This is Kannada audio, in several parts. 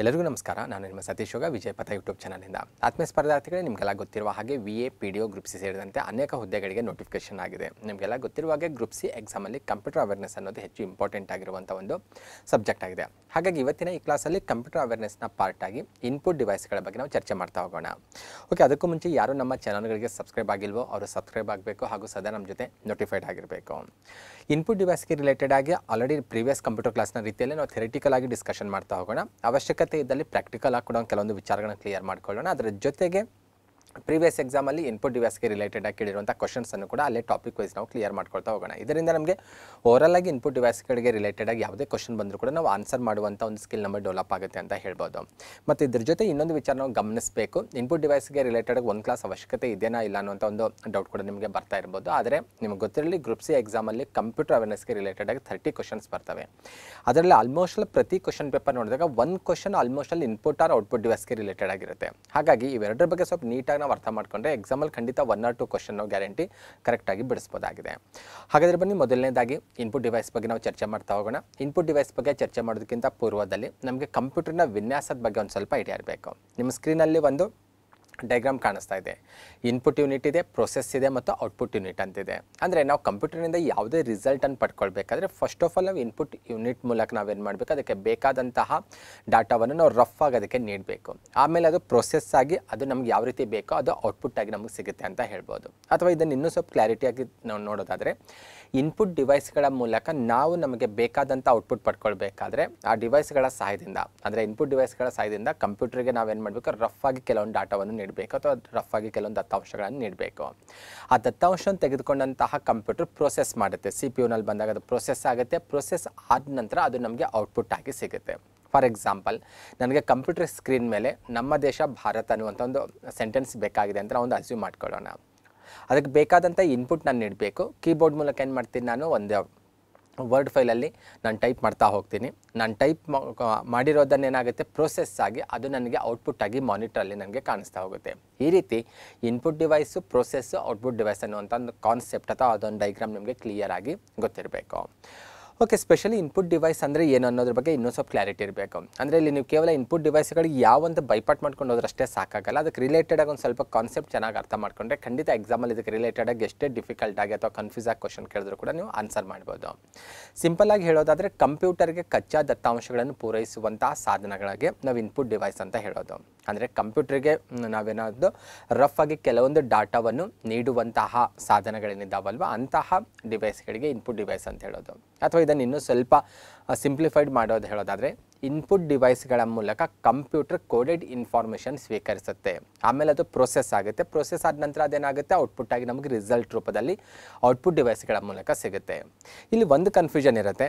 ಎಲ್ಲರಿಗೂ ನಮಸ್ಕಾರ ನಾನು ನಿಮ್ಮ ಸತೀಶ್ ಯೋಗ ವಿಜಯಪಥ ಯೂಟ್ಯೂಬ್ ಚಾನಲಿಂದ ಆತ್ಮೀಯ ಸ್ಪರ್ಧಾರ್ಥಿಗಳೇ ನಿಮಗೆಲ್ಲ ಗೊತ್ತಿರುವ ಹಾಗೆ V A P D O group C ಸೇರಿದಂತೆ ಅನೇಕ ಹುದ್ದೆಗಳಿಗೆ ನೋಟಿಫಿಕೇಶನ್ ಆಗಿದೆ ನಿಮಗೆಲ್ಲ ಗೊತ್ತಿರುವ ಹಾಗೆ ಗ್ರೂಪ್ ಸಿ ಎಕ್ಸಾಮಲ್ಲಿ ಕಂಪ್ಯೂಟರ್ ಅವೇರ್ನೆಸ್ ಅನ್ನೋದು ಹೆಚ್ಚು ಇಂಪಾರ್ಟೆಂಟ್ ಆಗಿರುವಂಥ ಒಂದು ಸಬ್ಜೆಕ್ಟ್ ಆಗಿದೆ ಹಾಗಾಗಿ ಇವತ್ತಿನ ಈ ಕ್ಲಾಸಲ್ಲಿ ಕಂಪ್ಯೂಟರ್ ಅವೇರ್ನೆಸ್ನ ಆಗಿ ಇನ್ಪುಟ್ ಡಿವೈಸ್ಗಳ ಬಗ್ಗೆ ನಾವು ಚರ್ಚೆ ಮಾಡ್ತಾ ಹೋಗೋಣ ಓಕೆ ಅದಕ್ಕೂ ಮುಂಚೆ ಯಾರು ನಮ್ಮ ಚಾನಲ್ಗಳಿಗೆ ಸಬ್ಸ್ಕ್ರೈಬ್ ಆಗಿಲ್ವೋ ಅವರು ಸಬ್ಸ್ಕ್ರೈಬ್ ಆಗಬೇಕು ಹಾಗೂ ಸದಾ ನಮ್ಮ ಜೊತೆ ನೋಟಿಫೈಡ್ ಆಗಿರಬೇಕು ಇನ್ಪುಟ್ ಡಿವೈಸ್ಗೆ ರಿಲೇಟೆಡ್ ಆಗಿ ಆಲ್ರೆಡಿ ಪ್ರೀವಿಯಸ್ ಕಂಪ್ಯೂಟರ್ ಕ್ಲಾಸ್ನ ರೀತಿಯಲ್ಲಿ ನಾವು ಥೆರಿಟಿಕಲ್ ಆಗಿ ಡಿಸ್ಕಷನ್ ಮಾಡ್ತಾ ಹೋಗೋಣ ಅವಶ್ಯಕತೆ ಇದ್ದಲ್ಲಿ ಪ್ರಾಕ್ಟಿಕಲ್ ಆಗಿ ಕೂಡ ಕೆಲವೊಂದು ವಿಚಾರಗಳನ್ನ ಕ್ಲಿಯರ್ ಮಾಡ್ಕೊಳ್ಳೋಣ ಅದರ ಜೊತೆಗೆ ಪ್ರೀವಿಯಸ್ ಎಕ್ಸಾಮಲ್ಲಿ ಇನ್ಪುಟ್ ಡಿವೈಸ್ಗೆ ರಿಲೇಟೆಡ್ ಆಗಿ ಕೇಳಿರುವಂಥ ಕ್ವಶನ್ಸನ್ನು ಕೂಡ ಅಲ್ಲೇ ಟಾಪಿಕ್ ವೈಸ್ ನಾವು ಕ್ಲಿಯರ್ ಮಾಡ್ಕೊಳ್ತಾ ಹೋಗೋಣ ಇದರಿಂದ ನಮಗೆ ಓವರಲ್ ಆಗಿ ಇನ್ಪುಟ್ ಡಿವೈಸ್ಗಳಿಗೆ ರಿಲೇಟೆಡ್ ಆಗಿ ಯಾವುದೇ ಕ್ವಶನ್ ಬಂದರೂ ಕೂಡ ನಾವು ಆನ್ಸರ್ ಮಾಡುವಂಥ ಒಂದು ಸ್ಕಿಲ್ ನಮಗೆ ಡೆವಲಪ್ ಆಗುತ್ತೆ ಅಂತ ಹೇಳ್ಬೋದು ಮತ್ತು ಇದ್ರ ಜೊತೆ ಇನ್ನೊಂದು ವಿಚಾರ ನಾವು ಗಮನಿಸಬೇಕು ಇನ್ಪುಟ್ ಡಿವೈಸ್ಗೆ ರಿಲೇಟೆಡ್ ಆಗಿ ಒಂದು ಕ್ಲಾಸ್ ಅವಶ್ಯಕತೆ ಇದೆಯಾ ಇಲ್ಲ ಅನ್ನೋಂಥ ಒಂದು ಡೌಟ್ ಕೂಡ ನಿಮಗೆ ಬರ್ತಾ ಇರ್ಬೋದು ಆದರೆ ನಿಮಗೆ ಗೊತ್ತಿರಲಿ ಗ್ರೂಪ್ ಸಿ ಎಕ್ಸಾಮಲ್ಲಿ ಕಂಪ್ಯೂಟರ್ ಅವೇರ್ನೆಸ್ಗೆ ರಿಲೇಟೆಡ್ ಆಗಿ ಥರ್ಟಿ ಕ್ವಶನ್ಸ್ ಬರ್ತವೆ ಅದರಲ್ಲಿ ಆಲ್ಮೋಸ್ಟ್ ಪ್ರತಿ ಕ್ವಶನ್ ಪೇಪರ್ ನೋಡಿದಾಗ ಒಂದು ಕ್ವಶನ್ ಆಲ್ಮೋಸ್ಟ್ ಅಲ್ಲಿ ಇನ್ಪುಟ್ ಆರ್ ಔಟ್ಪುಟ್ ಡಿವೈಸ್ಗೆ ರಿಲೇಟೆಡ್ ಆಗಿರುತ್ತೆ ಹಾಗಾಗಿ ಇವೆರಡರ ಬಗ್ಗೆ ಸ್ವಲ್ಪ ನೀಟಾಗಿ ನಾವು ಅರ್ಥ ಮಾಡಿಕೊಂಡ್ರೆ ಎಕ್ಸಾಮಲ್ಲಿ ಖಂಡಿತ one or two question guarantee ಕರೆಕ್ಟಾಗಿ ಬಿಡಿಸ್ಬೋದಾಗಿದೆ ಹಾಗಾದ್ರೆ ಬನ್ನಿ ಮೊದಲನೇದಾಗಿ ಇನ್ಪುಟ್ ಡಿವೈಸ್ ಬಗ್ಗೆ ನಾವು ಚರ್ಚೆ ಮಾಡ್ತಾ ಹೋಗೋಣ ಇನ್ಪುಟ್ ಡಿವೈಸ್ ಬಗ್ಗೆ ಚರ್ಚೆ ಮಾಡೋದಕ್ಕಿಂತ ಪೂರ್ವದಲ್ಲಿ ನಮಗೆ ಕಂಪ್ಯೂಟರ್ನ ವಿನ್ಯಾಸದ ಬಗ್ಗೆ ಒಂದು ಸ್ವಲ್ಪ ಐಡಿಯಾ ಇರಬೇಕು ನಿಮ್ಮ ಸ್ಕ್ರೀನಲ್ಲಿ ಒಂದು ಡೈಗ್ರಾಮ್ ಕಾಣಿಸ್ತಾ ಇದೆ ಇನ್ಪುಟ್ ಯೂನಿಟ್ ಇದೆ ಪ್ರೊಸೆಸ್ ಇದೆ ಮತ್ತು ಔಟ್ಪುಟ್ ಯೂನಿಟ್ ಅಂತಿದೆ ಅಂದರೆ ನಾವು ಕಂಪ್ಯೂಟರ್ನಿಂದ ಯಾವುದೇ ರಿಸಲ್ಟನ್ನು ಪಡ್ಕೊಳ್ಬೇಕಾದ್ರೆ ಫಸ್ಟ್ ಆಫ್ ಆಲ್ ನಾವು ಇನ್ಪುಟ್ ಯೂನಿಟ್ ಮೂಲಕ ನಾವೇನು ಮಾಡಬೇಕು ಅದಕ್ಕೆ ಬೇಕಾದಂತಹ ಡಾಟಾವನ್ನು ನಾವು ರಫ್ ಆಗಿ ಅದಕ್ಕೆ ನೀಡಬೇಕು ಆಮೇಲೆ ಅದು ಪ್ರೊಸೆಸ್ ಆಗಿ ಅದು ನಮ್ಗೆ ಯಾವ ರೀತಿ ಬೇಕೋ ಅದು ಔಟ್ಪುಟ್ ಆಗಿ ನಮಗೆ ಸಿಗುತ್ತೆ ಅಂತ ಹೇಳ್ಬೋದು ಅಥವಾ ಇದನ್ನು ಇನ್ನೂ ಸ್ವಲ್ಪ ಕ್ಲಾರಿಟಿಯಾಗಿ ನಾವು ನೋಡೋದಾದರೆ ಇನ್ಪುಟ್ ಡಿವೈಸ್ಗಳ ಮೂಲಕ ನಾವು ನಮಗೆ ಬೇಕಾದಂಥ ಔಟ್ಪುಟ್ ಪಡ್ಕೊಳ್ಬೇಕಾದ್ರೆ ಆ ಡಿವೈಸ್ಗಳ ಸಹಾಯದಿಂದ ಅಂದರೆ ಇನ್ಪುಟ್ ಡಿವೈಸ್ಗಳ ಸಹಾಯದಿಂದ ಕಂಪ್ಯೂಟರ್ಗೆ ನಾವೇನು ಮಾಡಬೇಕು ರಫ್ ಆಗಿ ಕೆಲವೊಂದು ಡಾಟಾವನ್ನು ನೀಡಬೇಕು ಅಥವಾ ರಫ್ ಆಗಿ ಕೆಲವೊಂದು ದತ್ತಾಂಶಗಳನ್ನು ನೀಡಬೇಕು ಆ ದತ್ತಾಂಶವನ್ನು ತೆಗೆದುಕೊಂಡಂತಹ ಕಂಪ್ಯೂಟರ್ ಪ್ರೊಸೆಸ್ ಮಾಡುತ್ತೆ ಸಿ ಪಿ ಯುನಲ್ಲಿ ಬಂದಾಗ ಅದು ಪ್ರೊಸೆಸ್ ಆಗುತ್ತೆ ಪ್ರೊಸೆಸ್ ಆದ ನಂತರ ಅದು ನಮಗೆ ಔಟ್ಪುಟ್ ಆಗಿ ಸಿಗುತ್ತೆ ಫಾರ್ ಎಕ್ಸಾಂಪಲ್ ನನಗೆ ಕಂಪ್ಯೂಟರ್ ಸ್ಕ್ರೀನ್ ಮೇಲೆ ನಮ್ಮ ದೇಶ ಭಾರತ ಅನ್ನುವಂಥ ಒಂದು ಸೆಂಟೆನ್ಸ್ ಬೇಕಾಗಿದೆ ಅಂತ ಒಂದು ಅಸ್ಯೂಮ್ ಮಾಡ್ಕೊಳ್ಳೋಣ ಅದಕ್ಕೆ ಬೇಕಾದಂಥ ಇನ್ಪುಟ್ ನಾನು ನೀಡಬೇಕು ಕೀಬೋರ್ಡ್ ಮೂಲಕ ಏನು ಮಾಡ್ತೀನಿ ನಾನು ಒಂದು ವರ್ಡ್ ಫೈಲಲ್ಲಿ ನಾನು ಟೈಪ್ ಮಾಡ್ತಾ ಹೋಗ್ತೀನಿ ನಾನು ಟೈಪ್ ಏನಾಗುತ್ತೆ ಪ್ರೋಸೆಸ್ ಆಗಿ ಅದು ನನಗೆ ಔಟ್ಪುಟ್ ಆಗಿ ಮಾನಿಟ್ರಲ್ಲಿ ನನಗೆ ಕಾಣಿಸ್ತಾ ಹೋಗುತ್ತೆ ಈ ರೀತಿ input device process output device ಅನ್ನುವಂಥ ಒಂದು ಕಾನ್ಸೆಪ್ಟ್ ಅಥವಾ ಅದೊಂದು ಡೈಗ್ರಾಮ್ ನಿಮಗೆ ಕ್ಲಿಯರ್ ಆಗಿ ಗೊತ್ತಿರಬೇಕು ಓಕೆ ಸ್ಪೆಷಲಿ ಇನ್ಪುಟ್ ಡಿವೈಸ್ ಅಂದರೆ ಏನು ಅನ್ನೋದ್ರ ಬಗ್ಗೆ ಇನ್ನೂ ಸ್ವಲ್ಪ ಕ್ಲಾರಿಟಿ ಇರಬೇಕು ಅಂದರೆ ಇಲ್ಲಿ ನೀವು ಕೇವಲ ಇನ್ಪುಟ್ ಡಿವೈಸ್ಗಳಿಗೆ ಒಂದು ಬೈಪಾಟ್ ಮಾಡ್ಕೊಂಡು ಹೋದ್ರಷ್ಟೇ ಸಾಕಾಗಲ್ಲ ಅದಕ್ಕೆ ರಿಲೇಟೆಡ್ ಆಗಿ ಒಂದು ಸ್ವಲ್ಪ ಕಾನ್ಸೆಪ್ಟ್ ಚೆನ್ನಾಗಿ ಅರ್ಥ ಮಾಡ್ಕೊಂಡ್ರೆ ಖಂಡಿತ ಎಕ್ಸಾಮಲ್ಲಿ ಇದಕ್ಕೆ ರಿಲೇಟೆಡ್ ಆಗಿ ಎಷ್ಟೇ ಡಿಫಿಕಲ್ಟ್ ಆಗಿ ಅಥವಾ ಕನ್ಫ್ಯೂಸ್ ಆಗಿ ಕ್ವಶನ್ ಕೇಳಿದ್ರು ಕೂಡ ನೀವು ಆನ್ಸರ್ ಮಾಡ್ಬೋದು ಸಿಂಪಲ್ ಆಗಿ ಹೇಳೋದಾದರೆ ಕಂಪ್ಯೂಟರ್ಗೆ ಕಚ್ಚಾ ದತ್ತಾಂಶಗಳನ್ನು ಪೂರೈಸುವಂತಹ ಸಾಧನಗಳಿಗೆ ನಾವು ಇನ್ಪುಟ್ ಡಿವೈಸ್ ಅಂತ ಹೇಳೋದು ಅಂದರೆ ಕಂಪ್ಯೂಟರ್ಗೆ ನಾವೇನಾದ್ರು ರಫ್ ಆಗಿ ಕೆಲವೊಂದು ಡಾಟಾವನ್ನು ನೀಡುವಂತಹ ಸಾಧನಗಳೇನಿದ್ದಾವಲ್ವ ಅಂತಹ ಡಿವೈಸ್ಗಳಿಗೆ ಇನ್ಪುಟ್ ಡಿವೈಸ್ ಅಂತ ಹೇಳೋದು ಅಥವಾ ಇದನ್ನು ಇನ್ನೂ ಸ್ವಲ್ಪ ಸಿಂಪ್ಲಿಫೈಡ್ ಮಾಡೋದು ಹೇಳೋದಾದರೆ ಇನ್ಪುಟ್ ಡಿವೈಸ್ಗಳ ಮೂಲಕ ಕಂಪ್ಯೂಟರ್ ಕೋಡೆಡ್ ಇನ್ಫಾರ್ಮೇಷನ್ ಸ್ವೀಕರಿಸುತ್ತೆ ಆಮೇಲೆ ಅದು ಪ್ರೊಸೆಸ್ ಆಗುತ್ತೆ ಪ್ರೊಸೆಸ್ ಆದ ನಂತರ ಅದೇನಾಗುತ್ತೆ ಔಟ್ಪುಟ್ ಆಗಿ ನಮಗೆ ರಿಸಲ್ಟ್ ರೂಪದಲ್ಲಿ ಔಟ್ಪುಟ್ ಡಿವೈಸ್ಗಳ ಮೂಲಕ ಸಿಗುತ್ತೆ ಇಲ್ಲಿ ಒಂದು ಕನ್ಫ್ಯೂಷನ್ ಇರುತ್ತೆ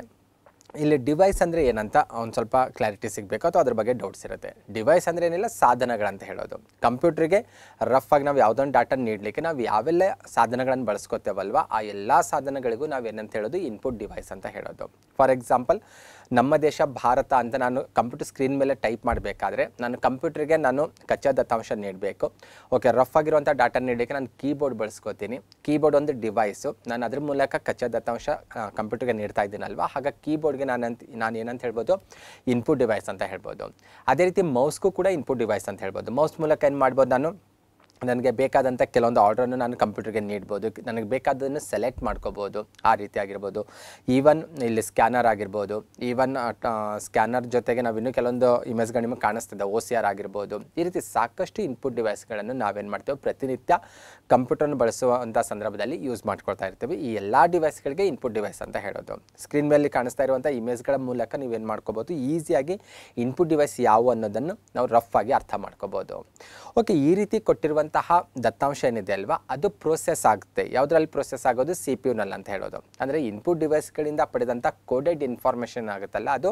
ಇಲ್ಲಿ ಡಿವೈಸ್ ಅಂದರೆ ಏನಂತ ಒಂದು ಸ್ವಲ್ಪ ಕ್ಲಾರಿಟಿ ಸಿಗಬೇಕು ಅಥವಾ ಅದ್ರ ಬಗ್ಗೆ ಡೌಟ್ಸ್ ಇರುತ್ತೆ ಡಿವೈಸ್ ಅಂದರೆ ಏನಿಲ್ಲ ಸಾಧನಗಳಂತ ಹೇಳೋದು ಕಂಪ್ಯೂಟ್ರಿಗೆ ರಫ್ ಆಗಿ ನಾವು ಯಾವುದೊಂದು ಡಾಟಾ ನೀಡಲಿಕ್ಕೆ ನಾವು ಯಾವೆಲ್ಲ ಸಾಧನಗಳನ್ನು ಬಳಸ್ಕೋತೇವಲ್ವ ಆ ಎಲ್ಲ ಸಾಧನಗಳಿಗೂ ನಾವು ಏನಂತ ಹೇಳೋದು ಇನ್ಪುಟ್ ಡಿವೈಸ್ ಅಂತ ಹೇಳೋದು ಫಾರ್ ಎಕ್ಸಾಂಪಲ್ ನಮ್ಮ ದೇಶ ಭಾರತ ಅಂತ ನಾನು ಕಂಪ್ಯೂಟರ್ ಸ್ಕ್ರೀನ್ ಮೇಲೆ ಟೈಪ್ ಮಾಡಬೇಕಾದ್ರೆ ನಾನು ಕಂಪ್ಯೂಟರ್ಗೆ ನಾನು ಕಚ್ಚಾ ದತ್ತಾಂಶ ನೀಡಬೇಕು ಓಕೆ ರಫ್ ಆಗಿರುವಂಥ ಡಾಟಾ ನೀಡಲಿಕ್ಕೆ ನಾನು ಕೀಬೋರ್ಡ್ ಬಳಸ್ಕೋತೀನಿ ಕೀಬೋರ್ಡ್ ಒಂದು ಡಿವೈಸು ನಾನು ಅದ್ರ ಮೂಲಕ ಕಚ್ಚಾ ದತ್ತಾಂಶ ಕಂಪ್ಯೂಟರ್ಗೆ ನೀಡ್ತಾ ಇದ್ದೀನಲ್ವ ಹಾಗಾಗಿ ಕೀಬೋರ್ಡ್ಗೆ ನಾನು ಅಂತ ನಾನು ಏನಂತ ಹೇಳ್ಬೋದು ಇನ್ಪುಟ್ ಡಿವೈಸ್ ಅಂತ ಹೇಳ್ಬೋದು ಅದೇ ರೀತಿ ಮೌಸ್ಗೂ ಕೂಡ ಇನ್ಪುಟ್ ಡಿವೈಸ್ ಅಂತ ಹೇಳ್ಬೋದು ಮೌಸ್ ಮೂಲಕ ಏನು ಮಾಡ್ಬೋದು ನಾನು ನನಗೆ ಬೇಕಾದಂಥ ಕೆಲವೊಂದು ಆರ್ಡ್ರನ್ನು ನಾನು ಕಂಪ್ಯೂಟರ್ಗೆ ನೀಡ್ಬೋದು ನನಗೆ ಬೇಕಾದನ್ನು ಸೆಲೆಕ್ಟ್ ಮಾಡ್ಕೋಬೋದು ಆ ರೀತಿ ಆಗಿರ್ಬೋದು ಈವನ್ e ಇಲ್ಲಿ ಸ್ಕ್ಯಾನರ್ ಆಗಿರ್ಬೋದು ಈವನ್ e ಸ್ಕ್ಯಾನರ್ ಜೊತೆಗೆ ನಾವು ಇನ್ನೂ ಕೆಲವೊಂದು ಇಮೇಜ್ಗಳು ನಿಮಗೆ ಕಾಣಿಸ್ತಿದೆ ಓ ಸಿ ಆರ್ ಆಗಿರ್ಬೋದು ಈ ರೀತಿ ಸಾಕಷ್ಟು ಇನ್ಪುಟ್ ಡಿವೈಸ್ಗಳನ್ನು ನಾವೇನು ಮಾಡ್ತೇವೆ ಪ್ರತಿನಿತ್ಯ ಕಂಪ್ಯೂಟರ್ನ ಬಳಸುವಂಥ ಸಂದರ್ಭದಲ್ಲಿ ಯೂಸ್ ಮಾಡ್ಕೊಳ್ತಾ ಇರ್ತೀವಿ ಈ ಎಲ್ಲ ಡಿವೈಸ್ಗಳಿಗೆ ಇನ್ಪುಟ್ ಡಿವೈಸ್ ಅಂತ ಹೇಳೋದು ಸ್ಕ್ರೀನ್ ಮೇಲೆ ಕಾಣಿಸ್ತಾ ಇರುವಂಥ ಇಮೇಜ್ಗಳ ಮೂಲಕ ನೀವೇನು ಮಾಡ್ಕೋಬೋದು ಈಸಿಯಾಗಿ ಇನ್ಪುಟ್ ಡಿವೈಸ್ ಯಾವು ಅನ್ನೋದನ್ನು ನಾವು ರಫ್ ಆಗಿ ಅರ್ಥ ಮಾಡ್ಕೋಬೋದು ಓಕೆ ಈ ರೀತಿ ಕೊಟ್ಟಿರುವಂಥ ಇರುವಂತಹ ದತ್ತಾಂಶ ಏನಿದೆ ಅಲ್ವಾ ಅದು ಪ್ರೋಸೆಸ್ ಆಗುತ್ತೆ ಯಾವುದರಲ್ಲಿ ಪ್ರೋಸೆಸ್ ಆಗೋದು ಸಿ ಪಿ ಯುನಲ್ಲಿ ಅಂತ ಹೇಳೋದು ಅಂದರೆ ಇನ್ಪುಟ್ ಡಿವೈಸ್ಗಳಿಂದ ಪಡೆದಂಥ ಕೋಡೆಡ್ ಇನ್ಫಾರ್ಮೇಷನ್ ಆಗುತ್ತಲ್ಲ ಅದು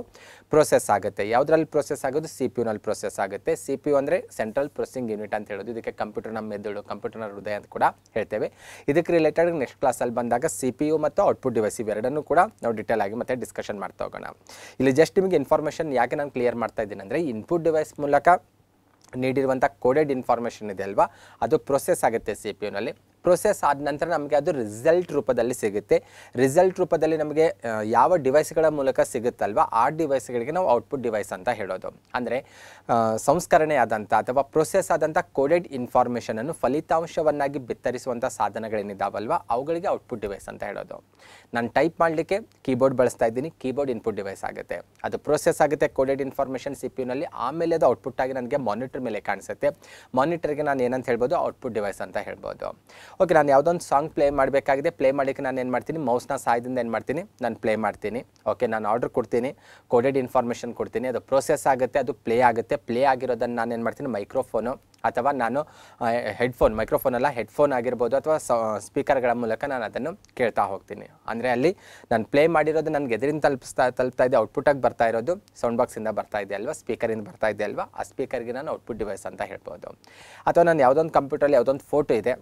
ಪ್ರೋಸೆಸ್ ಆಗುತ್ತೆ ಯಾವುದರಲ್ಲಿ ಪ್ರೋಸೆಸ್ ಆಗೋದು ಸಿ ಪಿ ಯುನಲ್ಲಿ ಪ್ರೋಸೆಸ್ ಆಗುತ್ತೆ ಸಿ ಪಿ ಯು ಅಂದರೆ ಸೆಂಟ್ರಲ್ ಪ್ರೊಸೆಸಿಂಗ್ ಯೂನಿಟ್ ಅಂತ ಹೇಳೋದು ಇದಕ್ಕೆ ಕಂಪ್ಯೂಟರ್ ನಮ್ಮ ಮೆದುಳು ಕಂಪ್ಯೂಟರ್ನ ಹೃದಯ ಅಂತ ಕೂಡ ಹೇಳ್ತೇವೆ ಇದಕ್ಕೆ ರಿಲೇಟೆಡ್ ನೆಕ್ಸ್ಟ್ ಕ್ಲಾಸಲ್ಲಿ ಬಂದಾಗ ಸಿ ಪಿ ಯು ಮತ್ತು ಔಟ್ಪುಟ್ ಡಿವೈಸ್ ಇವೆರಡನ್ನೂ ಕೂಡ ನಾವು ಡೀಟೇಲ್ ಆಗಿ ಮತ್ತೆ ಡಿಸ್ಕಷನ್ ಮಾಡ್ತಾ ಹೋಗೋಣ ಇಲ್ಲಿ ಜಸ್ಟ್ ನಿಮಗೆ ಇನ್ಫಾರ್ಮೇಷನ್ ಯಾಕೆ ನಾನು ಕ್ಲಿಯರ್ ಮಾಡ್ತಾ ಇದ್ದೀನಿ ಅಂದರೆ ಇನ್ಪುಟ್ ಡಿವೈಸ್ ಮೂಲಕ ನೀಡಿರುವಂಥ ಕೋಡೆಡ್ ಇನ್ಫಾರ್ಮೇಷನ್ ಇದೆ ಅಲ್ವಾ ಅದು ಪ್ರೊಸೆಸ್ ಆಗುತ್ತೆ ಸಿ ಪಿ ಯುನಲ್ಲಿ ಪ್ರೊಸೆಸ್ ಆದ ನಂತರ ನಮಗೆ ಅದು ರಿಸಲ್ಟ್ ರೂಪದಲ್ಲಿ ಸಿಗುತ್ತೆ ರಿಸಲ್ಟ್ ರೂಪದಲ್ಲಿ ನಮಗೆ ಯಾವ ಡಿವೈಸ್ಗಳ ಮೂಲಕ ಸಿಗುತ್ತಲ್ವ ಆ ಡಿವೈಸ್ಗಳಿಗೆ ನಾವು ಔಟ್ಪುಟ್ ಡಿವೈಸ್ ಅಂತ ಹೇಳೋದು ಅಂದರೆ ಸಂಸ್ಕರಣೆ ಆದಂಥ ಅಥವಾ ಪ್ರೊಸೆಸ್ ಆದಂಥ ಕೋಡೆಡ್ ಇನ್ಫಾರ್ಮೇಷನನ್ನು ಫಲಿತಾಂಶವನ್ನಾಗಿ ಬಿತ್ತರಿಸುವಂಥ ಸಾಧನಗಳೇನಿದ್ದಾವಲ್ವ ಅವುಗಳಿಗೆ ಔಟ್ಪುಟ್ ಡಿವೈಸ್ ಅಂತ ಹೇಳೋದು ನಾನು ಟೈಪ್ ಮಾಡಲಿಕ್ಕೆ ಕೀಬೋರ್ಡ್ ಬಳಸ್ತಾ ಇದ್ದೀನಿ ಕೀಬೋರ್ಡ್ ಇನ್ಪುಟ್ ಡಿವೈಸ್ ಆಗುತ್ತೆ ಅದು ಪ್ರೊಸೆಸ್ ಆಗುತ್ತೆ ಕೋಡೆಡ್ ಇನ್ಫಾರ್ಮೇಷನ್ ಸಿ ಪಿ ಯುನಲ್ಲಿ ಆಮೇಲೆ ಅದು ಔಟ್ಪುಟ್ ಆಗಿ ನನಗೆ ಮಾನಿಟರ್ ಮೇಲೆ ಕಾಣಿಸುತ್ತೆ ಮಾನಿಟರ್ಗೆ ನಾನು ಏನಂತ ಹೇಳ್ಬೋದು ಔಟ್ಪುಟ್ ಡಿವೈಸ್ ಅಂತ ಹೇಳ್ಬೋದು ಓಕೆ ನಾನು ಯಾವುದೊಂದು ಸಾಂಗ್ ಪ್ಲೇ ಮಾಡಬೇಕಾಗಿದೆ ಪ್ಲೇ ಮಾಡಲಿಕ್ಕೆ ನಾನು ಏನು ಮಾಡ್ತೀನಿ ಮೌಸ್ನ ಸಹಾಯದಿಂದ ಏನು ಮಾಡ್ತೀನಿ ನಾನು ಪ್ಲೇ ಮಾಡ್ತೀನಿ ಓಕೆ ನಾನು ಆರ್ಡ್ರ್ ಕೊಡ್ತೀನಿ ಕೋಡೆಡ್ ಇನ್ಫಾರ್ಮೇಷನ್ ಕೊಡ್ತೀನಿ ಅದು ಪ್ರೋಸೆಸ್ ಆಗುತ್ತೆ ಅದು ಪ್ಲೇ ಆಗುತ್ತೆ ಪ್ಲೇ ಆಗಿರೋದನ್ನು ನಾನು ಏನು ಮಾಡ್ತೀನಿ ಮೈಕ್ರೋಫೋನು ಅಥವಾ ನಾನು ಹೆಡ್ಫೋನ್ ಮೈಕ್ರೋಫೋನ್ ಅಲ್ಲ ಹೆಡ್ಫೋನ್ ಆಗಿರ್ಬೋದು ಅಥವಾ ಸ್ಪೀಕರ್ಗಳ ಮೂಲಕ ನಾನು ಅದನ್ನು ಕೇಳ್ತಾ ಹೋಗ್ತೀನಿ ಅಂದರೆ ಅಲ್ಲಿ ನಾನು ಪ್ಲೇ ಮಾಡಿರೋದು ನನಗೆ ಎದುರಿಂದ ತಲುಪಿಸ್ತಾ ತಲುಪ್ತಾ ಇದೆ ಔಟ್ಪುಟಾಗಿ ಬರ್ತಾ ಇರೋದು ಸೌಂಡ್ ಬಾಕ್ಸಿಂದ ಬರ್ತಾ ಇದೆ ಅಲ್ವಾ ಸ್ಪೀಕರಿಂದ ಬರ್ತಾ ಇದೆ ಅಲ್ವಾ ಆ ಸ್ಪೀಕರ್ಗೆ ನಾನು ಔಟ್ಪುಟ್ ಡಿವೈಸ್ ಅಂತ ಹೇಳ್ಬೋದು ಅಥವಾ ನಾನು ಯಾವುದೊಂದು ಕಂಪ್ಯೂಟರಲ್ಲಿ ಯಾವುದೊಂದು ಫೋಟೋ ಇದೆ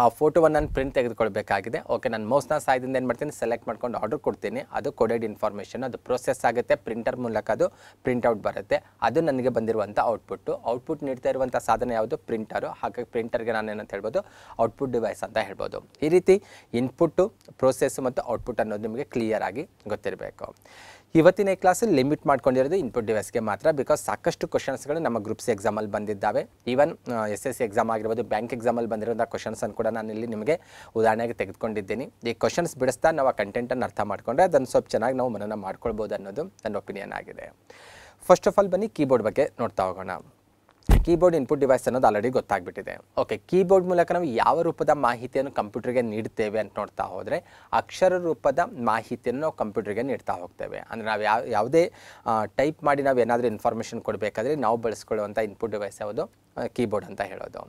ಆ ಫೋಟೋವನ್ನು ನಾನು ಪ್ರಿಂಟ್ ತೆಗೆದುಕೊಳ್ಬೇಕಾಗಿದೆ ಓಕೆ ನಾನು ಮೌಸ್ನ ಸಹಾಯದಿಂದ ಏನು ಮಾಡ್ತೀನಿ ಸೆಲೆಕ್ಟ್ ಮಾಡ್ಕೊಂಡು ಆರ್ಡರ್ ಕೊಡ್ತೀನಿ ಅದು ಕೊಡೆಡ್ ಇನ್ಫಾರ್ಮೇಷನ್ ಅದು ಪ್ರೊಸೆಸ್ ಆಗುತ್ತೆ ಪ್ರಿಂಟರ್ ಮೂಲಕ ಅದು ಪ್ರಿಂಟೌಟ್ ಬರುತ್ತೆ ಅದು ನನಗೆ ಬಂದಿರುವಂಥ ಔಟ್ಪುಟ್ಟು ಔಟ್ಪುಟ್ ನೀಡ್ತಾ ಇರುವಂಥ ಸಾಧನ ಯಾವುದು ಪ್ರಿಂಟರು ಹಾಗಾಗಿ ಪ್ರಿಂಟರ್ಗೆ ನಾನು ಏನಂತ ಹೇಳ್ಬೋದು ಔಟ್ಪುಟ್ ಡಿವೈಸ್ ಅಂತ ಹೇಳ್ಬೋದು ಈ ರೀತಿ ಇನ್ಪುಟ್ಟು ಪ್ರೊಸೆಸ್ ಮತ್ತು ಔಟ್ಪುಟ್ ಅನ್ನೋದು ನಿಮಗೆ ಕ್ಲಿಯರ್ ಆಗಿ ಗೊತ್ತಿರಬೇಕು ಇವತ್ತಿನ ಕ್ಲಾಸಲ್ಲಿ ಲಿಮಿಟ್ ಮಾಡ್ಕೊಂಡಿರೋದು ಇನ್ಪುಟ್ ಡಿವೈಸ್ಗೆ ಮಾತ್ರ ಬಿಕಾಸ್ ಸಾಕಷ್ಟು ಕ್ವಶನ್ಸ್ಗಳು ನಮ್ಮ ಗ್ರೂಪ್ಸ್ ಎಕ್ಸಾಮಲ್ಲಿ ಬಂದಿದ್ದಾವೆ even S S C exam ಆಗಿರ್ಬೋದು ಬ್ಯಾಂಕ್ ಎಕ್ಸಾಮಲ್ಲಿ ಬಂದಿರೋಂಥ ಕ್ವಶನ್ಸನ್ನು ಕೂಡ ನಾನು ಇಲ್ಲಿ ನಿಮಗೆ ಉದಾಹರಣೆಗೆ ತೆಗೆದುಕೊಂಡಿದ್ದೀನಿ ಈ ಕ್ವಶನ್ಸ್ ಬಿಡಿಸ್ತಾ ನಾವು ಆ ಕಂಟೆಂಟನ್ನು ಅರ್ಥ ಮಾಡಿಕೊಂಡ್ರೆ ಅದನ್ನು ಸ್ವಲ್ಪ ಚೆನ್ನಾಗಿ ನಾವು ಮನನ ಮಾಡ್ಕೊಳ್ಬೋದು ಅನ್ನೋದು ನನ್ನ ಒಪಿನಿಯನ್ ಆಗಿದೆ ಫಸ್ಟ್ ಆಫ್ ಆಲ್ ಬನ್ನಿ ಕೀಬೋರ್ಡ್ ಬಗ್ಗೆ ನೋಡ್ತಾ ಹೋಗೋಣ ಕೀಬೋರ್ಡ್ ಇನ್ಪುಟ್ ಡಿವೈಸ್ ಅನ್ನೋದು ಆಲ್ರೆಡಿ ಗೊತ್ತಾಗ್ಬಿಟ್ಟಿದೆ ಓಕೆ ಕೀಬೋರ್ಡ್ ಮೂಲಕ ನಾವು ಯಾವ ರೂಪದ ಮಾಹಿತಿಯನ್ನು ಕಂಪ್ಯೂಟರ್ಗೆ ನೀಡ್ತೇವೆ ಅಂತ ನೋಡ್ತಾ ಹೋದರೆ ಅಕ್ಷರ ರೂಪದ ಮಾಹಿತಿಯನ್ನು ನಾವು ಕಂಪ್ಯೂಟರ್ಗೆ ನೀಡ್ತಾ ಹೋಗ್ತೇವೆ ಅಂದರೆ ನಾವು ಯಾವ ಯಾವುದೇ ಟೈಪ್ ಮಾಡಿ ನಾವು ಏನಾದರೂ ಇನ್ಫಾರ್ಮೇಷನ್ ಕೊಡಬೇಕಾದ್ರೆ ನಾವು ಬಳಸ್ಕೊಳ್ಳುವಂಥ ಇನ್ಪುಟ್ ಡಿವೈಸ್ ಯಾವುದು ಕೀಬೋರ್ಡ್ ಅಂತ ಹೇಳೋದು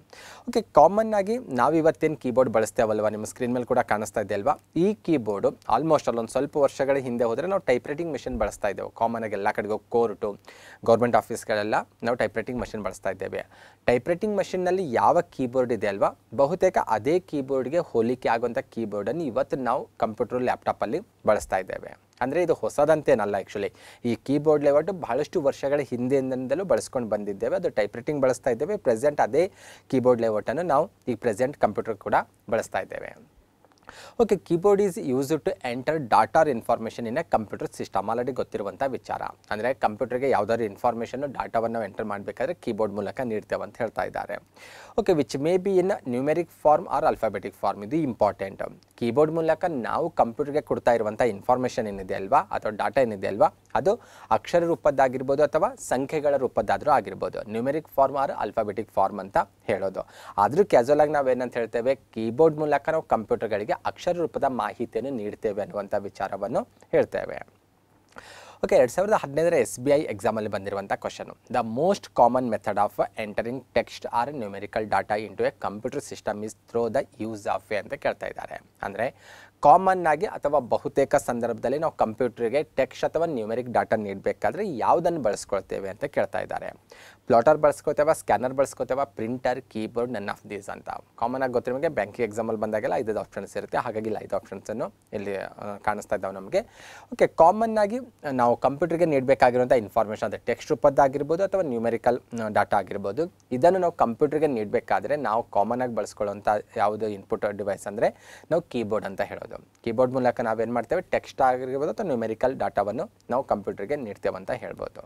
ಓಕೆ ಕಾಮನ್ ಆಗಿ ನಾವು ಇವತ್ತೇನು ಕೀಬೋರ್ಡ್ ಬಳಸ್ತೇವಲ್ವ ನಿಮ್ಮ ಸ್ಕ್ರೀನ್ ಮೇಲೆ ಕೂಡ ಕಾಣಿಸ್ತಾ ಇದೆ ಅಲ್ವಾ ಈ ಕೀಬೋರ್ಡು ಆಲ್ಮೋಸ್ಟ್ ಅಲ್ಲೊಂದು ಸ್ವಲ್ಪ ವರ್ಷಗಳ ಹಿಂದೆ ಹೋದರೆ ನಾವು ಟೈಪ್ ರೈಟಿಂಗ್ ಮೆಷಿನ್ ಬಳಸ್ತಾ ಇದ್ದೇವೆ ಕಾಮನ್ ಆಗಿ ಎಲ್ಲ ಕಡೆಗೂ ಕೋರ್ಟು ಗೌರ್ಮೆಂಟ್ ಆಫೀಸ್ಗಳೆಲ್ಲ ನಾವು ಟೈಪ್ ರೈಟಿಂಗ್ ಮಷಿನ್ ಬಳಸ್ತಾ ಮಾಡಿದ್ದೇವೆ ಟೈಪ್ರೈಟಿಂಗ್ ಮಷಿನ್ನಲ್ಲಿ ಯಾವ ಕೀಬೋರ್ಡ್ ಇದೆ ಅಲ್ವಾ ಬಹುತೇಕ ಅದೇ ಕೀಬೋರ್ಡ್ಗೆ ಹೋಲಿಕೆ ಆಗುವಂಥ ಕೀಬೋರ್ಡನ್ನು ಇವತ್ತು ನಾವು ಕಂಪ್ಯೂಟರ್ ಲ್ಯಾಪ್ಟಾಪಲ್ಲಿ ಬಳಸ್ತಾ ಇದ್ದೇವೆ ಅಂದರೆ ಇದು ಹೊಸದಂತೇನಲ್ಲ ಆ್ಯಕ್ಚುಲಿ ಈ ಕೀಬೋರ್ಡ್ ಲೇಔಟು ಬಹಳಷ್ಟು ವರ್ಷಗಳ ಹಿಂದಿನಿಂದಲೂ ಬಳಸ್ಕೊಂಡು ಬಂದಿದ್ದೇವೆ ಅದು ಟೈಪ್ರೈಟಿಂಗ್ ಬಳಸ್ತಾ ಇದ್ದೇವೆ ಪ್ರೆಸೆಂಟ್ ಅದೇ ಕೀಬೋರ್ಡ್ ಲೇಔಟನ್ನು ನಾವು ಈ ಪ್ರೆಸೆಂಟ್ ಕಂಪ್ಯೂಟರ್ ಕೂಡ ಬಳಸ್ತಾ ಇದ್ದೇವೆ okay keyboard is used to enter data or information in a computer system already ಗೊತ್ತಿರುವಂಥ ವಿಚಾರ ಅಂದರೆ ಕಂಪ್ಯೂಟರ್ಗೆ ಯಾವುದಾದ್ರು ಇನ್ಫಾರ್ಮೇಷನ್ನು ಡಾಟಾವನ್ನು ನಾವು ಎಂಟರ್ ಮಾಡಬೇಕಾದ್ರೆ ಕೀಬೋರ್ಡ್ ಮೂಲಕ ನೀಡ್ತೇವೆ ಅಂತ ಹೇಳ್ತಾ ಇದ್ದಾರೆ okay which may be in numeric form or alphabetic form ಇದು ಇಂಪಾರ್ಟೆಂಟ್ ಕೀಬೋರ್ಡ್ ಮೂಲಕ ನಾವು ಕಂಪ್ಯೂಟರ್ಗೆ ಕೊಡ್ತಾ ಇರುವಂಥ ಇನ್ಫಾರ್ಮೇಷನ್ ಏನಿದೆ ಅಲ್ವಾ ಅಥವಾ ಡಾಟಾ ಏನಿದೆ ಅಲ್ವಾ ಅದು ಅಕ್ಷರ ರೂಪದ್ದಾಗಿರ್ಬೋದು ಅಥವಾ ಸಂಖ್ಯೆಗಳ ರೂಪದ್ದಾದರೂ ಆಗಿರ್ಬೋದು numeric form or alphabetic form ಅಂತ ಹೇಳೋದು ಆದರೂ ಕ್ಯಾಜುವಲ್ ಆಗಿ ಏನಂತ ಹೇಳ್ತೇವೆ ಕೀಬೋರ್ಡ್ ಮೂಲಕ ನಾವು ಕಂಪ್ಯೂಟರ್ಗಳಿಗೆ ಅಕ್ಷರ ರೂಪದ ಮಾಹಿತಿಯನ್ನು ನೀಡ್ತೇವೆ ಅನ್ನುವಂಥ ವಿಚಾರವನ್ನು ಹೇಳ್ತೇವೆ ಓಕೆ ಎರಡು ಸಾವಿರದ ಹದಿನೈದರ ಎಸ್ ಬಿ ಐ ಎಕ್ಸಾಮಲ್ಲಿ ಬಂದಿರುವಂಥ question the most common method of entering text or numerical data into a computer system is through the use of a ಅಂತ ಕೇಳ್ತಾ ಇದ್ದಾರೆ ಅಂದರೆ ಕಾಮನ್ ಆಗಿ ಅಥವಾ ಬಹುತೇಕ ಸಂದರ್ಭದಲ್ಲಿ ನಾವು ಕಂಪ್ಯೂಟರ್ಗೆ ಟೆಕ್ಸ್ಟ್ ಅಥವಾ ನ್ಯೂಮೆರಿಕ್ ಡಾಟಾ ನೀಡಬೇಕಾದ್ರೆ ಯಾವುದನ್ನು ಬಳಸ್ಕೊಳ್ತೇವೆ ಅಂತ ಕೇಳ್ತಾ ಇದ್ದಾರೆ ಪ್ಲಾಟರ್ ಬಳಸ್ಕೊತೇವೆ ಸ್ಕ್ಯಾನರ್ ಬಳಸ್ಕೊತೇವೆ printer keyboard none of these ಅಂತ ಕಾಮನ್ ಆಗಿ ಗೊತ್ತಿರೋ ನಿಮಗೆ ಬ್ಯಾಂಕಿಂಗ್ ಎಕ್ಸಾಮಲ್ಲಿ ಬಂದಾಗೆಲ್ಲ ಐದು ಆಪ್ಷನ್ಸ್ ಇರುತ್ತೆ ಹಾಗಾಗಿ ಐದು ಆಪ್ಷನ್ಸನ್ನು ಇಲ್ಲಿ ಕಾಣಿಸ್ತಾ ಇದ್ದಾವೆ ನಮಗೆ ಓಕೆ ಕಾಮನ್ ಆಗಿ ನಾವು ಕಂಪ್ಯೂಟರ್ಗೆ ನೀಡಬೇಕಾಗಿರುವಂಥ ಇನ್ಫಾರ್ಮೇಷನ್ ಅದು ಟೆಕ್ಸ್ಟ್ ರೂಪದ್ದಾಗಿರ್ಬೋದು ಅಥವಾ ನ್ಯೂಮೆರಿಕಲ್ ಡಾಟಾ ಆಗಿರ್ಬೋದು ಇದನ್ನು ನಾವು ಕಂಪ್ಯೂಟರ್ಗೆ ನೀಡಬೇಕಾದ್ರೆ ನಾವು ಕಾಮನ್ ಆಗಿ ಬಳಸ್ಕೊಳ್ಳುವಂಥ ಯಾವುದು ಇನ್ಪುಟ್ ಡಿವೈಸ್ ಅಂದರೆ ನಾವು ಕೀಬೋರ್ಡ್ ಅಂತ ಹೇಳೋದು ಕೀಬೋರ್ಡ್ ಮೂಲಕ ನಾವೇನು ಮಾಡ್ತೇವೆ ಟೆಕ್ಸ್ಟ್ ಆಗಿರ್ಬೋದು ಅಥವಾ ನ್ಯೂಮೆರಿಕಲ್ ಡಾಟಾವನ್ನು ನಾವು ಕಂಪ್ಯೂಟರ್ಗೆ ನೀಡ್ತೇವೆ ಅಂತ ಹೇಳ್ಬೋದು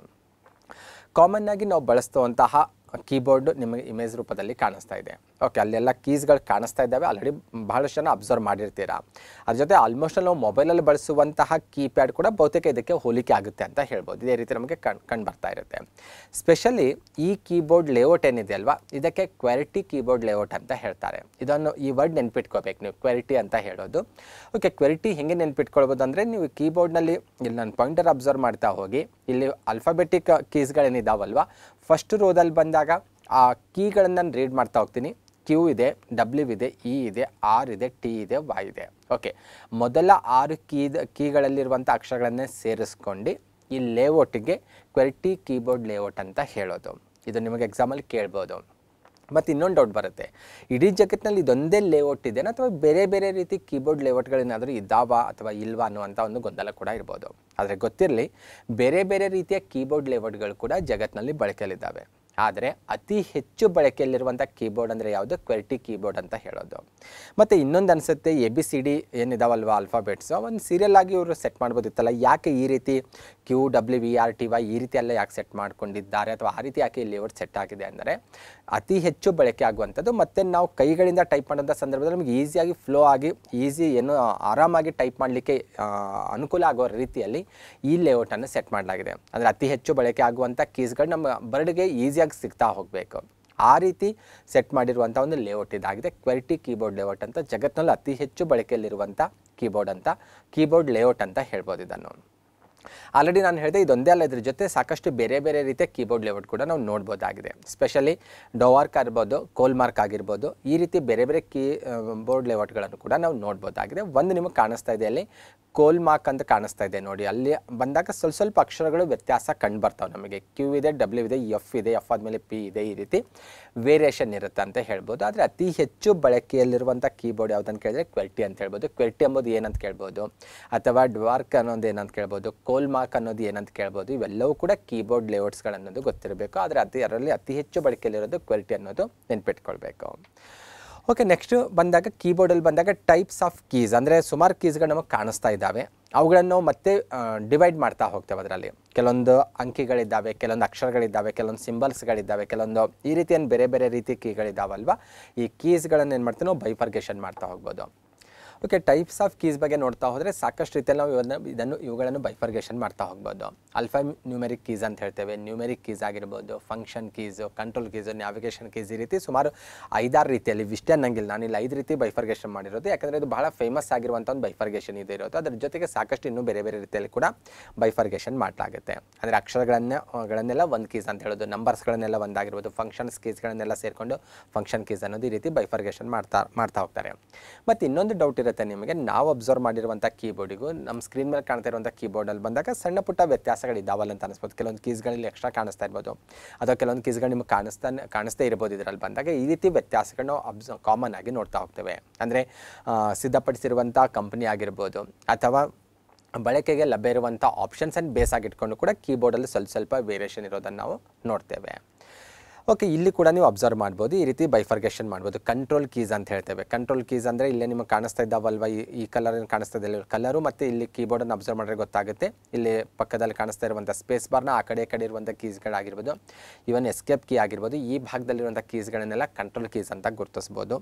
ಕಾಮನ್ ಆಗಿ ನಾವು ಬಳಸ್ತುವಂತಹ ಕೀಬೋರ್ಡ್ ನಿಮಗೆ ಇಮೇಜ್ ರೂಪದಲ್ಲಿ ಕಾಣಿಸ್ತಾ ಇದೆ ಓಕೆ ಅಲ್ಲೆಲ್ಲ ಕೀಸ್ಗಳು ಕಾಣಿಸ್ತಾ ಇದ್ದಾವೆ ಆಲ್ರೆಡಿ ಬಹಳಷ್ಟು ಜನ ಅಬ್ಸರ್ವ್ ಮಾಡಿರ್ತೀರಾ ಅದ್ರ ಜೊತೆ ಆಲ್ಮೋಸ್ಟ್ ನಾವು ಮೊಬೈಲಲ್ಲಿ ಬಳಸುವಂತಹ ಕೀಪ್ಯಾಡ್ ಕೂಡ ಬಹುತೇಕ ಇದಕ್ಕೆ ಹೋಲಿಕೆ ಆಗುತ್ತೆ ಅಂತ ಹೇಳ್ಬೋದು ಇದೇ ರೀತಿ ನಮಗೆ ಕಣ್ ಕಂಡು ಬರ್ತಾ ಇರುತ್ತೆ ಸ್ಪೆಷಲಿ ಈ ಕೀಬೋರ್ಡ್ ಲೇಔಟ್ ಏನಿದೆ ಅಲ್ವಾ ಇದಕ್ಕೆ ಕ್ವಾರಿಟಿ ಕೀಬೋರ್ಡ್ ಲೇಔಟ್ ಅಂತ ಹೇಳ್ತಾರೆ ಇದನ್ನು ಈ ವರ್ಡ್ ನೆನ್ಪಿಟ್ಕೋಬೇಕು ನೀವು ಕ್ವ್ಯಾರಿಟಿ ಅಂತ ಹೇಳೋದು ಓಕೆ ಕ್ವೆರಿಟಿ ಹೆಂಗೆ ನೆನ್ಪಿಟ್ಕೊಳ್ಬೋದು ಅಂದರೆ ನೀವು ಕೀಬೋರ್ಡ್ನಲ್ಲಿ ಇಲ್ಲಿ ನಾನು ಪಾಯಿಂಟರ್ ಅಬ್ಸರ್ವ್ ಮಾಡ್ತಾ ಹೋಗಿ ಇಲ್ಲಿ ಅಲ್ಫಾಬೆಟಿಕ್ ಕೀಸ್ಗಳೇನಿದ್ದಾವಲ್ವಾ ಫಸ್ಟ್ ರೋದಲ್ಲಿ ಬಂದಾಗ ಆ ಕೀಗಳನ್ನು ನಾನು ರೀಡ್ ಮಾಡ್ತಾ ಹೋಗ್ತೀನಿ ಕ್ಯೂ ಇದೆ ಡಬ್ಲ್ಯೂ ಇದೆ ಇ e ಇದೆ ಆರ್ ಇದೆ ಟಿ ಇದೆ ವೈ ಇದೆ ಓಕೆ ಮೊದಲ ಆರು ಕೀದ ಕೀಗಳಲ್ಲಿರುವಂಥ ಅಕ್ಷರಗಳನ್ನೇ ಸೇರಿಸ್ಕೊಂಡು ಈ ಲೇಔಟ್ಗೆ ಕ್ವೆರ್ಟಿ ಕೀಬೋರ್ಡ್ ಲೇಔಟ್ ಅಂತ ಹೇಳೋದು ಇದು ನಿಮಗೆ ಎಕ್ಸಾಮಲ್ಲಿ ಕೇಳ್ಬೋದು ಮತ್ತು ಇನ್ನೊಂದು ಡೌಟ್ ಬರುತ್ತೆ ಇಡೀ ಜಗತ್ತಿನಲ್ಲಿ ಇದೊಂದೇ ಲೇಔಟ್ ಇದೆಯಾ ಅಥವಾ ಬೇರೆ ಬೇರೆ ರೀತಿ ಕೀಬೋರ್ಡ್ ಲೇಔಟ್ಗಳೇನಾದರೂ ಇದ್ದಾವಾ ಅಥವಾ ಇಲ್ವಾ ಅನ್ನುವಂಥ ಒಂದು ಗೊಂದಲ ಕೂಡ ಇರ್ಬೋದು ಆದರೆ ಗೊತ್ತಿರಲಿ ಬೇರೆ ಬೇರೆ ರೀತಿಯ ಕೀಬೋರ್ಡ್ ಲೇಔಟ್ಗಳು ಕೂಡ ಜಗತ್ತಿನಲ್ಲಿ ಬಳಕೆಯಲ್ಲಿದ್ದಾವೆ ಆದರೆ ಅತಿ ಹೆಚ್ಚು ಬಳಕೆಯಲ್ಲಿರುವಂಥ ಕೀಬೋರ್ಡ್ ಅಂದರೆ ಯಾವುದು ಕ್ವೆರ್ಟಿ ಕೀಬೋರ್ಡ್ ಅಂತ ಹೇಳೋದು ಮತ್ತು ಇನ್ನೊಂದು ಅನಿಸುತ್ತೆ ಎ ಬಿ ಸಿ ಡಿ ಏನಿದಾವಲ್ವ ಅಲ್ಫಾಬೆಟ್ಸು ಒಂದು ಸೀರಿಯಲ್ ಆಗಿ ಇವರು ಸೆಟ್ ಮಾಡ್ಬೋದಿತ್ತಲ್ಲ ಯಾಕೆ ಈ ರೀತಿ Q W V R T Y ಈ ರೀತಿ ಯಾಕೆ ಸೆಟ್ ಮಾಡ್ಕೊಂಡಿದ್ದಾರೆ ಅಥವಾ ಆ ರೀತಿ ಯಾಕೆ ಇಲ್ಲಿ ಲೇಔಟ್ ಸೆಟ್ ಆಗಿದೆ ಅಂದರೆ ಅತಿ ಹೆಚ್ಚು ಬಳಕೆ ಆಗುವಂಥದ್ದು ಮತ್ತು ನಾವು ಕೈಗಳಿಂದ ಟೈಪ್ ಮಾಡೋಂಥ ಸಂದರ್ಭದಲ್ಲಿ ನಮಗೆ ಈಸಿಯಾಗಿ ಫ್ಲೋ ಆಗಿ ಈಸಿ ಏನು ಆರಾಮಾಗಿ ಟೈಪ್ ಮಾಡಲಿಕ್ಕೆ ಅನುಕೂಲ ಆಗೋ ರೀತಿಯಲ್ಲಿ ಈ ಲೇಔಟನ್ನು ಸೆಟ್ ಮಾಡಲಾಗಿದೆ ಅಂದರೆ ಅತಿ ಹೆಚ್ಚು ಬಳಕೆ ಆಗುವಂಥ ಕೀಸ್ಗಳು ನಮ್ಮ ಬರ್ಡ್ಗೆ ಈಸಿಯಾಗಿ ಸಿಗ್ತಾ ಹೋಗಬೇಕು ಆ ರೀತಿ ಸೆಟ್ ಮಾಡಿರುವಂಥ ಒಂದು ಲೇಔಟ್ ಇದಾಗಿದೆ ಕ್ವಾಲಿಟಿ ಕೀಬೋರ್ಡ್ ಲೇಔಟ್ ಅಂತ ಜಗತ್ತಿನಲ್ಲಿ ಅತಿ ಹೆಚ್ಚು ಬಳಕೆಯಲ್ಲಿರುವಂಥ ಕೀಬೋರ್ಡ್ ಅಂತ ಕೀಬೋರ್ಡ್ ಲೇಔಟ್ ಅಂತ ಹೇಳ್ಬೋದು ಇದನ್ನು ಆಲ್ರೆಡಿ ನಾನು ಹೇಳಿದೆ ಇದೊಂದೇ ಅಲ್ಲ ಇದ್ರ ಜೊತೆ ಸಾಕಷ್ಟು ಬೇರೆ ಬೇರೆ ರೀತಿಯ ಕೀಬೋರ್ಡ್ ಲೇಔಟ್ ಕೂಡ ನಾವು ನೋಡ್ಬೋದಾಗಿದೆ ಸ್ಪೆಷಲಿ ಡೋವಾರ್ಕ್ ಆಗಿರ್ಬೋದು ಕೋಲ್ ಮಾರ್ಕ್ ಆಗಿರ್ಬೋದು ಈ ರೀತಿ ಬೇರೆ ಬೇರೆ ಕೀ ಬೋರ್ಡ್ ಲೇಔಟ್ಗಳನ್ನು ಕೂಡ ನಾವು ನೋಡ್ಬೋದಾಗಿದೆ ಒಂದು ನಿಮಗೆ ಕಾಣಿಸ್ತಾ ಇದೆ ಅಲ್ಲಿ ಕೋಲ್ ಮಾರ್ಕ್ ಅಂತ ಕಾಣಿಸ್ತಾ ಇದೆ ನೋಡಿ ಅಲ್ಲಿ ಬಂದಾಗ ಸ್ವಲ್ಪ ಸ್ವಲ್ಪ ಅಕ್ಷರಗಳು ವ್ಯತ್ಯಾಸ ಕಂಡು ಬರ್ತಾವೆ ನಮಗೆ ಕ್ಯೂ ಇದೆ ಡಬ್ಲ್ಯೂ ಇದೆ ಎಫ್ ಇದೆ ಎಫ್ ಆದಮೇಲೆ ಪಿ ಇದೆ ಈ ರೀತಿ ವೇರಿಯೇಷನ್ ಇರುತ್ತೆ ಅಂತ ಹೇಳ್ಬೋದು ಆದರೆ ಅತಿ ಹೆಚ್ಚು ಬಳಕೆಯಲ್ಲಿರುವಂಥ ಕೀಬೋರ್ಡ್ ಯಾವುದಂತ ಕೇಳಿದ್ರೆ ಕ್ವೆಲ್ಟಿ ಅಂತ ಹೇಳ್ಬೋದು ಕ್ವೆಲ್ಟಿ ಎಂಬುದು ಏನಂತ ಕೇಳ್ಬೋದು ಅಥವಾ ಡ್ವಾರ್ಕ್ ಅನ್ನೋದು ಏನಂತ ಕೇಳ್ಬೋದು ಹೋಲ್ ಮಾರ್ಕ್ ಅನ್ನೋದು ಏನಂತ ಕೇಳ್ಬೋದು ಇವೆಲ್ಲವೂ ಕೂಡ ಕೀಬೋರ್ಡ್ ಅನ್ನೋದು ಗೊತ್ತಿರಬೇಕು ಆದರೆ ಅದೇ ಅದರಲ್ಲಿ ಅತಿ ಹೆಚ್ಚು ಬಳಕೆಯಲ್ಲಿರೋದು ಕ್ವಾಲಿಟಿ ಅನ್ನೋದು ನೆನ್ಪಿಟ್ಕೊಳ್ಬೇಕು ಓಕೆ ನೆಕ್ಸ್ಟು ಬಂದಾಗ ಕೀಬೋರ್ಡಲ್ಲಿ ಬಂದಾಗ ಟೈಪ್ಸ್ ಆಫ್ ಕೀಸ್ ಅಂದರೆ ಸುಮಾರು ಕೀಸ್ಗಳು ನಮಗೆ ಕಾಣಿಸ್ತಾ ಇದ್ದಾವೆ ಅವುಗಳನ್ನು ಮತ್ತೆ ಡಿವೈಡ್ ಮಾಡ್ತಾ ಹೋಗ್ತೇವೆ ಅದರಲ್ಲಿ ಕೆಲವೊಂದು ಅಂಕಿಗಳಿದ್ದಾವೆ ಕೆಲವೊಂದು ಅಕ್ಷರಗಳಿದ್ದಾವೆ ಕೆಲವೊಂದು ಸಿಂಬಲ್ಸ್ಗಳಿದ್ದಾವೆ ಕೆಲವೊಂದು ಈ ರೀತಿಯನ್ನು ಬೇರೆ ಬೇರೆ ರೀತಿ ಕೀಗಳಿದ್ದಾವಲ್ವ ಈ ಕೀಸ್ಗಳನ್ನು ಏನು ಮಾಡ್ತೀವಿ ನಾವು ಬೈಫರ್ಗೇಷನ್ ಮಾಡ್ತಾ ಹೋಗ್ಬೋದು ಓಕೆ ಟೈಪ್ಸ್ ಆಫ್ ಕೀಸ್ ಬಗ್ಗೆ ನೋಡ್ತಾ ಹೋದರೆ ಸಾಕಷ್ಟು ರೀತಿಯಲ್ಲಿ ನಾವು ಇವನ್ನ ಇದನ್ನು ಇವುಗಳನ್ನು ಬೈಫರ್ಗೇಷನ್ ಮಾಡ್ತಾ ಹೋಗ್ಬೋದು ಅಲ್ಫಾ ನ್ಯೂಮೆರಿಕ್ ಕೀಸ್ ಅಂತ ಹೇಳ್ತೇವೆ ನ್ಯೂಮೆರಿಕ್ ಕೀಸ್ ಆಗಿರ್ಬೋದು function keys control keys navigation keys ಈ ರೀತಿ ಸುಮಾರು ಐದಾರು ರೀತಿಯಲ್ಲಿ ಇಷ್ಟೇ ಅನ್ನಂಗಿಲ್ಲ ನಾನು ಇಲ್ಲಿ ಐದು ರೀತಿ ಬೈಫರ್ಗೇಷನ್ ಮಾಡಿರೋದು ಯಾಕಂದರೆ ಇದು ಬಹಳ ಫೇಮಸ್ ಆಗಿರುವಂಥ ಒಂದು ಬೈಫರ್ಗೇಷನ್ ಇದೆ ಇರೋದು ಅದರ ಜೊತೆಗೆ ಸಾಕಷ್ಟು ಇನ್ನೂ ಬೇರೆ ಬೇರೆ ರೀತಿಯಲ್ಲಿ ಕೂಡ ಬೈಫರ್ಗೇಷನ್ ಮಾಡಲಾಗುತ್ತೆ ಅಂದರೆ ಅಕ್ಷರಗಳನ್ನ ಒಂದು ಕೀಸ್ ಅಂತ ಹೇಳೋದು ನಂಬರ್ಸ್ಗಳನ್ನೆಲ್ಲ ಒಂದಾಗಿರ್ಬೋದು ಫಂಕ್ಷನ್ಸ್ ಕೀಸ್ಗಳನ್ನೆಲ್ಲ ಸೇರಿಕೊಂಡು ಫಂಕ್ಷನ್ ಕೀಸ್ ಅನ್ನೋದು ಈ ರೀತಿ ಬೈಫರ್ಗೇಷನ್ ಮಾಡ್ತಾ ಮಾಡ್ತಾ ಹೋಗ್ತಾರೆ ಮತ್ತು ಇನ್ನೊಂದು ಡೌಟ್ ಇರುತ್ತೆ ನಿಮಗೆ ನಾವು ಅಬ್ಸರ್ವ್ ಮಾಡಿರುವಂಥ ಕೀಬೋರ್ಡಿಗೂ ನಮ್ಮ ಸ್ಕ್ರೀನ್ ಮೇಲೆ ಕಾಣ್ತಾ ಇರುವಂಥ ಕೀಬೋರ್ಡಲ್ಲಿ ಬಂದಾಗ ಸಣ್ಣ ಪುಟ್ಟ ವ್ಯತ್ಯಾಸಗಳಿದ್ದಾವಲ್ಲ ಅಂತ ಅನಿಸ್ಬೋದು ಕೆಲವೊಂದು ಕೀಸ್ಗಳಲ್ಲಿ ಎಕ್ಸ್ಟ್ರಾ ಕಾಣಿಸ್ತಾ ಇರ್ಬೋದು ಅಥವಾ ಕೆಲವೊಂದು ಕೀಸ್ಗಳು ನಿಮಗೆ ಕಾಣಿಸ್ತಾ ಕಾಣಿಸ್ತಾ ಇರ್ಬೋದು ಇದರಲ್ಲಿ ಬಂದಾಗ ಈ ರೀತಿ ವ್ಯತ್ಯಾಸಗಳನ್ನ ಅಬ್ಸ್ ಕಾಮನ್ ಆಗಿ ನೋಡ್ತಾ ಹೋಗ್ತೇವೆ ಅಂದರೆ ಸಿದ್ಧಪಡಿಸಿರುವಂಥ ಕಂಪ್ನಿ ಆಗಿರ್ಬೋದು ಅಥವಾ ಬಳಕೆಗೆ ಲಭ್ಯ ಇರುವಂಥ ಆಪ್ಷನ್ಸನ್ನು ಆಗಿಟ್ಕೊಂಡು ಕೂಡ ಕೀಬೋರ್ಡಲ್ಲಿ ಸ್ವಲ್ಪ ಸ್ವಲ್ಪ ವೇರಿಯೇಷನ್ ಇರೋದನ್ನು ನಾವು ನೋಡ್ತೇವೆ ಓಕೆ ಇಲ್ಲಿ ಕೂಡ ನೀವು ಅಬ್ಸರ್ವ್ ಮಾಡ್ಬೋದು ಈ ರೀತಿ ಬೈಫರ್ಗೇಷನ್ ಮಾಡ್ಬೋದು ಕಂಟ್ರೋಲ್ ಕೀಸ್ ಅಂತ ಹೇಳ್ತೇವೆ ಕಂಟ್ರೋಲ್ ಕೀಸ್ ಅಂದರೆ ಇಲ್ಲೇ ನಿಮಗೆ ಕಾಣಿಸ್ತಾ ಇದ್ದಾವಲ್ವ ಈ ಕಲರ್ ಕಾಣಿಸ್ತಾ ಇದೆ ಕಲರು ಮತ್ತು ಇಲ್ಲಿ ಕೀಬೋರ್ಡನ್ನು ಅಬ್ಸರ್ವ್ ಮಾಡಿದ್ರೆ ಗೊತ್ತಾಗುತ್ತೆ ಇಲ್ಲಿ ಪಕ್ಕದಲ್ಲಿ ಕಾಣಿಸ್ತಾ ಇರುವಂಥ ಸ್ಪೇಸ್ ಬಾರ್ನ ಆ ಕಡೆ ಕಡೆ ಇರುವಂಥ ಕೀಸ್ಗಳಾಗಿರ್ಬೋದು ಈವನ್ ಎಸ್ಕೇಪ್ ಕೀ ಆಗಿರ್ಬೋದು ಈ ಭಾಗದಲ್ಲಿರುವಂಥ ಕೀಸ್ಗಳನ್ನೆಲ್ಲ ಕಂಟ್ರೋಲ್ ಕೀಸ್ ಅಂತ ಗುರುತಿಸ್ಬೋದು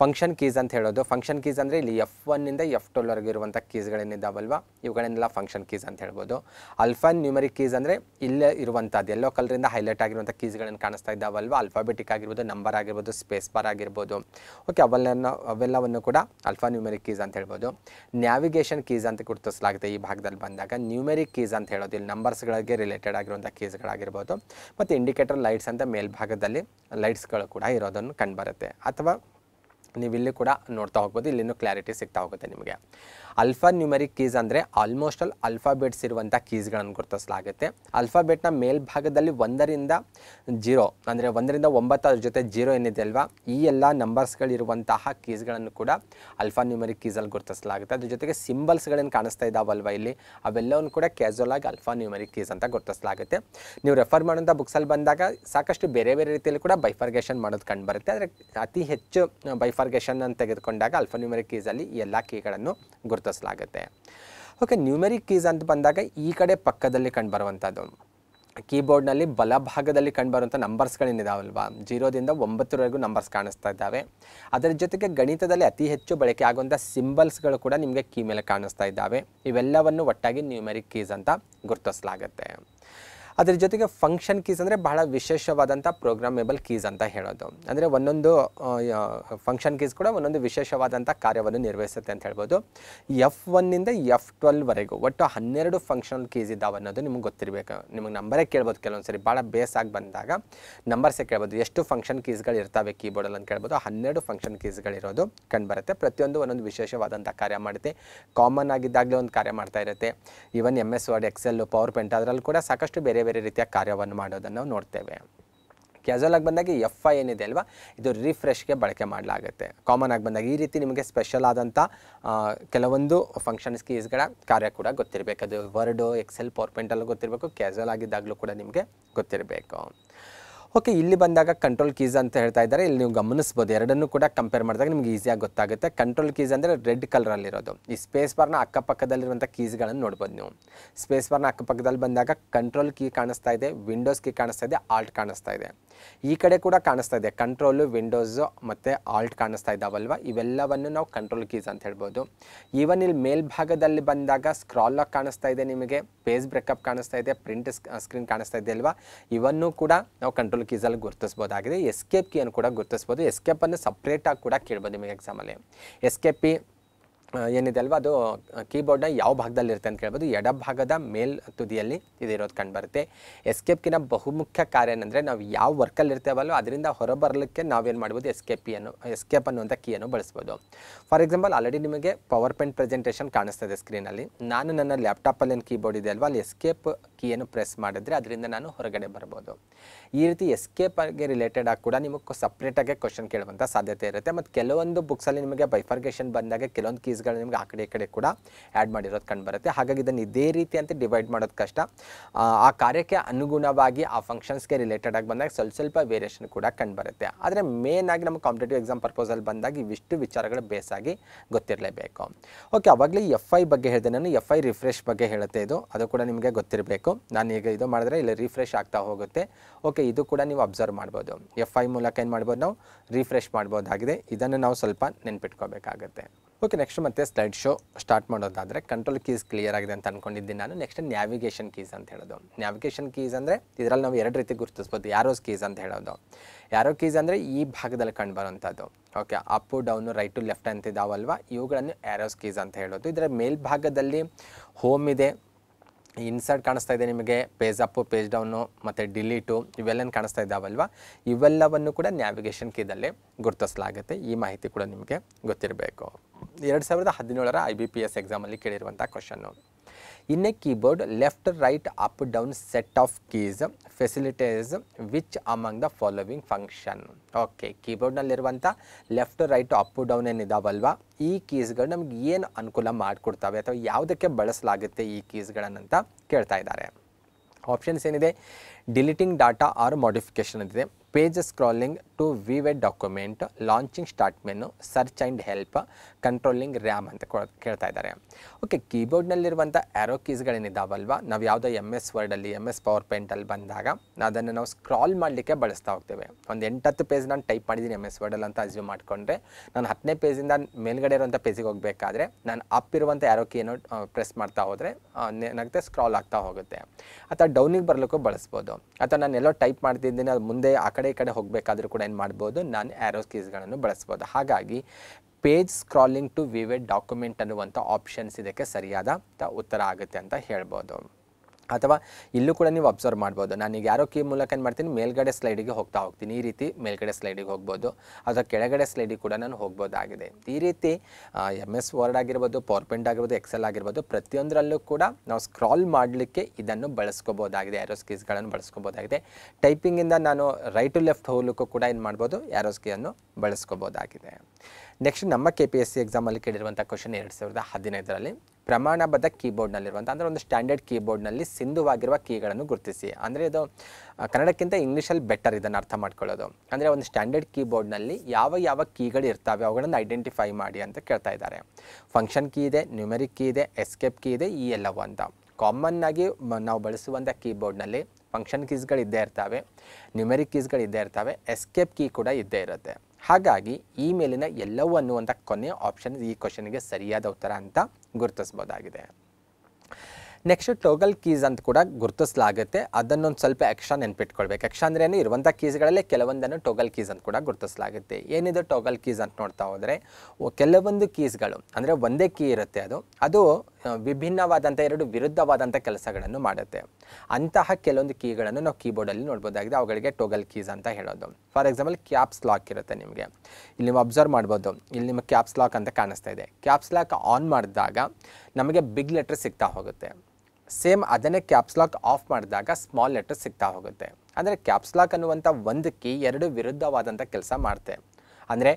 ಫಂಕ್ಷನ್ ಕೀಸ್ ಅಂತ ಹೇಳೋದು ಫಂಕ್ಷನ್ ಕೀಸ್ ಅಂದರೆ ಇಲ್ಲಿ ಎಫ್ ಒನ್ನಿಂದ ಎಫ್ ಟೋಲ್ವರೆಗೂ ಇರುವಂಥ ಕೀಸ್ಗಳೇನಿದ್ದಾವಲ್ವ ಇವುಗಳನ್ನೆಲ್ಲ ಫಂಕ್ಷನ್ ಕೀಸ್ ಅಂತ ಹೇಳ್ಬೋದು ಅಲ್ಫಾನ್ ನ್ಯೂಮರಿಕ್ ಕೀಸ್ ಅಂದರೆ ಇಲ್ಲೇ ಇರುವಂಥದ್ದು ಎಲ್ಲೋ ಕಲರಿಂದ ಹೈಲೈಟ್ ಆಗಿರುವಂಥ ಕೀಸ್ಗಳನ್ನು ಕಾಣಿಸ್ತಾ ಇದಾವಲ್ವಾ ಅಲ್ಫಾಬೆಟಿಕ್ ಆಗಿರ್ಬೋದು ನಂಬರ್ ಆಗಿರ್ಬೋದು ಸ್ಪೇಸ್ ಬಾರ್ ಆಗಿರ್ಬೋದು ಓಕೆ ಅವೆಲ್ಲ ಅವೆಲ್ಲವನ್ನು ಕೂಡ ಅಲ್ಫಾ ನ್ಯೂಮೆರಿಕ್ ಕೀಸ್ ಅಂತ ಹೇಳ್ಬೋದು ನ್ಯಾವಿಗೇಷನ್ ಕೀಸ್ ಅಂತ ಗುರುತಿಸಲಾಗುತ್ತೆ ಈ ಭಾಗದಲ್ಲಿ ಬಂದಾಗ ನ್ಯೂಮೆರಿಕ್ ಕೀಸ್ ಅಂತ ಹೇಳೋದು ಇಲ್ಲಿ ನಂಬರ್ಸ್ಗಳಿಗೆ ರಿಲೇಟೆಡ್ ಆಗಿರುವಂಥ ಕೀಸ್ಗಳಾಗಿರ್ಬೋದು ಮತ್ತು ಇಂಡಿಕೇಟರ್ ಲೈಟ್ಸ್ ಅಂತ ಮೇಲ್ಭಾಗದಲ್ಲಿ ಲೈಟ್ಸ್ಗಳು ಕೂಡ ಇರೋದನ್ನು ಕಂಡುಬರುತ್ತೆ ಅಥವಾ ನೀವು ಇಲ್ಲಿ ಕೂಡ ನೋಡ್ತಾ ಹೋಗ್ಬೋದು ಇಲ್ಲಿನೂ ಕ್ಲಾರಿಟಿ ಸಿಗ್ತಾ ಹೋಗುತ್ತೆ ನಿಮಗೆ ಅಲ್ಫಾ ನ್ಯೂಮರಿಕ್ ಕೀಸ್ ಅಂದರೆ ಆಲ್ಮೋಸ್ಟ್ ಆಲ್ ಅಲ್ಫಾಬೆಟ್ಸ್ ಇರುವಂಥ ಕೀಸ್ಗಳನ್ನು ಗುರುತಿಸಲಾಗುತ್ತೆ ಅಲ್ಫಾಬೆಟ್ನ ಮೇಲ್ಭಾಗದಲ್ಲಿ ಒಂದರಿಂದ ಜೀರೋ ಅಂದರೆ ಒಂದರಿಂದ ಒಂಬತ್ತರ ಜೊತೆ ಜೀರೋ ಏನಿದೆ ಅಲ್ವಾ ಈ ಎಲ್ಲ ನಂಬರ್ಸ್ಗಳಿರುವಂತಹ ಕೀಸ್ಗಳನ್ನು ಕೂಡ ಅಲ್ಫಾ ನ್ಯೂಮರಿಕ್ ಕೀಸಲ್ಲಿ ಗುರುತಿಸಲಾಗುತ್ತೆ ಅದ್ರ ಜೊತೆಗೆ ಸಿಂಬಲ್ಸ್ಗಳೇನು ಕಾಣಿಸ್ತಾ ಇದ್ದಾವಲ್ವ ಇಲ್ಲಿ ಅವೆಲ್ಲವನ್ನು ಕೂಡ ಕ್ಯಾಸುವಲ್ ಆಗಿ ಅಲ್ಫಾ ನ್ಯೂಮರಿಕ್ ಕೀಸ್ ಅಂತ ಗುರುತಿಸಲಾಗುತ್ತೆ ನೀವು ರೆಫರ್ ಮಾಡುವಂಥ ಬುಕ್ಸಲ್ಲಿ ಬಂದಾಗ ಸಾಕಷ್ಟು ಬೇರೆ ಬೇರೆ ರೀತಿಯಲ್ಲಿ ಕೂಡ ಬೈಫರ್ಗೇಷನ್ ಮಾಡೋದು ಕಂಡುಬರುತ್ತೆ ಆದರೆ ಅತಿ ಹೆಚ್ಚು ಬೈಫರ್ಗೇಷನ್ ತೆಗೆದುಕೊಂಡಾಗ ಅಲ್ಫಾ ನ್ಯೂಮರಿಕ್ ಕೀಸಲ್ಲಿ ಈ ಎಲ್ಲ ಕೀಗಳನ್ನು ಗುರುತಿಸ್ತಾರೆ ಗುರುತಿಸಲಾಗುತ್ತೆ ಓಕೆ ನ್ಯೂಮೆರಿಕ್ ಕೀಸ್ ಅಂತ ಬಂದಾಗ ಈ ಕಡೆ ಪಕ್ಕದಲ್ಲಿ ಕಂಡುಬರುವಂಥದ್ದು ಕೀಬೋರ್ಡ್ನಲ್ಲಿ ಬಲಭಾಗದಲ್ಲಿ ಕಂಡುಬರುವಂಥ ನಂಬರ್ಸ್ಗಳೇನಿದಾವಲ್ವಾ ಜೀರೋದಿಂದ ಒಂಬತ್ತರವರೆಗೂ ನಂಬರ್ಸ್ ಕಾಣಿಸ್ತಾ ಇದ್ದಾವೆ ಅದರ ಜೊತೆಗೆ ಗಣಿತದಲ್ಲಿ ಅತಿ ಹೆಚ್ಚು ಬಳಕೆ ಆಗುವಂಥ ಸಿಂಬಲ್ಸ್ಗಳು ಕೂಡ ನಿಮಗೆ ಕೀ ಮೇಲೆ ಕಾಣಿಸ್ತಾ ಇದ್ದಾವೆ ಇವೆಲ್ಲವನ್ನು ಒಟ್ಟಾಗಿ ನ್ಯೂಮೆರಿಕ್ ಕೀಸ್ ಅಂತ ಗುರುತಿಸಲಾಗುತ್ತೆ ಅದ್ರ ಜೊತೆಗೆ ಫಂಕ್ಷನ್ ಕೀಸ್ ಅಂದರೆ ಬಹಳ ವಿಶೇಷವಾದಂಥ ಪ್ರೋಗ್ರಾಮೇಬಲ್ ಕೀಸ್ ಅಂತ ಹೇಳೋದು ಅಂದರೆ ಒಂದೊಂದು ಫಂಕ್ಷನ್ ಕೀಸ್ ಕೂಡ ಒಂದೊಂದು ವಿಶೇಷವಾದಂಥ ಕಾರ್ಯವನ್ನು ನಿರ್ವಹಿಸುತ್ತೆ ಅಂತ ಹೇಳ್ಬೋದು ಎಫ್ ಒನ್ನಿಂದ ಎಫ್ ಟ್ವೆಲ್ವರೆಗೂ ಒಟ್ಟು ಹನ್ನೆರಡು ಫಂಕ್ಷನಲ್ ಕೀಸ್ ಇದ್ದಾವೆ ಅನ್ನೋದು ನಿಮ್ಗೆ ಗೊತ್ತಿರಬೇಕು ನಿಮಗೆ ನಂಬರೇ ಕೇಳ್ಬೋದು ಕೆಲವೊಂದು ಸರಿ ಭಾಳ ಬೇಸಾಗಿ ಬಂದಾಗ ನಂಬರ್ಸೇ ಕೇಳ್ಬೋದು ಎಷ್ಟು ಫಂಕ್ಷನ್ ಕೀಸ್ಗಳು ಇರ್ತವೆ ಕೀಬೋರ್ಡಲ್ಲಿ ಅಂತ ಕೇಳ್ಬೋದು ಹನ್ನೆರಡು ಫಂಕ್ಷನ್ ಕೀಸ್ಗಳಿರೋದು ಕಂಡುಬರುತ್ತೆ ಪ್ರತಿಯೊಂದು ಒಂದೊಂದು ವಿಶೇಷವಾದಂಥ ಕಾರ್ಯ ಮಾಡುತ್ತೆ ಕಾಮನ್ ಆಗಿದ್ದಾಗಲೇ ಒಂದು ಕಾರ್ಯ ಮಾಡ್ತಾ ಇರುತ್ತೆ even M S Word Excel power point ಅದರಲ್ಲಿ ಕೂಡ ಸಾಕಷ್ಟು ಬೇರೆ ಬೇರೆ ರೀತಿಯ ಕಾರ್ಯವನ್ನು ಮಾಡೋದನ್ನು ನಾವು ನೋಡ್ತೇವೆ ಆಗಿ ಬಂದಾಗ ಎಫ್ ಐ ಏನಿದೆ ಅಲ್ವಾ ಇದು ರಿಫ್ರೆಶ್ಗೆ ಬಳಕೆ ಮಾಡಲಾಗುತ್ತೆ ಕಾಮನ್ ಆಗಿ ಬಂದಾಗ ಈ ರೀತಿ ನಿಮಗೆ ಸ್ಪೆಷಲ್ ಆದಂಥ ಕೆಲವೊಂದು ಫಂಕ್ಷನ್ಸ್ ಕೀಸ್ಗಳ ಕಾರ್ಯ ಕೂಡ ಗೊತ್ತಿರಬೇಕು ಅದು ವರ್ಡು ಎಕ್ಸೆಲ್ ಪವರ್ ಪಾಯಿಂಟಲ್ಲೂ ಗೊತ್ತಿರಬೇಕು ಕ್ಯಾಶುವಲ್ ಆಗಿದ್ದಾಗಲೂ ಕೂಡ ನಿಮಗೆ ಗೊತ್ತಿರಬೇಕು ಓಕೆ ಇಲ್ಲಿ ಬಂದಾಗ ಕಂಟ್ರೋಲ್ ಕೀಸ್ ಅಂತ ಹೇಳ್ತಾ ಇದ್ದಾರೆ ಇಲ್ಲಿ ನೀವು ಗಮನಿಸ್ಬೋದು ಎರಡನ್ನೂ ಕೂಡ ಕಂಪೇರ್ ಮಾಡಿದಾಗ ನಿಮಗೆ ಈಸಿಯಾಗಿ ಗೊತ್ತಾಗುತ್ತೆ ಕಂಟ್ರೋಲ್ ಕೀಸ್ ಅಂದರೆ ರೆಡ್ ಕಲರಲ್ಲಿರೋದು ಈ ಸ್ಪೇಸ್ ಬಾರ್ನ ಅಕ್ಕಪಕ್ಕದಲ್ಲಿರುವಂಥ ಕೀಸ್ಗಳನ್ನು ನೋಡ್ಬೋದು ನೀವು ಸ್ಪೇಸ್ ಬಾರ್ನ ಅಕ್ಕಪಕ್ಕದಲ್ಲಿ ಬಂದಾಗ ಕಂಟ್ರೋಲ್ ಕೀ ಕಾಣಿಸ್ತಾ ಇದೆ ವಿಂಡೋಸ್ ಕೀ ಕಾಣಿಸ್ತಾ ಇದೆ ಆಲ್ಟ್ ಕಾಣಿಸ್ತಾ ಇದೆ ಈ ಕಡೆ ಕೂಡ ಕಾಣಿಸ್ತಾ ಇದೆ ಕಂಟ್ರೋಲು ವಿಂಡೋಸು ಮತ್ತು ಆಲ್ಟ್ ಕಾಣಿಸ್ತಾ ಇದ್ದಾವಲ್ವ ಇವೆಲ್ಲವನ್ನು ನಾವು ಕಂಟ್ರೋಲ್ ಕೀಸ್ ಅಂತ ಹೇಳ್ಬೋದು ಈವನ್ ಇಲ್ಲಿ ಮೇಲ್ಭಾಗದಲ್ಲಿ ಬಂದಾಗ ಸ್ಕ್ರಾಲ್ ಲಾಕ್ ಕಾಣಿಸ್ತಾ ಇದೆ ನಿಮಗೆ ಪೇಜ್ ಬ್ರೇಕಪ್ ಕಾಣಿಸ್ತಾ ಇದೆ ಪ್ರಿಂಟ್ ಸ್ಕ್ರೀನ್ ಕಾಣಿಸ್ತಾ ಇದೆ ಅಲ್ವಾ ಇವನ್ನು ಕೂಡ ನಾವು ಕಂಟ್ರೋಲ್ ಕೀಸಲ್ಲಿ ಗುರುತಿಸ್ಬೋದಾಗಿದೆ ಎಸ್ಕೇಪ್ ಕೀಯನ್ನು ಕೂಡ ಗುರುತಿಸ್ಬೋದು ಎಸ್ಕೇಪನ್ನು ಸಪ್ರೇಟಾಗಿ ಕೂಡ ಕೇಳ್ಬೋದು ನಿಮಗೆ ಎಕ್ಸಾಮಲ್ಲಿ ಎಸ್ಕೇಪ್ ಏನಿದೆ ಅಲ್ವಾ ಅದು ಕೀಬೋರ್ಡ್ನ ಯಾವ ಭಾಗದಲ್ಲಿ ಇರುತ್ತೆ ಅಂತ ಕೇಳ್ಬೋದು ಎಡ ಭಾಗದ ಮೇಲ್ ತುದಿಯಲ್ಲಿ ಇದಿರೋದು ಕಂಡುಬರುತ್ತೆ ಎಸ್ಕೇಪ್ಗಿನ ಬಹುಮುಖ್ಯ ಕಾರ್ಯ ಏನಂದರೆ ನಾವು ಯಾವ ವರ್ಕಲ್ಲಿ ಇರ್ತೇವಲ್ಲೋ ಅದರಿಂದ ಹೊರಬರಲಿಕ್ಕೆ ನಾವೇನು ಮಾಡ್ಬೋದು ಎಸ್ಕೇಪ್ ಪಿಯನ್ನು ಎಸ್ಕೇಪ್ ಅನ್ನುವಂಥ ಕೀಯನ್ನು ಬಳಸ್ಬೋದು ಫಾರ್ ಎಕ್ಸಾಂಪಲ್ ಆಲ್ರೆಡಿ ನಿಮಗೆ ಪವರ್ ಪಾಯಿಂಟ್ ಪ್ರೆಸೆಂಟೇಷನ್ ಕಾಣಿಸ್ತದೆ ಸ್ಕ್ರೀನಲ್ಲಿ ನಾನು ನನ್ನ ಲ್ಯಾಪ್ಟಾಪಲ್ಲಿ ಏನು ಕೀಬೋರ್ಡ್ ಇದೆ ಅಲ್ವಾ ಅಲ್ಲಿ ಎಸ್ಕೇಪ್ ಕೀಯನ್ನು ಪ್ರೆಸ್ ಮಾಡಿದರೆ ಅದರಿಂದ ನಾನು ಹೊರಗಡೆ ಬರ್ಬೋದು ಈ ರೀತಿ ಎಸ್ಕೇಪ್ಗೆ ರಿಲೇಟೆಡ್ ಆಗಿ ಕೂಡ ನಿಮಗೆ ಸಪ್ರೇಟಾಗಿ ಕ್ವಶನ್ ಕೇಳುವಂಥ ಸಾಧ್ಯತೆ ಇರುತ್ತೆ ಮತ್ತು ಕೆಲವೊಂದು ಬುಕ್ಸಲ್ಲಿ ನಿಮಗೆ ಬೈಫರ್ಗೇಷನ್ ಬಂದಾಗ ಕೆಲವೊಂದು ಕೀಸ್ಗಳು ನಿಮಗೆ ಆ ಕಡೆ ಈ ಕಡೆ ಕೂಡ ಆ್ಯಡ್ ಮಾಡಿರೋದು ಕಂಡುಬರುತ್ತೆ ಹಾಗಾಗಿ ಇದನ್ನು ಇದೇ ರೀತಿ ಅಂತ ಡಿವೈಡ್ ಮಾಡೋದು ಕಷ್ಟ ಆ ಕಾರ್ಯಕ್ಕೆ ಅನುಗುಣವಾಗಿ ಆ ಫಂಕ್ಷನ್ಸ್ಗೆ ರಿಲೇಟೆಡ್ ಆಗಿ ಬಂದಾಗ ಸ್ವಲ್ಪ ಸ್ವಲ್ಪ ವೇರಿಯೇಷನ್ ಕೂಡ ಕಂಡುಬರುತ್ತೆ ಆದರೆ ಮೇನ್ ಆಗಿ ನಮ್ಮ ಕಾಂಪಿಟೇಟಿವ್ ಎಕ್ಸಾಮ್ ಪರ್ಪೋಸಲ್ಲಿ ಬಂದಾಗ ಇವಿಷ್ಟು ವಿಚಾರಗಳು ಬೇಸಾಗಿ ಗೊತ್ತಿರಲೇಬೇಕು ಓಕೆ ಅವಾಗಲೇ ಎಫ್ ಐ ಬಗ್ಗೆ ಹೇಳಿದೆ ನಾನು ಎಫ್ ಐ ರಿಫ್ರೆಶ್ ಬಗ್ಗೆ ಹೇಳುತ್ತೆ ಇದು ಅದು ಕೂಡ ನಿಮಗೆ ಗೊತ್ತಿರಬೇಕು ಮಾಡಬೇಕು ನಾನು ಈಗ ಇದು ಮಾಡಿದ್ರೆ ಇಲ್ಲಿ ರಿಫ್ರೆಶ್ ಆಗ್ತಾ ಹೋಗುತ್ತೆ ಓಕೆ ಇದು ಕೂಡ ನೀವು ಅಬ್ಸರ್ವ್ ಮಾಡ್ಬೋದು ಎಫ್ ಐ ಮೂಲಕ ಏನು ಮಾಡ್ಬೋದು ನಾವು ರಿಫ್ರೆಶ್ ಮಾಡ್ಬೋದಾಗಿದೆ ಇದನ್ನು ನಾವು ಸ್ವಲ್ಪ ನೆನ್ಪಿಟ್ಕೋಬೇಕಾಗುತ್ತೆ ಓಕೆ ನೆಕ್ಸ್ಟ್ ಮತ್ತೆ ಸ್ಲೈಡ್ ಶೋ ಸ್ಟಾರ್ಟ್ ಮಾಡೋದಾದರೆ ಕಂಟ್ರೋಲ್ ಕೀಸ್ ಕ್ಲಿಯರ್ ಆಗಿದೆ ಅಂತ ಅಂದ್ಕೊಂಡಿದ್ದೀನಿ ನಾನು ನೆಕ್ಸ್ಟ್ ನ್ಯಾವಿಗೇಷನ್ ಕೀಸ್ ಅಂತ ಹೇಳೋದು ನ್ಯಾವಿಗೇಷನ್ ಕೀಸ್ ಅಂದರೆ ಇದರಲ್ಲಿ ನಾವು ಎರಡು ರೀತಿ ಗುರುತಿಸ್ಬೋದು ಯಾರೋಸ್ ಕೀಸ್ ಅಂತ ಹೇಳೋದು ಯಾರೋ ಕೀಸ್ ಅಂದರೆ ಈ ಭಾಗದಲ್ಲಿ ಕಂಡು okay up down right to left ಅಂತಿದ್ದಾವಲ್ವ ಇವುಗಳನ್ನು ಯಾರೋಸ್ ಕೀಸ್ ಅಂತ ಹೇಳೋದು ಇದರ ಮೇಲ್ಭಾಗದಲ್ಲಿ ಹೋಮ್ ಇದೆ ಇನ್ಸರ್ಟ್ ಕಾಣಿಸ್ತಾ ಇದೆ ನಿಮಗೆ ಪೇಜ್ ಅಪ್ ಪೇಜ್ ಡೌನು ಮತ್ತು ಡಿಲೀಟು ಇವೆಲ್ಲ ಕಾಣಿಸ್ತಾ ಇದ್ದಾವಲ್ವ ಇವೆಲ್ಲವನ್ನು ಕೂಡ ನ್ಯಾವಿಗೇಷನ್ ಕೀದಲ್ಲಿ ಗುರುತಿಸಲಾಗುತ್ತೆ ಈ ಮಾಹಿತಿ ಕೂಡ ನಿಮಗೆ ಗೊತ್ತಿರಬೇಕು ಎರಡು ಸಾವಿರದ ಹದಿನೇಳರ ಐ ಬಿ ಪಿ ಎಸ್ ಎಕ್ಸಾಮಲ್ಲಿ ಕೇಳಿರುವಂಥ question In keyboard left right up down set of of facilities which among the following function function. Okay ಕೀಬೋರ್ಡ್ನಲ್ಲಿರುವಂಥ ಲೆಫ್ಟ್ ರೈಟ್ ಅಪ್ ಡೌನ್ ಏನಿದಾವಲ್ವಾ ಈ ಕೀಸ್ಗಳು ನಮ್ಗೆ ಏನು ಅನುಕೂಲ ಮಾಡಿಕೊಡ್ತವೆ ಅಥವಾ ಯಾವುದಕ್ಕೆ ಬಳಸಲಾಗುತ್ತೆ ಈ ಕೀಸ್ಗಳನ್ನಂತ ಕೇಳ್ತಾ ಇದ್ದಾರೆ ಆಪ್ಷನ್ಸ್ ಏನಿದೆ ಡಿಲೀಟಿಂಗ್ ಡಾಟಾ ಆರ್ ಮಾಡಿಫಿಕೇಷನ್ ಇದೆ page scrolling to view a document launching start menu search and help controlling RAM ಅಂತ ಕೇಳ್ತಾ ಇದ್ದಾರೆ ಓಕೆ ಕೀಬೋರ್ಡ್ನಲ್ಲಿರುವಂಥ ಆ್ಯರೋ ಕೀಸ್ಗಳೇನಿದ್ದಾವಲ್ವ ನಾವು ಯಾವುದೋ ಎಮ್ ಎಸ್ ವರ್ಡಲ್ಲಿ ಎಮ್ ಎಸ್ ಪವರ್ ಪೇಂಟಲ್ಲಿ ಬಂದಾಗ ಅದನ್ನು ನಾವು ಸ್ಕ್ರಾಲ್ ಮಾಡಲಿಕ್ಕೆ ಬಳಸ್ತಾ ಹೋಗ್ತೇವೆ ಒಂದು ಎಂಟತ್ತು ಪೇಜ್ ನಾನು ಟೈಪ್ ಮಾಡಿದ್ದೀನಿ ಎಮ್ ಎಸ್ ವರ್ಡಲ್ಲಿ ಅಂತ ಅಸ್ಯೂಮ್ ಮಾಡಿಕೊಂಡ್ರೆ ನಾನು ಹತ್ತನೇ ಪೇಜಿಂದ ಮೇಲ್ಗಡೆ ಇರುವಂಥ ಪೇಜಿಗೆ ಹೋಗಬೇಕಾದ್ರೆ ನಾನು ಅಪ್ ಇರುವಂಥ ಆ್ಯರೋ ಕೀನೋ ಪ್ರೆಸ್ ಮಾಡ್ತಾ ಹೋದರೆ ಏನಾಗುತ್ತೆ ಸ್ಕ್ರಾಲ್ ಆಗ್ತಾ ಹೋಗುತ್ತೆ ಅಥವಾ ಡೌನಿಗೆ ಬರಲಿಕ್ಕೂ ಬಳಸ್ಬೋದು ಅಥವಾ ನಾನು ಎಲ್ಲೋ ಟೈಪ್ ಮಾಡ್ತಿದ್ದೀನಿ ಅದು ಮುಂದೆ ಆ ಕಡೆ ಈ ಕಡೆ ಹೋಗಬೇಕಾದ್ರೂ ಕೂಡ ಏನು ಮಾಡ್ಬೋದು ನಾನು ಆ್ಯರೋ ಕೀಸ್ಗಳನ್ನು ಬಳಸ್ಬೋದು ಹಾಗಾಗಿ page scrolling to viewed document ಅನ್ನುವಂಥ ಆಪ್ಷನ್ಸ್ ಇದಕ್ಕೆ ಸರಿಯಾದ ಉತ್ತರ ಆಗುತ್ತೆ ಅಂತ ಹೇಳ್ಬೋದು ಅಥವಾ ಇಲ್ಲೂ ಕೂಡ ನೀವು ಅಬ್ಸರ್ವ್ ಮಾಡ್ಬೋದು ಈಗ ಯಾರೋ ಕೀ ಮೂಲಕ ಏನು ಮಾಡ್ತೀನಿ ಮೇಲ್ಗಡೆ ಸ್ಲೈಡಿಗೆ ಹೋಗ್ತಾ ಹೋಗ್ತೀನಿ ಈ ರೀತಿ ಮೇಲ್ಗಡೆ ಸ್ಲೈಡಿಗೆ ಹೋಗ್ಬೋದು ಅಥವಾ ಕೆಳಗಡೆ ಸ್ಲೈಡಿಗೆ ಕೂಡ ನಾನು ಹೋಗ್ಬೋದಾಗಿದೆ ಈ ರೀತಿ ಎಮ್ ಎಸ್ ವರ್ಡ್ ಆಗಿರ್ಬೋದು ಪವರ್ ಪಾಯಿಂಟ್ ಆಗಿರ್ಬೋದು ಎಕ್ಸೆಲ್ ಆಗಿರ್ಬೋದು ಪ್ರತಿಯೊಂದರಲ್ಲೂ ಕೂಡ ನಾವು ಸ್ಕ್ರಾಲ್ ಮಾಡಲಿಕ್ಕೆ ಇದನ್ನು ಬಳಸ್ಕೋಬೋದಾಗಿದೆ ಯಾರೋ ಸ್ಕೀಸ್ಗಳನ್ನು ಬಳಸ್ಕೋಬೋದಾಗಿದೆ ಟೈಪಿಂಗಿಂದ ನಾನು ರೈಟ್ ಟು ಲೆಫ್ಟ್ ಹೋಗ್ಲಿಕ್ಕೂ ಕೂಡ ಏನು ಮಾಡ್ಬೋದು ಯಾರೋ ಸ್ಕೀಯನ್ನು ಬಳಸ್ಕೋಬೋದಾಗಿದೆ ನೆಕ್ಸ್ಟ್ ನಮ್ಮ ಕೆ ಪಿ ಎಸ್ ಸಿ ಎಕ್ಸಾಮಲ್ಲಿ ಕೇಳಿರುವಂಥ ಕ್ವಶನ್ ಎರಡು ಸಾವಿರದ ಹದಿನೈದರಲ್ಲಿ ಪ್ರಮಾಣಬದ್ಧ ಕೀಬೋರ್ಡ್ನಲ್ಲಿರುವಂಥ ಅಂದರೆ ಒಂದು ಸ್ಟ್ಯಾಂಡರ್ಡ್ ಕೀಬೋರ್ಡ್ನಲ್ಲಿ ಸಿಂಧುವಾಗಿರುವ ಕೀಗಳನ್ನು ಗುರುತಿಸಿ ಅಂದರೆ ಇದು ಕನ್ನಡಕ್ಕಿಂತ ಇಂಗ್ಲೀಷಲ್ಲಿ ಬೆಟರ್ ಇದನ್ನು ಅರ್ಥ ಮಾಡ್ಕೊಳ್ಳೋದು ಅಂದರೆ ಒಂದು ಸ್ಟ್ಯಾಂಡರ್ಡ್ ಕೀಬೋರ್ಡ್ನಲ್ಲಿ ಯಾವ ಯಾವ ಕೀಗಳು ಇರ್ತಾವೆ ಅವುಗಳನ್ನು ಐಡೆಂಟಿಫೈ ಮಾಡಿ ಅಂತ ಕೇಳ್ತಾ ಇದ್ದಾರೆ ಫಂಕ್ಷನ್ ಕೀ ಇದೆ ನ್ಯೂಮೆರಿಕ್ ಕೀ ಇದೆ ಎಸ್ಕೇಪ್ ಕೀ ಇದೆ ಈ ಎಲ್ಲವೂ ಅಂತ ಕಾಮನ್ನಾಗಿ ನಾವು ಬಳಸುವಂಥ ಕೀಬೋರ್ಡ್ನಲ್ಲಿ ಫಂಕ್ಷನ್ ಕೀಸ್ಗಳು ಇದ್ದೇ ಇರ್ತವೆ ನ್ಯೂಮೆರಿಕ್ ಕೀಸ್ಗಳು ಇದ್ದೇ ಇರ್ತವೆ ಎಸ್ಕೇಪ್ ಕೀ ಕೂಡ ಇದ್ದೇ ಇರುತ್ತೆ ಹಾಗಾಗಿ ಈ ಮೇಲಿನ ಎಲ್ಲವೂ ಅನ್ನುವಂಥ ಕೊನೆಯ ಆಪ್ಷನ್ ಈ ಕ್ವಶನ್ಗೆ ಸರಿಯಾದ ಉತ್ತರ ಅಂತ ಗುರುತಿಸ್ಬೋದಾಗಿದೆ ನೆಕ್ಸ್ಟ್ ಟೋಗಲ್ ಕೀಸ್ ಅಂತ ಕೂಡ ಗುರುತಿಸಲಾಗುತ್ತೆ ಅದನ್ನೊಂದು ಸ್ವಲ್ಪ ಎಕ್ಷನ್ ನೆನ್ಪಿಟ್ಕೊಳ್ಬೇಕು ಎಕ್ಸ್ಟ್ರಾ ಅಂದ್ರೇನು ಇರುವಂಥ ಕೀಸ್ಗಳಲ್ಲೇ ಕೆಲವೊಂದನ್ನು ಟೋಗಲ್ ಕೀಸ್ ಅಂತ ಕೂಡ ಗುರುತಿಸಲಾಗುತ್ತೆ ಏನಿದೆ ಟೋಗಲ್ ಕೀಸ್ ಅಂತ ನೋಡ್ತಾ ಹೋದರೆ ಕೆಲವೊಂದು ಕೀಸ್ಗಳು ಅಂದರೆ ಒಂದೇ ಕೀ ಇರುತ್ತೆ ಅದು ಅದು ವಿಭಿನ್ನವಾದಂಥ ಎರಡು ವಿರುದ್ಧವಾದಂಥ ಕೆಲಸಗಳನ್ನು ಮಾಡುತ್ತೆ ಅಂತಹ ಕೆಲವೊಂದು ಕೀಗಳನ್ನು ನಾವು ಕೀಬೋರ್ಡಲ್ಲಿ ನೋಡ್ಬೋದಾಗಿದೆ ಅವುಗಳಿಗೆ ಟೋಗಲ್ ಕೀಸ್ ಅಂತ ಹೇಳೋದು ಫಾರ್ ಎಕ್ಸಾಂಪಲ್ ಕ್ಯಾಪ್ಸ್ ಲಾಕ್ ಇರುತ್ತೆ ನಿಮಗೆ ಇಲ್ಲಿ ನೀವು ಅಬ್ಸರ್ವ್ ಮಾಡ್ಬೋದು ಇಲ್ಲಿ ನಿಮಗೆ ಕ್ಯಾಪ್ಸ್ ಲಾಕ್ ಅಂತ ಕಾಣಿಸ್ತಾ ಇದೆ ಕ್ಯಾಪ್ಸ್ ಲಾಕ್ ಆನ್ ಮಾಡಿದಾಗ ನಮಗೆ ಬಿಗ್ ಲೆಟ್ರ್ ಸಿಗ್ತಾ ಹೋಗುತ್ತೆ ಸೇಮ್ ಅದನ್ನೇ ಕ್ಯಾಪ್ಸ್ಲಾಕ್ ಆಫ್ ಮಾಡಿದಾಗ ಸ್ಮಾಲ್ ಲೆಟರ್ ಸಿಗ್ತಾ ಹೋಗುತ್ತೆ ಅಂದರೆ ಕ್ಯಾಪ್ಸ್ಲಾಕ್ ಅನ್ನುವಂಥ ಒಂದು ಕೀ ಎರಡು ವಿರುದ್ಧವಾದಂಥ ಕೆಲಸ ಮಾಡುತ್ತೆ ಅಂದರೆ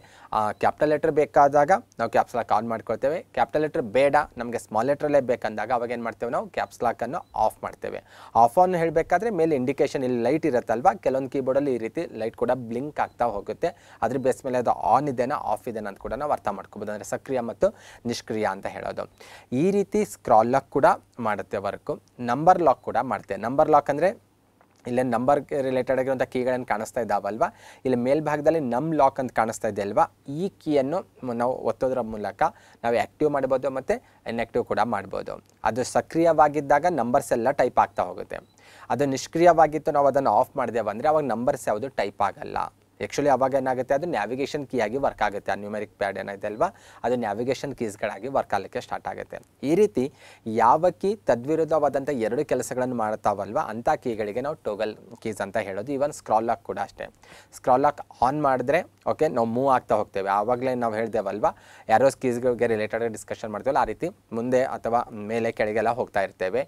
ಕ್ಯಾಪಿಟಲ್ ಲೆಟ್ರ್ ಬೇಕಾದಾಗ ನಾವು ಕ್ಯಾಪ್ಸ್ ಲಾಕ್ ಆನ್ ಮಾಡ್ಕೊಳ್ತೇವೆ ಕ್ಯಾಪಿಟಲ್ ಲೆಟ್ರ್ ಬೇಡ ನಮಗೆ ಸ್ಮಾಲ್ ಲೆಟ್ರಲ್ಲೇ ಬೇಕಂದಾಗ ಅವಾಗ ಏನು ಮಾಡ್ತೇವೆ ನಾವು ಕ್ಯಾಪ್ಸ್ ಲಾಕನ್ನು ಆಫ್ ಮಾಡ್ತೇವೆ ಆಫ್ ಆನ್ ಹೇಳಬೇಕಾದ್ರೆ ಮೇಲೆ ಇಂಡಿಕೇಶನ್ ಇಲ್ಲಿ ಲೈಟ್ ಇರುತ್ತಲ್ವ ಕೆಲವೊಂದು ಕೀಬೋರ್ಡಲ್ಲಿ ಈ ರೀತಿ ಲೈಟ್ ಕೂಡ ಬ್ಲಿಂಕ್ ಆಗ್ತಾ ಹೋಗುತ್ತೆ ಅದ್ರ ಬೇಸ್ ಮೇಲೆ ಅದು ಆನ್ ಇದೆಯಾ ಆಫ್ ಇದೆನಾ ಅಂತ ಕೂಡ ನಾವು ಅರ್ಥ ಮಾಡ್ಕೋಬೋದು ಅಂದರೆ ಸಕ್ರಿಯ ಮತ್ತು ನಿಷ್ಕ್ರಿಯ ಅಂತ ಹೇಳೋದು ಈ ರೀತಿ ಸ್ಕ್ರಾಲ್ ಲಾಕ್ ಕೂಡ ಮಾಡುತ್ತೆ ವರ್ಕು ನಂಬರ್ ಲಾಕ್ ಕೂಡ ಮಾಡುತ್ತೆ ನಂಬರ್ ಲಾಕ್ ಅಂದರೆ ಇಲ್ಲೇ ನಂಬರ್ಗೆ ರಿಲೇಟೆಡ್ ಆಗಿರುವಂಥ ಕೀಗಳನ್ನು ಕಾಣಿಸ್ತಾ ಇದ್ದಾವಲ್ವಾ ಇಲ್ಲಿ ಮೇಲ್ಭಾಗದಲ್ಲಿ ನಮ್ ಲಾಕ್ ಅಂತ ಕಾಣಿಸ್ತಾ ಇದೆ ಅಲ್ವಾ ಈ ಕೀಯನ್ನು ನಾವು ಒತ್ತೋದ್ರ ಮೂಲಕ ನಾವು ಆ್ಯಕ್ಟಿವ್ ಮಾಡ್ಬೋದು ಮತ್ತು ಇನ್ಆಕ್ಟಿವ್ ಕೂಡ ಮಾಡ್ಬೋದು ಅದು ಸಕ್ರಿಯವಾಗಿದ್ದಾಗ ನಂಬರ್ಸ್ ಎಲ್ಲ ಟೈಪ್ ಆಗ್ತಾ ಹೋಗುತ್ತೆ ಅದು ನಿಷ್ಕ್ರಿಯವಾಗಿತ್ತು ನಾವು ಅದನ್ನು ಆಫ್ ಮಾಡಿದೆವು ಅಂದರೆ ಅವಾಗ ನಂಬರ್ಸ್ ಯಾವುದು ಟೈಪ್ ಆಗಲ್ಲ ಆ್ಯಕ್ಚುಲಿ ಅವಾಗ ಏನಾಗುತ್ತೆ ಅದು ನ್ಯಾವಿಗೇಷನ್ ಕೀ ಆಗಿ ವರ್ಕ್ ಆಗುತ್ತೆ ಆ ನ್ಯೂಮರಿಕ್ ಪ್ಯಾಡ್ ಏನಿದೆ ಅಲ್ವಾ ಅದು ನ್ಯಾವಿಗೇಷನ್ ಕೀಸ್ಗಳಾಗಿ ವರ್ಕ್ ಆಗಲಿಕ್ಕೆ ಸ್ಟಾರ್ಟ್ ಆಗುತ್ತೆ ಈ ರೀತಿ ಯಾವ ಕೀ ತದ್ವಿರುದ್ಧವಾದಂಥ ಎರಡು ಕೆಲಸಗಳನ್ನು ಮಾಡ್ತಾವಲ್ವ ಅಂಥ ಕೀಗಳಿಗೆ ನಾವು ಟೋಗಲ್ ಕೀಸ್ ಅಂತ ಹೇಳೋದು ಈವನ್ ಸ್ಕ್ರಾಲ್ ಲಾಕ್ ಕೂಡ ಅಷ್ಟೇ ಸ್ಕ್ರಾಲ್ ಲಾಕ್ ಆನ್ ಮಾಡಿದ್ರೆ ಓಕೆ ನಾವು ಮೂವ್ ಆಗ್ತಾ ಹೋಗ್ತೇವೆ ಆವಾಗಲೇ ನಾವು ಹೇಳ್ದೇವಲ್ವ ಯಾರೋ ಕೀಸ್ಗಳಿಗೆ ರಿಲೇಟೆಡ್ ಡಿಸ್ಕಷನ್ ಮಾಡ್ತೇವಲ್ಲ ಆ ರೀತಿ ಮುಂದೆ ಅಥವಾ ಮೇಲೆ ಕೆಳಗೆಲ್ಲ ಹೋಗ್ತಾ ಇರ್ತೇವೆ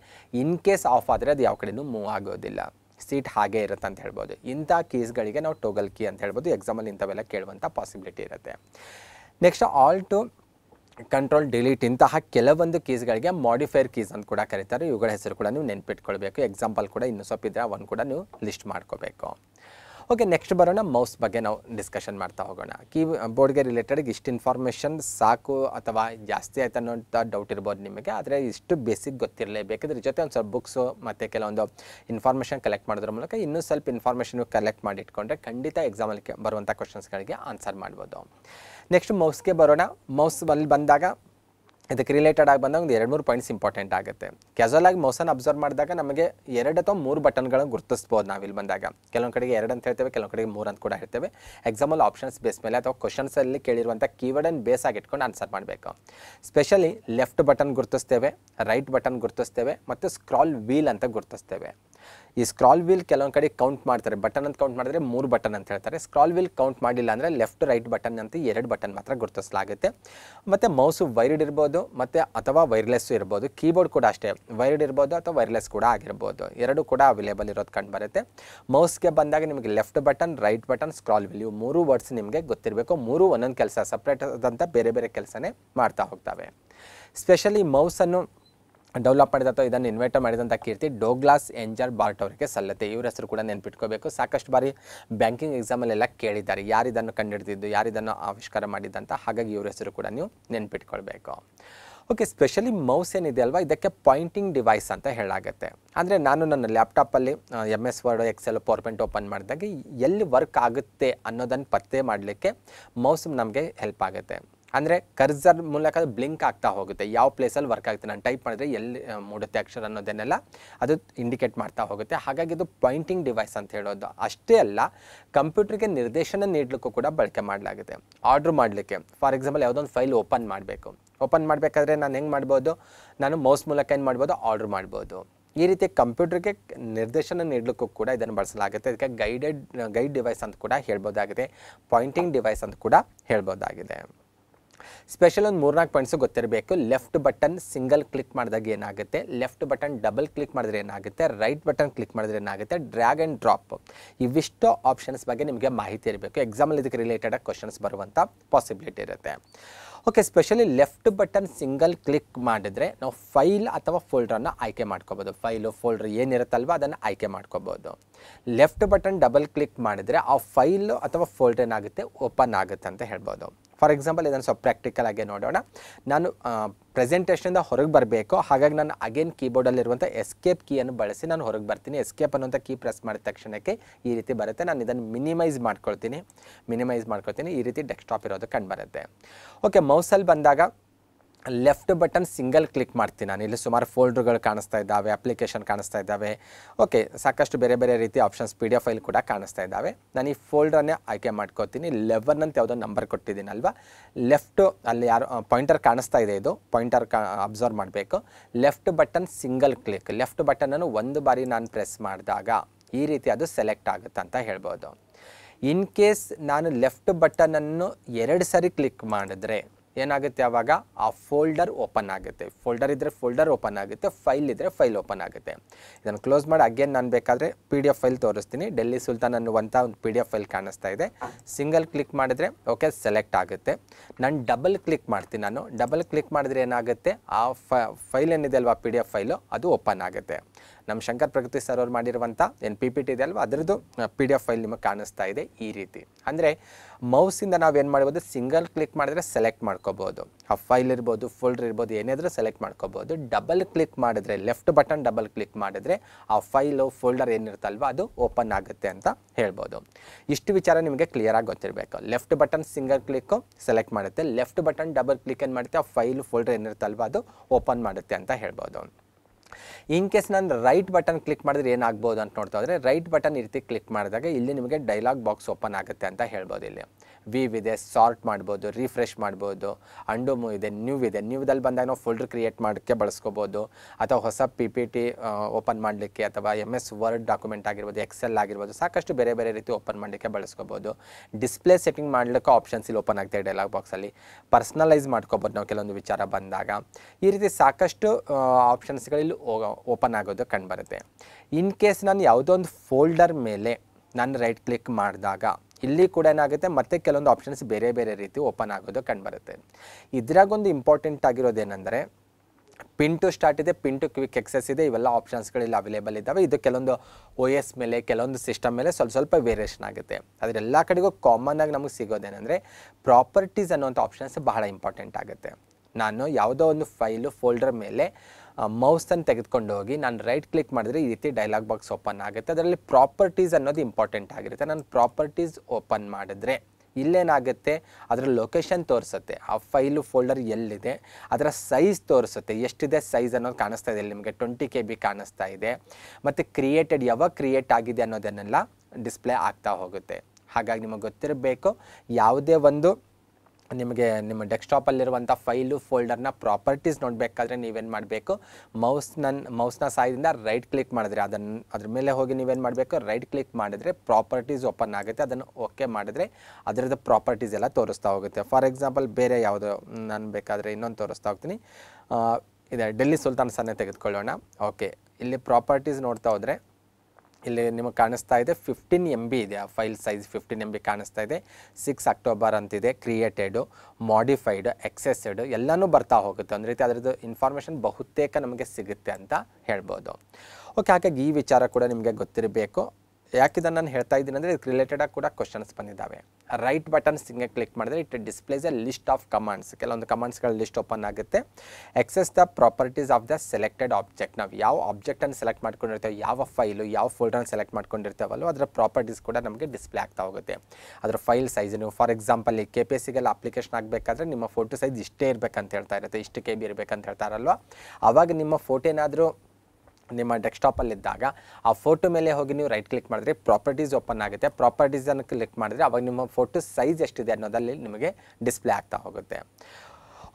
ಇನ್ ಕೇಸ್ ಆಫ್ ಆದರೆ ಅದು ಯಾವ ಕಡೆಯೂ ಮೂವ್ ಆಗೋದಿಲ್ಲ ಸೀಟ್ ಹಾಗೆ ಇರುತ್ತೆ ಅಂತ ಹೇಳ್ಬೋದು ಇಂಥ ಕೀಸ್ಗಳಿಗೆ ನಾವು ಟೋಗಲ್ ಕೀ ಅಂತ ಹೇಳ್ಬೋದು ಎಕ್ಸಾಮಲ್ಲಿ ಇಂಥವೆಲ್ಲ ಕೇಳುವಂಥ ಪಾಸಿಬಿಲಿಟಿ ಇರುತ್ತೆ next alt control delete ಇಂತಹ ಕೆಲವೊಂದು ಕೀಸ್ಗಳಿಗೆ ಮಾಡಿಫೈರ್ ಕೀಸ್ ಅಂತ ಕೂಡ ಕರೀತಾರೆ ಇವುಗಳ ಹೆಸರು ಕೂಡ ನೀವು ನೆನ್ಪಿಟ್ಕೊಳ್ಬೇಕು ಎಕ್ಸಾಂಪಲ್ ಕೂಡ ಇನ್ನೂ ಸ್ವಲ್ಪ ಇದ್ದರೆ ಅವನ್ನು ಕೂಡ ನೀವು ಲಿಸ್ಟ್ ಮಾಡ್ಕೋಬೇಕು ಓಕೆ ನೆಕ್ಸ್ಟ್ ಬರೋಣ ಮೌಸ್ ಬಗ್ಗೆ ನಾವು ಡಿಸ್ಕಷನ್ ಮಾಡ್ತಾ ಹೋಗೋಣ ಕೀ ಬೋರ್ಡ್ಗೆ ರಿಲೇಟೆಡ್ ಇಷ್ಟು ಇನ್ಫಾರ್ಮೇಷನ್ ಸಾಕು ಅಥವಾ ಜಾಸ್ತಿ ಆಯ್ತು ಅನ್ನೋಂಥ ಡೌಟ್ ಇರ್ಬೋದು ನಿಮಗೆ ಆದರೆ ಇಷ್ಟು ಬೇಸಿಕ್ ಗೊತ್ತಿರಲೇಬೇಕಿದ್ರೆ ಜೊತೆ ಒಂದು ಸ್ವಲ್ಪ ಬುಕ್ಸು ಮತ್ತು ಕೆಲವೊಂದು ಇನ್ಫಾರ್ಮೇಷನ್ ಕಲೆಕ್ಟ್ ಮಾಡೋದ್ರ ಮೂಲಕ ಇನ್ನೂ ಸ್ವಲ್ಪ ಇನ್ಫಾರ್ಮೇಷನು ಕಲೆಕ್ಟ್ ಮಾಡಿಟ್ಕೊಂಡ್ರೆ ಖಂಡಿತ ಎಕ್ಸಾಮಲ್ಲಿ ಬರುವಂಥ ಕ್ವಶನ್ಸ್ಗಳಿಗೆ ಆನ್ಸರ್ ಮಾಡ್ಬೋದು ನೆಕ್ಸ್ಟ್ ಮೌಸ್ಗೆ ಬರೋಣ ಮೌಸ್ ಅಲ್ಲಿ ಬಂದಾಗ ಇದಕ್ಕೆ ರಿಲೇಟೆಡ್ ಆಗಿ ಬಂದಾಗ ಒಂದು ಎರಡು ಮೂರು ಪಾಯಿಂಟ್ಸ್ ಇಂಪಾರ್ಟೆಂಟ್ ಆಗುತ್ತೆ ಕ್ಯಾಸುವಲ್ ಆಗಿ ಮೋಸನ್ ಅಬ್ಸರ್ವ್ ಮಾಡಿದಾಗ ನಮಗೆ ಎರಡು ಅಥವಾ ಮೂರು ಬಟನ್ಗಳನ್ನು ಗುರುತಿಸ್ಬೋದು ಇಲ್ಲಿ ಬಂದಾಗ ಕೆಲವೊಂದು ಕಡೆಗೆ ಎರಡು ಅಂತ ಹೇಳ್ತೇವೆ ಕೆಲವೊಂದು ಕಡೆಗೆ ಮೂರು ಅಂತ ಕೂಡ ಹೇಳ್ತೇವೆ ಎಕ್ಸಾಮಲ್ ಆಪ್ಷನ್ಸ್ ಬೇಸ್ ಮೇಲೆ ಅಥವಾ ಕ್ವಶನ್ಸಲ್ಲಿ ಕೇಳಿರುವಂಥ ಕೀವರ್ಡನ್ನು ಬೇಸ್ ಆಗಿ ಇಟ್ಕೊಂಡು ಆನ್ಸರ್ ಮಾಡಬೇಕು ಸ್ಪೆಷಲಿ ಲೆಫ್ಟ್ ಬಟನ್ ಗುರುತಿಸ್ತೇವೆ ರೈಟ್ ಬಟನ್ ಗುರುತಿಸ್ತೇವೆ ಮತ್ತು ಸ್ಕ್ರಾಲ್ ವೀಲ್ ಅಂತ ಗುರುತಿಸ್ತೇವೆ ಈ ಸ್ಕ್ರಾಲ್ ವೀಲ್ ಕೆಲವೊಂದು ಕಡೆ ಕೌಂಟ್ ಮಾಡ್ತಾರೆ ಬಟನ್ ಅಂತ ಕೌಂಟ್ ಮಾಡಿದ್ರೆ ಮೂರು ಬಟನ್ ಅಂತ ಹೇಳ್ತಾರೆ ಸ್ಕ್ರಾಲ್ ವೀಲ್ ಕೌಂಟ್ ಮಾಡಿಲ್ಲ ಅಂದರೆ ಲೆಫ್ಟ್ ರೈಟ್ ಬಟನ್ ಅಂತ ಎರಡು ಬಟನ್ ಮಾತ್ರ ಗುರುತಿಸಲಾಗುತ್ತೆ ಮತ್ತು ಮೌಸು ವೈರ್ಡ್ ಇರ್ಬೋದು ಮತ್ತು ಅಥವಾ ವೈರ್ಲೆಸ್ಸು ಇರ್ಬೋದು ಕೀಬೋರ್ಡ್ ಕೂಡ ಅಷ್ಟೇ ವೈರ್ಡ್ ಇರ್ಬೋದು ಅಥವಾ ವೈರ್ಲೆಸ್ ಕೂಡ ಆಗಿರ್ಬೋದು ಎರಡು ಕೂಡ ಅವೈಲೇಬಲ್ ಇರೋದು ಕಂಡು ಬರುತ್ತೆ ಮೌಸ್ಗೆ ಬಂದಾಗ ನಿಮಗೆ left button right button scroll ಇವು ಮೂರು ವರ್ಡ್ಸ್ ನಿಮಗೆ ಗೊತ್ತಿರಬೇಕು ಮೂರು ಒಂದೊಂದು ಕೆಲಸ ಸಪ್ರೇಟ್ ಆದಂಥ ಬೇರೆ ಬೇರೆ ಕೆಲಸನೇ ಮಾಡ್ತಾ ಹೋಗ್ತವೆ ಸ್ಪೆಷಲಿ ಮೌಸನ್ನು ಡೆವಲಪ್ ಮಾಡಿದ ಅಥವಾ ಇದನ್ನು ಇನ್ವೈಟ್ ಮಾಡಿದಂಥ ಕೀರ್ತಿ ಡೋಗ್ಲಾಸ್ ಎಂಜರ್ ಬಾರ್ಟ್ ಅವರಿಗೆ ಸಲ್ಲತೆ ಇವ್ರ ಹೆಸರು ಕೂಡ ನೆನ್ಪಿಟ್ಕೋಬೇಕು ಸಾಕಷ್ಟು ಬಾರಿ ಬ್ಯಾಂಕಿಂಗ್ ಎಕ್ಸಾಮಲ್ಲೆಲ್ಲ ಕೇಳಿದ್ದಾರೆ ಯಾರು ಇದನ್ನು ಕಂಡುಹಿಡಿದಿದ್ದು ಯಾರು ಇದನ್ನು ಆವಿಷ್ಕಾರ ಮಾಡಿದ್ದಂತ ಹಾಗಾಗಿ ಇವ್ರ ಹೆಸರು ಕೂಡ ನೀವು ನೆನ್ಪಿಟ್ಕೊಳ್ಬೇಕು ಓಕೆ ಸ್ಪೆಷಲಿ ಮೌಸ್ ಏನಿದೆ ಅಲ್ವಾ ಇದಕ್ಕೆ ಪಾಯಿಂಟಿಂಗ್ ಡಿವೈಸ್ ಅಂತ ಹೇಳಾಗುತ್ತೆ ಅಂದರೆ ನಾನು ನನ್ನ ಲ್ಯಾಪ್ಟಾಪಲ್ಲಿ M S Word Excel power PowerPoint open ಮಾಡಿದಾಗ ಎಲ್ಲಿ ವರ್ಕ್ ಆಗುತ್ತೆ ಅನ್ನೋದನ್ನು ಪತ್ತೆ ಮಾಡಲಿಕ್ಕೆ ಮೌಸ್ ನಮಗೆ ಹೆಲ್ಪ್ ಆಗುತ್ತೆ ಅಂದರೆ ಕರ್ಸರ್ ಮೂಲಕ ಅದು ಬ್ಲಿಂಕ್ ಆಗ್ತಾ ಹೋಗುತ್ತೆ ಯಾವ ಪ್ಲೇಸಲ್ಲಿ ವರ್ಕ್ ಆಗುತ್ತೆ ನಾನು ಟೈಪ್ ಮಾಡಿದರೆ ಎಲ್ಲಿ ಮೂಡುತ್ತೆ ಅಕ್ಷರ ಅನ್ನೋದನ್ನೆಲ್ಲ ಅದು ಇಂಡಿಕೇಟ್ ಮಾಡ್ತಾ ಹೋಗುತ್ತೆ ಹಾಗಾಗಿ ಇದು ಪಾಯಿಂಟಿಂಗ್ ಡಿವೈಸ್ ಅಂತ ಹೇಳೋದು ಅಷ್ಟೇ ಅಲ್ಲ ಕಂಪ್ಯೂಟ್ರಿಗೆ ನಿರ್ದೇಶನ ನೀಡಲಿಕ್ಕೂ ಕೂಡ ಬಳಕೆ ಮಾಡಲಾಗಿದೆ ಆರ್ಡ್ರ್ ಮಾಡಲಿಕ್ಕೆ ಫಾರ್ ಎಕ್ಸಾಂಪಲ್ ಯಾವುದೊಂದು ಫೈಲ್ ಓಪನ್ ಮಾಡಬೇಕು ಓಪನ್ ಮಾಡಬೇಕಾದ್ರೆ ನಾನು ಹೆಂಗೆ ಮಾಡ್ಬೋದು ನಾನು ಮೌಸ್ ಮೂಲಕ ಏನು ಮಾಡ್ಬೋದು ಆರ್ಡ್ರ್ ಮಾಡ್ಬೋದು ಈ ರೀತಿ ಕಂಪ್ಯೂಟರ್ಗೆ ನಿರ್ದೇಶನ ನೀಡಲಿಕ್ಕೂ ಕೂಡ ಇದನ್ನು ಬಳಸಲಾಗುತ್ತೆ ಇದಕ್ಕೆ ಗೈಡೆಡ್ ಗೈಡ್ ಡಿವೈಸ್ ಅಂತ ಕೂಡ ಹೇಳ್ಬೋದಾಗಿದೆ ಪಾಯಿಂಟಿಂಗ್ ಡಿವೈಸ್ ಅಂತ ಕೂಡ ಹೇಳ್ಬೋದಾಗಿದೆ ಸ್ಪೆಷಲ್ ಒಂದು ಮೂರ್ನಾಲ್ಕು ಪಾಯಿಂಟ್ಸು ಗೊತ್ತಿರಬೇಕು ಲೆಫ್ಟ್ ಬಟನ್ ಸಿಂಗಲ್ ಕ್ಲಿಕ್ ಮಾಡಿದಾಗ ಏನಾಗುತ್ತೆ ಲೆಫ್ಟ್ ಬಟನ್ ಡಬಲ್ ಕ್ಲಿಕ್ ಮಾಡಿದ್ರೆ ಏನಾಗುತ್ತೆ ರೈಟ್ ಬಟನ್ ಕ್ಲಿಕ್ ಮಾಡಿದ್ರೆ ಏನಾಗುತ್ತೆ ಡ್ರ್ಯಾಗ್ ಆ್ಯಂಡ್ ಡ್ರಾಪ್ ಇವಿಷ್ಟು ಆಪ್ಷನ್ಸ್ ಬಗ್ಗೆ ನಿಮಗೆ ಮಾಹಿತಿ ಇರಬೇಕು ಎಕ್ಸಾಮಲ್ಲಿ ಇದಕ್ಕೆ ರಿಲೇಟೆಡ್ ಕ್ವಶನ್ಸ್ ಬರುವಂಥ ಪಾಸಿಬಿಲಿಟಿ ಇರುತ್ತೆ okay specially left button single click ಮಾಡಿದರೆ ನಾವು ಫೈಲ್ ಅಥವಾ ಫೋಲ್ಡ್ರನ್ನು ಆಯ್ಕೆ ಮಾಡ್ಕೋಬೋದು ಫೈಲು ಫೋಲ್ಡ್ರ್ ಏನಿರುತ್ತಲ್ವ ಅದನ್ನು ಆಯ್ಕೆ ಮಾಡ್ಕೋಬೋದು ಲೆಫ್ಟ್ ಬಟನ್ ಡಬಲ್ ಕ್ಲಿಕ್ ಮಾಡಿದರೆ ಆ ಫೈಲು ಅಥವಾ ಫೋಲ್ಡ್ ಏನಾಗುತ್ತೆ ಓಪನ್ ಆಗುತ್ತೆ ಅಂತ ಹೇಳ್ಬೋದು ಫಾರ್ ಎಕ್ಸಾಂಪಲ್ ಇದನ್ನು ಸ್ವಲ್ಪ ಪ್ರಾಕ್ಟಿಕಲ್ ಆಗಿ ನೋಡೋಣ ನಾನು ಪ್ರೆಸೆಂಟೇಷನಿಂದ ಹೊರಗೆ ಬರಬೇಕು ಹಾಗಾಗಿ ನಾನು ಅಗೇನ್ ಕೀಬೋರ್ಡಲ್ಲಿರುವಂಥ ಎಸ್ಕೇಪ್ ಕೀಯನ್ನು ಬಳಸಿ ನಾನು ಹೊರಗೆ ಬರ್ತೀನಿ ಎಸ್ಕೇಪ್ ಅನ್ನೋಂಥ ಕೀ ಪ್ರೆಸ್ ಮಾಡಿದ ತಕ್ಷಣಕ್ಕೆ ಈ ರೀತಿ ಬರುತ್ತೆ ನಾನು ಇದನ್ನು ಮಿನಿಮೈಸ್ ಮಾಡ್ಕೊಳ್ತೀನಿ ಮಿನಿಮೈಸ್ ಮಾಡ್ಕೊಳ್ತೀನಿ ಈ ರೀತಿ ಡೆಸ್ಕ್ಟಾಪ್ ಇರೋದು ಕಂಡು ಬರುತ್ತೆ ಓಕೆ ಮೌಸಲ್ಲಿ ಬಂದಾಗ ಲೆಫ್ಟ್ ಬಟನ್ ಸಿಂಗಲ್ ಕ್ಲಿಕ್ ಮಾಡ್ತೀನಿ ನಾನು ಇಲ್ಲಿ ಸುಮಾರು ಫೋಲ್ಡ್ರುಗಳು ಕಾಣಿಸ್ತಾ ಇದ್ದಾವೆ ಅಪ್ಲಿಕೇಶನ್ ಕಾಣಿಸ್ತಾ ಇದ್ದಾವೆ ಓಕೆ ಸಾಕಷ್ಟು ಬೇರೆ ಬೇರೆ ರೀತಿ options P D F file ಕೂಡ ಕಾಣಿಸ್ತಾ ಇದ್ದಾವೆ ನಾನು ಈ ಫೋಲ್ಡ್ರನ್ನೇ ಆಯ್ಕೆ ಮಾಡ್ಕೋತೀನಿ ಲೆವನ್ ಅಂತ ಯಾವುದೋ ನಂಬರ್ ಅಲ್ವಾ ಲೆಫ್ಟು ಅಲ್ಲಿ ಯಾರು ಪಾಯಿಂಟರ್ ಕಾಣಿಸ್ತಾ ಇದೆ ಇದು ಪಾಯಿಂಟರ್ ಅಬ್ಸರ್ವ್ ಮಾಡಬೇಕು left button single click left ಬಟನನ್ನು ಒಂದು ಬಾರಿ ನಾನು ಪ್ರೆಸ್ ಮಾಡಿದಾಗ ಈ ರೀತಿ ಅದು ಸೆಲೆಕ್ಟ್ ಆಗುತ್ತೆ ಅಂತ ಹೇಳ್ಬೋದು ಇನ್ ಕೇಸ್ ನಾನು ಲೆಫ್ಟ್ ಬಟನನ್ನು ಎರಡು ಸಾರಿ ಕ್ಲಿಕ್ ಮಾಡಿದ್ರೆ ಏನಾಗುತ್ತೆ ಆವಾಗ ಆ ಫೋಲ್ಡರ್ ಓಪನ್ ಆಗುತ್ತೆ ಫೋಲ್ಡರ್ ಇದ್ದರೆ ಫೋಲ್ಡರ್ ಓಪನ್ ಆಗುತ್ತೆ ಫೈಲ್ ಇದ್ದರೆ ಫೈಲ್ ಓಪನ್ ಆಗುತ್ತೆ ಇದನ್ನು ಕ್ಲೋಸ್ ಮಾಡಿ ಅಗೇನ್ ನಾನು ಬೇಕಾದರೆ ಪಿ ಡಿ ಎಫ್ ಫೈಲ್ ತೋರಿಸ್ತೀನಿ ಡೆಲ್ಲಿ ಸುಲ್ತಾನ್ ಅನ್ನುವಂಥ ಒಂದು ಪಿ ಡಿ ಎಫ್ ಫೈಲ್ ಕಾಣಿಸ್ತಾ ಇದೆ ಸಿಂಗಲ್ ಕ್ಲಿಕ್ ಮಾಡಿದರೆ ಓಕೆ ಸೆಲೆಕ್ಟ್ ಆಗುತ್ತೆ ನಾನು ಡಬಲ್ ಕ್ಲಿಕ್ ಮಾಡ್ತೀನಿ ನಾನು ಡಬಲ್ ಕ್ಲಿಕ್ ಮಾಡಿದ್ರೆ ಏನಾಗುತ್ತೆ ಆ ಫೈಲ್ ಏನಿದೆ ಅಲ್ವಾ ಪಿ ಡಿ ಎಫ್ ಫೈಲು ಅದು ಓಪನ್ ಆಗುತ್ತೆ ನಮ್ಮ ಶಂಕರ್ ಪ್ರಗತಿ ಸರ್ ಅವ್ರು ಮಾಡಿರುವಂಥ ಏನು ಪಿ ಪಿ ಟಿ ಇದೆ ಅಲ್ವಾ ಅದರದ್ದು ಪಿ ಡಿ ಎಫ್ ಫೈಲ್ ನಿಮಗೆ ಕಾಣಿಸ್ತಾ ಇದೆ ಈ ರೀತಿ ಅಂದರೆ ಮೌಸಿಂದ ನಾವು ಏನು ಮಾಡ್ಬೋದು ಸಿಂಗಲ್ ಕ್ಲಿಕ್ ಮಾಡಿದ್ರೆ ಸೆಲೆಕ್ಟ್ ಮಾಡ್ಕೋಬೋದು ಆ ಫೈಲ್ ಇರ್ಬೋದು ಫೋಲ್ಡರ್ ಇರ್ಬೋದು ಏನಾದರೂ ಸೆಲೆಕ್ಟ್ ಮಾಡ್ಕೋಬೋದು ಡಬಲ್ ಕ್ಲಿಕ್ ಮಾಡಿದ್ರೆ ಲೆಫ್ಟ್ ಬಟನ್ ಡಬಲ್ ಕ್ಲಿಕ್ ಮಾಡಿದ್ರೆ ಆ ಫೈಲು ಫೋಲ್ಡರ್ ಏನಿರುತ್ತಲ್ವ ಅದು ಓಪನ್ ಆಗುತ್ತೆ ಅಂತ ಹೇಳ್ಬೋದು ಇಷ್ಟು ವಿಚಾರ ನಿಮಗೆ ಕ್ಲಿಯರಾಗಿ ಗೊತ್ತಿರಬೇಕು left button single click select ಮಾಡುತ್ತೆ ಲೆಫ್ಟ್ ಬಟನ್ ಡಬಲ್ ಕ್ಲಿಕ್ ಏನು ಮಾಡುತ್ತೆ ಆ ಫೈಲ್ ಫೋಲ್ಡರ್ ಏನಿರುತ್ತಲ್ವ ಅದು ಓಪನ್ ಮಾಡುತ್ತೆ ಅಂತ ಹೇಳ್ಬೋದು ಇನ್ ಕೇಸ್ ನಾನು ರೈಟ್ ಬಟನ್ ಕ್ಲಿಕ್ ಮಾಡಿದ್ರೆ ಏನಾಗ್ಬೋದು ಅಂತ ನೋಡ್ತಾ ಇದ್ರೆ ರೈಟ್ ಬಟನ್ ಈ ಕ್ಲಿಕ್ ಮಾಡಿದಾಗ ಇಲ್ಲಿ ನಿಮಗೆ ಡೈಲಾಗ್ ಬಾಕ್ಸ್ ಓಪನ್ ಆಗುತ್ತೆ ಅಂತ ಹೇಳ್ಬೋದು ಇಲ್ಲಿ ವಿವ್ ಇದೆ ಸಾರ್ಟ್ ಮಾಡ್ಬೋದು ರಿಫ್ರೆಶ್ ಮಾಡ್ಬೋದು ಅಂಡೋಮು ಇದೆ ನ್ಯೂ ಇದೆ ನ್ಯೂದಲ್ಲಿ ಬಂದಾಗ ನಾವು ಫೋಲ್ಡ್ರ್ ಕ್ರಿಯೇಟ್ ಮಾಡೋಕ್ಕೆ ಬಳಸ್ಕೋಬೋದು ಅಥವಾ ಹೊಸ ಪಿ ಪಿ ಟಿ ಓಪನ್ ಮಾಡಲಿಕ್ಕೆ ಅಥವಾ ಎಮ್ ಎಸ್ ವರ್ಡ್ ಡಾಕ್ಯುಮೆಂಟ್ ಆಗಿರ್ಬೋದು ಎಕ್ಸೆಲ್ ಆಗಿರ್ಬೋದು ಸಾಕಷ್ಟು ಬೇರೆ ಬೇರೆ ರೀತಿ ಓಪನ್ ಮಾಡಲಿಕ್ಕೆ ಬಳಸ್ಕೋಬೋದು ಡಿಸ್ಪ್ಲೇ ಸೆಟ್ಟಿಂಗ್ ಮಾಡಲಿಕ್ಕೆ ಆಪ್ಷನ್ಸ್ ಇಲ್ಲಿ ಓಪನ್ ಆಗ್ತಾ ಡೈಲಾಗ್ ಬಾಕ್ಸಲ್ಲಿ ಪರ್ಸ್ನಲೈಸ್ ಮಾಡ್ಕೋಬೋದು ನಾವು ಕೆಲವೊಂದು ವಿಚಾರ ಬಂದಾಗ ಈ ರೀತಿ ಸಾಕಷ್ಟು ಆಪ್ಷನ್ಸ್ಗಳಲ್ಲಿ ಓಪನ್ ಆಗೋದು ಕಂಡುಬರುತ್ತೆ ಇನ್ ಕೇಸ್ ನಾನು ಯಾವುದೋ ಒಂದು ಫೋಲ್ಡರ್ ಮೇಲೆ ನಾನು ರೈಟ್ ಕ್ಲಿಕ್ ಮಾಡಿದಾಗ ಇಲ್ಲಿ ಕೂಡ ಏನಾಗುತ್ತೆ ಮತ್ತೆ ಕೆಲವೊಂದು ಆಪ್ಷನ್ಸ್ ಬೇರೆ ಬೇರೆ ರೀತಿ ಓಪನ್ ಆಗೋದು ಕಂಡುಬರುತ್ತೆ ಇದ್ರಾಗೊಂದು ಇಂಪಾರ್ಟೆಂಟ್ ಆಗಿರೋದೇನೆಂದರೆ ಪಿನ್ ಟು ಸ್ಟಾರ್ಟ್ ಇದೆ ಪಿನ್ ಟು ಕ್ವಿಕ್ ಎಕ್ಸಸ್ ಇದೆ ಇವೆಲ್ಲ ಇಲ್ಲಿ ಅವೈಲೇಬಲ್ ಇದ್ದಾವೆ ಇದು ಕೆಲವೊಂದು ಓ ಎಸ್ ಮೇಲೆ ಕೆಲವೊಂದು ಸಿಸ್ಟಮ್ ಮೇಲೆ ಸ್ವಲ್ಪ ಸ್ವಲ್ಪ ವೇರಿಯೇಷನ್ ಆಗುತ್ತೆ ಎಲ್ಲ ಕಡೆಗೂ ಕಾಮನ್ ಆಗಿ ನಮಗೆ ಸಿಗೋದೇನೆಂದರೆ ಪ್ರಾಪರ್ಟೀಸ್ ಅನ್ನುವಂಥ ಆಪ್ಷನ್ಸ್ ಬಹಳ ಇಂಪಾರ್ಟೆಂಟ್ ಆಗುತ್ತೆ ನಾನು ಯಾವುದೋ ಒಂದು ಫೈಲು ಫೋಲ್ಡರ್ ಮೇಲೆ ಮೌಸನ್ನು ತೆಗೆದುಕೊಂಡು ಹೋಗಿ ನಾನು ರೈಟ್ ಕ್ಲಿಕ್ ಮಾಡಿದರೆ ಈ ರೀತಿ ಡೈಲಾಗ್ ಬಾಕ್ಸ್ ಓಪನ್ ಆಗುತ್ತೆ ಅದರಲ್ಲಿ ಪ್ರಾಪರ್ಟೀಸ್ ಅನ್ನೋದು ಇಂಪಾರ್ಟೆಂಟ್ ಆಗಿರುತ್ತೆ ನಾನು ಪ್ರಾಪರ್ಟೀಸ್ ಓಪನ್ ಮಾಡಿದ್ರೆ ಇಲ್ಲೇನಾಗುತ್ತೆ ಅದರ ಲೊಕೇಶನ್ ತೋರಿಸುತ್ತೆ ಆ ಫೈಲು ಫೋಲ್ಡರ್ ಎಲ್ಲಿದೆ ಅದರ ಸೈಜ್ ತೋರಿಸುತ್ತೆ ಎಷ್ಟಿದೆ ಸೈಜ್ ಅನ್ನೋದು ಕಾಣಿಸ್ತಾ ಇದೆ ಇಲ್ಲಿ ನಿಮಗೆ ಟ್ವೆಂಟಿ ಕೆ ಬಿ ಕಾಣಿಸ್ತಾ ಇದೆ ಮತ್ತು ಕ್ರಿಯೇಟೆಡ್ ಯಾವಾಗ ಕ್ರಿಯೇಟ್ ಆಗಿದೆ ಅನ್ನೋದನ್ನೆಲ್ಲ ಡಿಸ್ಪ್ಲೇ ಆಗ್ತಾ ಹೋಗುತ್ತೆ ಹಾಗಾಗಿ ನಿಮಗೆ ಗೊತ್ತಿರಬೇಕು ಯಾವುದೇ ಒಂದು ನಿಮಗೆ ನಿಮ್ಮ ಡೆಸ್ಕ್ಟಾಪಲ್ಲಿರುವಂಥ ಫೈಲು ಫೋಲ್ಡರ್ನ ಪ್ರಾಪರ್ಟೀಸ್ ನೋಡಬೇಕಾದ್ರೆ ನೀವೇನು ಮಾಡಬೇಕು ಮೌಸ್ ನನ್ನ ಮೌಸ್ನ ಸಹಾಯದಿಂದ ರೈಟ್ ಕ್ಲಿಕ್ ಮಾಡಿದ್ರೆ ಅದನ್ನು ಅದ್ರ ಮೇಲೆ ಹೋಗಿ ನೀವೇನು ಮಾಡಬೇಕು ರೈಟ್ ಕ್ಲಿಕ್ ಮಾಡಿದರೆ ಪ್ರಾಪರ್ಟೀಸ್ ಓಪನ್ ಆಗುತ್ತೆ ಅದನ್ನು ಓಕೆ ಮಾಡಿದ್ರೆ ಅದರದ್ದು ಪ್ರಾಪರ್ಟೀಸ್ ಎಲ್ಲ ತೋರಿಸ್ತಾ ಹೋಗುತ್ತೆ ಫಾರ್ ಎಕ್ಸಾಂಪಲ್ ಬೇರೆ ಯಾವುದು ನಾನು ಬೇಕಾದರೆ ಇನ್ನೊಂದು ತೋರಿಸ್ತಾ ಹೋಗ್ತೀನಿ ಇದೆ ಡೆಲ್ಲಿ ಸುಲ್ತಾನ್ಸನ್ನೇ ತೆಗೆದುಕೊಳ್ಳೋಣ ಓಕೆ ಇಲ್ಲಿ ಪ್ರಾಪರ್ಟೀಸ್ ನೋಡ್ತಾ ಹೋದರೆ ಇಲ್ಲಿ ನಿಮಗೆ ಕಾಣಿಸ್ತಾ ಇದೆ ಫಿಫ್ಟೀನ್ ಎಮ್ ಬಿ ಇದೆ ಆ file size fifteen M B ಕಾಣಿಸ್ತಾ ಇದೆ ಸಿಕ್ಸ್ ಅಕ್ಟೋಬರ್ ಅಂತಿದೆ ಕ್ರಿಯೇಟೆಡು ಮಾಡಿಫೈಡ್ ಎಕ್ಸೆಸ್ಡ್ ಎಲ್ಲನೂ ಬರ್ತಾ ಹೋಗುತ್ತೆ ಒಂದು ರೀತಿ ಅದರದ್ದು ಇನ್ಫಾರ್ಮೇಷನ್ ಬಹುತೇಕ ನಮಗೆ ಸಿಗುತ್ತೆ ಅಂತ ಹೇಳ್ಬೋದು ಓಕೆ ಹಾಗಾಗಿ ಈ ವಿಚಾರ ಕೂಡ ನಿಮಗೆ ಗೊತ್ತಿರಬೇಕು ಯಾಕಿದ ನಾನು ಹೇಳ್ತಾ ಇದ್ದೀನಿ ಅಂದರೆ ಇದಕ್ಕೆ ರಿಲೇಟೆಡಾಗಿ ಕೂಡ ಕ್ವಶನ್ಸ್ ಬಂದಿದ್ದಾವೆ ರೈಟ್ ಬಟನ್ ಹಿಂಗೆ ಕ್ಲಿಕ್ ಮಾಡಿದರೆ it displays a list of commands ಕೆಲವೊಂದು ಕಮಾಂಡ್ಸ್ಗಳ ಲಿಸ್ಟ್ ಓಪನ್ ಆಗುತ್ತೆ access the properties of the selected object ನಾವು ಯಾವ ಆಬ್ಜೆಕ್ಟನ್ನು ಸೆಲೆಕ್ಟ್ ಮಾಡ್ಕೊಂಡಿರ್ತೇವೆ ಯಾವ ಫೈಲು ಯಾವ ಫೋಲ್ಡರ್ನ ಸೆಲೆಕ್ಟ್ ಮಾಡ್ಕೊಂಡಿರ್ತೇವಲ್ಲೋ ಅದರ ಪ್ರಾಪರ್ಟೀಸ್ ಕೂಡ ನಮಗೆ ಡಿಸ್ಪ್ಲೇ ಆಗ್ತಾ ಹೋಗುತ್ತೆ ಅದರ ಫೈಲ್ ಸೈಜ್ ನೀವು ಫಾರ್ ಎಕ್ಸಾಂಪಲ್ ಈ ಕೆ ಪಿ ಎಸ್ಸಿಗೆಲ್ಲ ಅಪ್ಲಿಕೇಶನ್ ಆಗಬೇಕಾದ್ರೆ ನಿಮ್ಮ ಫೋಟೋ ಸೈಜ್ ಇಷ್ಟೇ ಇರಬೇಕಂತ ಹೇಳ್ತಾ ಇರುತ್ತೆ ಇಷ್ಟು ಕೆ ಬಿ ಇರಬೇಕಂತ ಹೇಳ್ತಾರಲ್ವ ಅವಾಗ ನಿಮ್ಮ ಫೋಟೋ ಏನಾದರೂ ನಿಮ್ಮ ಡೆಸ್ಕ್ಟಾಪಲ್ಲಿದ್ದಾಗ ಆ ಫೋಟೋ ಮೇಲೆ ಹೋಗಿ ನೀವು ರೈಟ್ ಕ್ಲಿಕ್ ಮಾಡಿದ್ರೆ ಪ್ರಾಪರ್ಟೀಸ್ ಓಪನ್ ಆಗುತ್ತೆ ಪ್ರಾಪರ್ಟೀಸನ್ನು ಕ್ಲಿಕ್ ಮಾಡಿದ್ರೆ ಅವಾಗ ನಿಮ್ಮ ಫೋಟೋ ಸೈಜ್ ಎಷ್ಟಿದೆ ಅನ್ನೋದಲ್ಲಿ ನಿಮಗೆ ಡಿಸ್ಪ್ಲೇ ಆಗ್ತಾ ಹೋಗುತ್ತೆ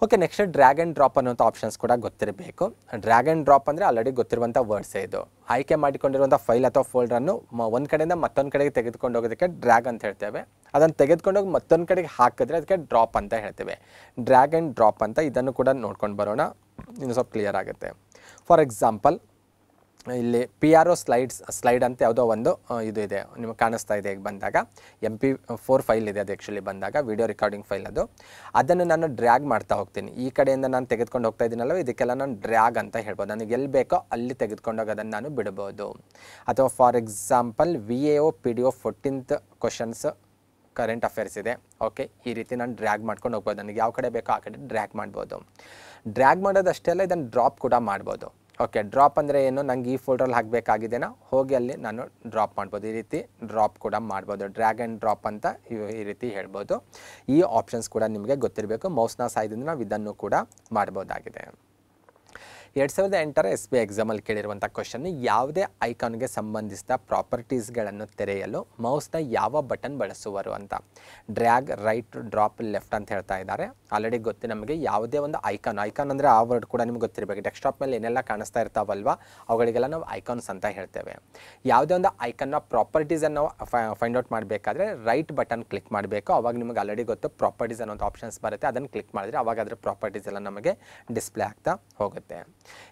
okay next drag and drop ಅನ್ನೋಂಥ ಆಪ್ಷನ್ಸ್ ಕೂಡ ಗೊತ್ತಿರಬೇಕು ಡ್ರ್ಯಾಗ್ ಡ್ರಾಪ್ ಅಂದರೆ ಆಲ್ರೆಡಿ ಗೊತ್ತಿರುವಂಥ ವರ್ಡ್ಸೇ ಇದು ಆಯ್ಕೆ ಮಾಡಿಕೊಂಡಿರುವಂಥ ಫೈಲ್ ಅಥವಾ ಫೋಲ್ಡ್ರನ್ನು ಒಂದು ಕಡೆಯಿಂದ ಮತ್ತೊಂದು ಕಡೆಗೆ ತೆಗೆದುಕೊಂಡು ಹೋಗೋದಕ್ಕೆ ಡ್ರ್ಯಾಗ್ ಅಂತ ಹೇಳ್ತೇವೆ ಅದನ್ನು ತೆಗೆದುಕೊಂಡೋಗಿ ಮತ್ತೊಂದು ಕಡೆಗೆ ಹಾಕಿದ್ರೆ ಅದಕ್ಕೆ ಡ್ರಾಪ್ ಅಂತ ಹೇಳ್ತೇವೆ ಡ್ರ್ಯಾಗ್ ಆ್ಯಂಡ್ ಡ್ರಾಪ್ ಅಂತ ಇದನ್ನು ಕೂಡ ನೋಡ್ಕೊಂಡು ಬರೋಣ ಇನ್ನು ಸ್ವಲ್ಪ ಕ್ಲಿಯರ್ ಆಗುತ್ತೆ ಫಾರ್ ಎಕ್ಸಾಂಪಲ್ ಇಲ್ಲಿ P R O slides slide ಅಂತ ಯಾವುದೋ ಒಂದು ಇದು ಇದೆ ನಿಮಗೆ ಕಾಣಿಸ್ತಾ ಇದೆ ಈಗ ಬಂದಾಗ ಎಮ್ ಪಿ ಫೋರ್ ಫೈಲ್ ಇದೆ ಅದು ಆ್ಯಕ್ಚುಲಿ ಬಂದಾಗ ವಿಡಿಯೋ ರೆಕಾರ್ಡಿಂಗ್ ಫೈಲ್ ಅದು ಅದನ್ನು ನಾನು ಡ್ರ್ಯಾಗ್ ಮಾಡ್ತಾ ಹೋಗ್ತೀನಿ ಈ ಕಡೆಯಿಂದ ನಾನು ತೆಗೆದುಕೊಂಡು ಹೋಗ್ತಾ ಇದ್ದೀನಲ್ಲ ಇದಕ್ಕೆಲ್ಲ ನಾನು ಡ್ರ್ಯಾಗ್ ಅಂತ ಹೇಳ್ಬೋದು ನನಗೆ ಎಲ್ಲಿ ಬೇಕೋ ಅಲ್ಲಿ ತೆಗೆದುಕೊಂಡೋಗಿ ಅದನ್ನು ನಾನು ಬಿಡ್ಬೋದು ಅಥವಾ for example V A O P D O fourteenth questions current affairs ಇದೆ ಓಕೆ ಈ ರೀತಿ ನಾನು ಡ್ರ್ಯಾಗ್ ಮಾಡ್ಕೊಂಡು ಹೋಗ್ಬೋದು ನನಗೆ ಯಾವ ಕಡೆ ಬೇಕೋ ಆ ಕಡೆ ಡ್ರ್ಯಾಗ್ ಮಾಡ್ಬೋದು ಡ್ರ್ಯಾಗ್ ಮಾಡೋದಷ್ಟೇ ಅಲ್ಲ ಇದನ್ನು ಡ್ರಾಪ್ ಕೂಡ ಮಾಡ್ಬೋದು ಓಕೆ ಡ್ರಾಪ್ ಅಂದರೆ ಏನು ನಂಗೆ ಈ ಫೋಲ್ಡ್ರಲ್ಲಿ ಹಾಕಬೇಕಾಗಿದೆನಾ ಹೋಗಿ ಅಲ್ಲಿ ನಾನು ಡ್ರಾಪ್ ಮಾಡ್ಬೋದು ಈ ರೀತಿ ಡ್ರಾಪ್ ಕೂಡ ಮಾಡ್ಬೋದು ಡ್ರ್ಯಾಗ್ ಆ್ಯಂಡ್ ಡ್ರಾಪ್ ಅಂತ ಈ ರೀತಿ ಹೇಳ್ಬೋದು ಈ ಆಪ್ಷನ್ಸ್ ಕೂಡ ನಿಮಗೆ ಗೊತ್ತಿರಬೇಕು ಮೌಸ್ನ ಸಹಾಯದಿಂದ ನಾವು ಇದನ್ನು ಕೂಡ ಮಾಡ್ಬೋದಾಗಿದೆ ಎರಡು ಸಾವಿರದ ಎಂಟರ ಎಸ್ ಬಿ ಎಕ್ಸಾಮಲ್ಲಿ ಕೇಳಿರುವಂಥ ಕ್ವಶನ್ ಯಾವುದೇ ಐಕಾನ್ಗೆ ಸಂಬಂಧಿಸಿದ ಪ್ರಾಪರ್ಟೀಸ್ಗಳನ್ನು ತೆರೆಯಲು ಮೌಸ್ನ ಯಾವ ಬಟನ್ ಬಳಸುವರು ಅಂತ ಡ್ರ್ಯಾಗ್ ರೈಟ್ ಡ್ರಾಪ್ ಲೆಫ್ಟ್ ಅಂತ ಹೇಳ್ತಾ ಇದ್ದಾರೆ ಆಲ್ರೆಡಿ ಗೊತ್ತು ನಮಗೆ ಯಾವುದೇ ಒಂದು ಐಕಾನ್ ಐಕಾನ್ ಅಂದರೆ ಆ ವರ್ಡ್ ಕೂಡ ನಿಮ್ಗೆ ಗೊತ್ತಿರಬೇಕು ಡೆಸ್ಕ್ಟಾಪ್ ಮೇಲೆ ಏನೆಲ್ಲ ಕಾಣಿಸ್ತಾ ಇರ್ತಾವಲ್ವ ಅವುಗಳಿಗೆಲ್ಲ ನಾವು ಐಕಾನ್ಸ್ ಅಂತ ಹೇಳ್ತೇವೆ ಯಾವುದೇ ಒಂದು ಐಕಾನ್ನ ಪ್ರಾಪರ್ಟೀಸನ್ನು ನಾವು ಫೈಂಡ್ ಔಟ್ ಮಾಡಬೇಕಾದ್ರೆ ರೈಟ್ ಬಟನ್ ಕ್ಲಿಕ್ ಮಾಡಬೇಕು ಅವಾಗ ನಿಮಗೆ ಆಲ್ರೆಡಿ ಗೊತ್ತು ಪ್ರಾಪರ್ಟೀಸ್ ಅನ್ನೋ ಒಂದು ಆಪ್ಷನ್ಸ್ ಬರುತ್ತೆ ಅದನ್ನು ಕ್ಲಿಕ್ ಮಾಡಿದರೆ ಅವಾಗ ಅದರ ಪ್ರಾಪರ್ಟೀಸ್ ಎಲ್ಲ ನಮಗೆ ಡಿಸ್ಪ್ಲೇ ಆಗ್ತಾ ಹೋಗುತ್ತೆ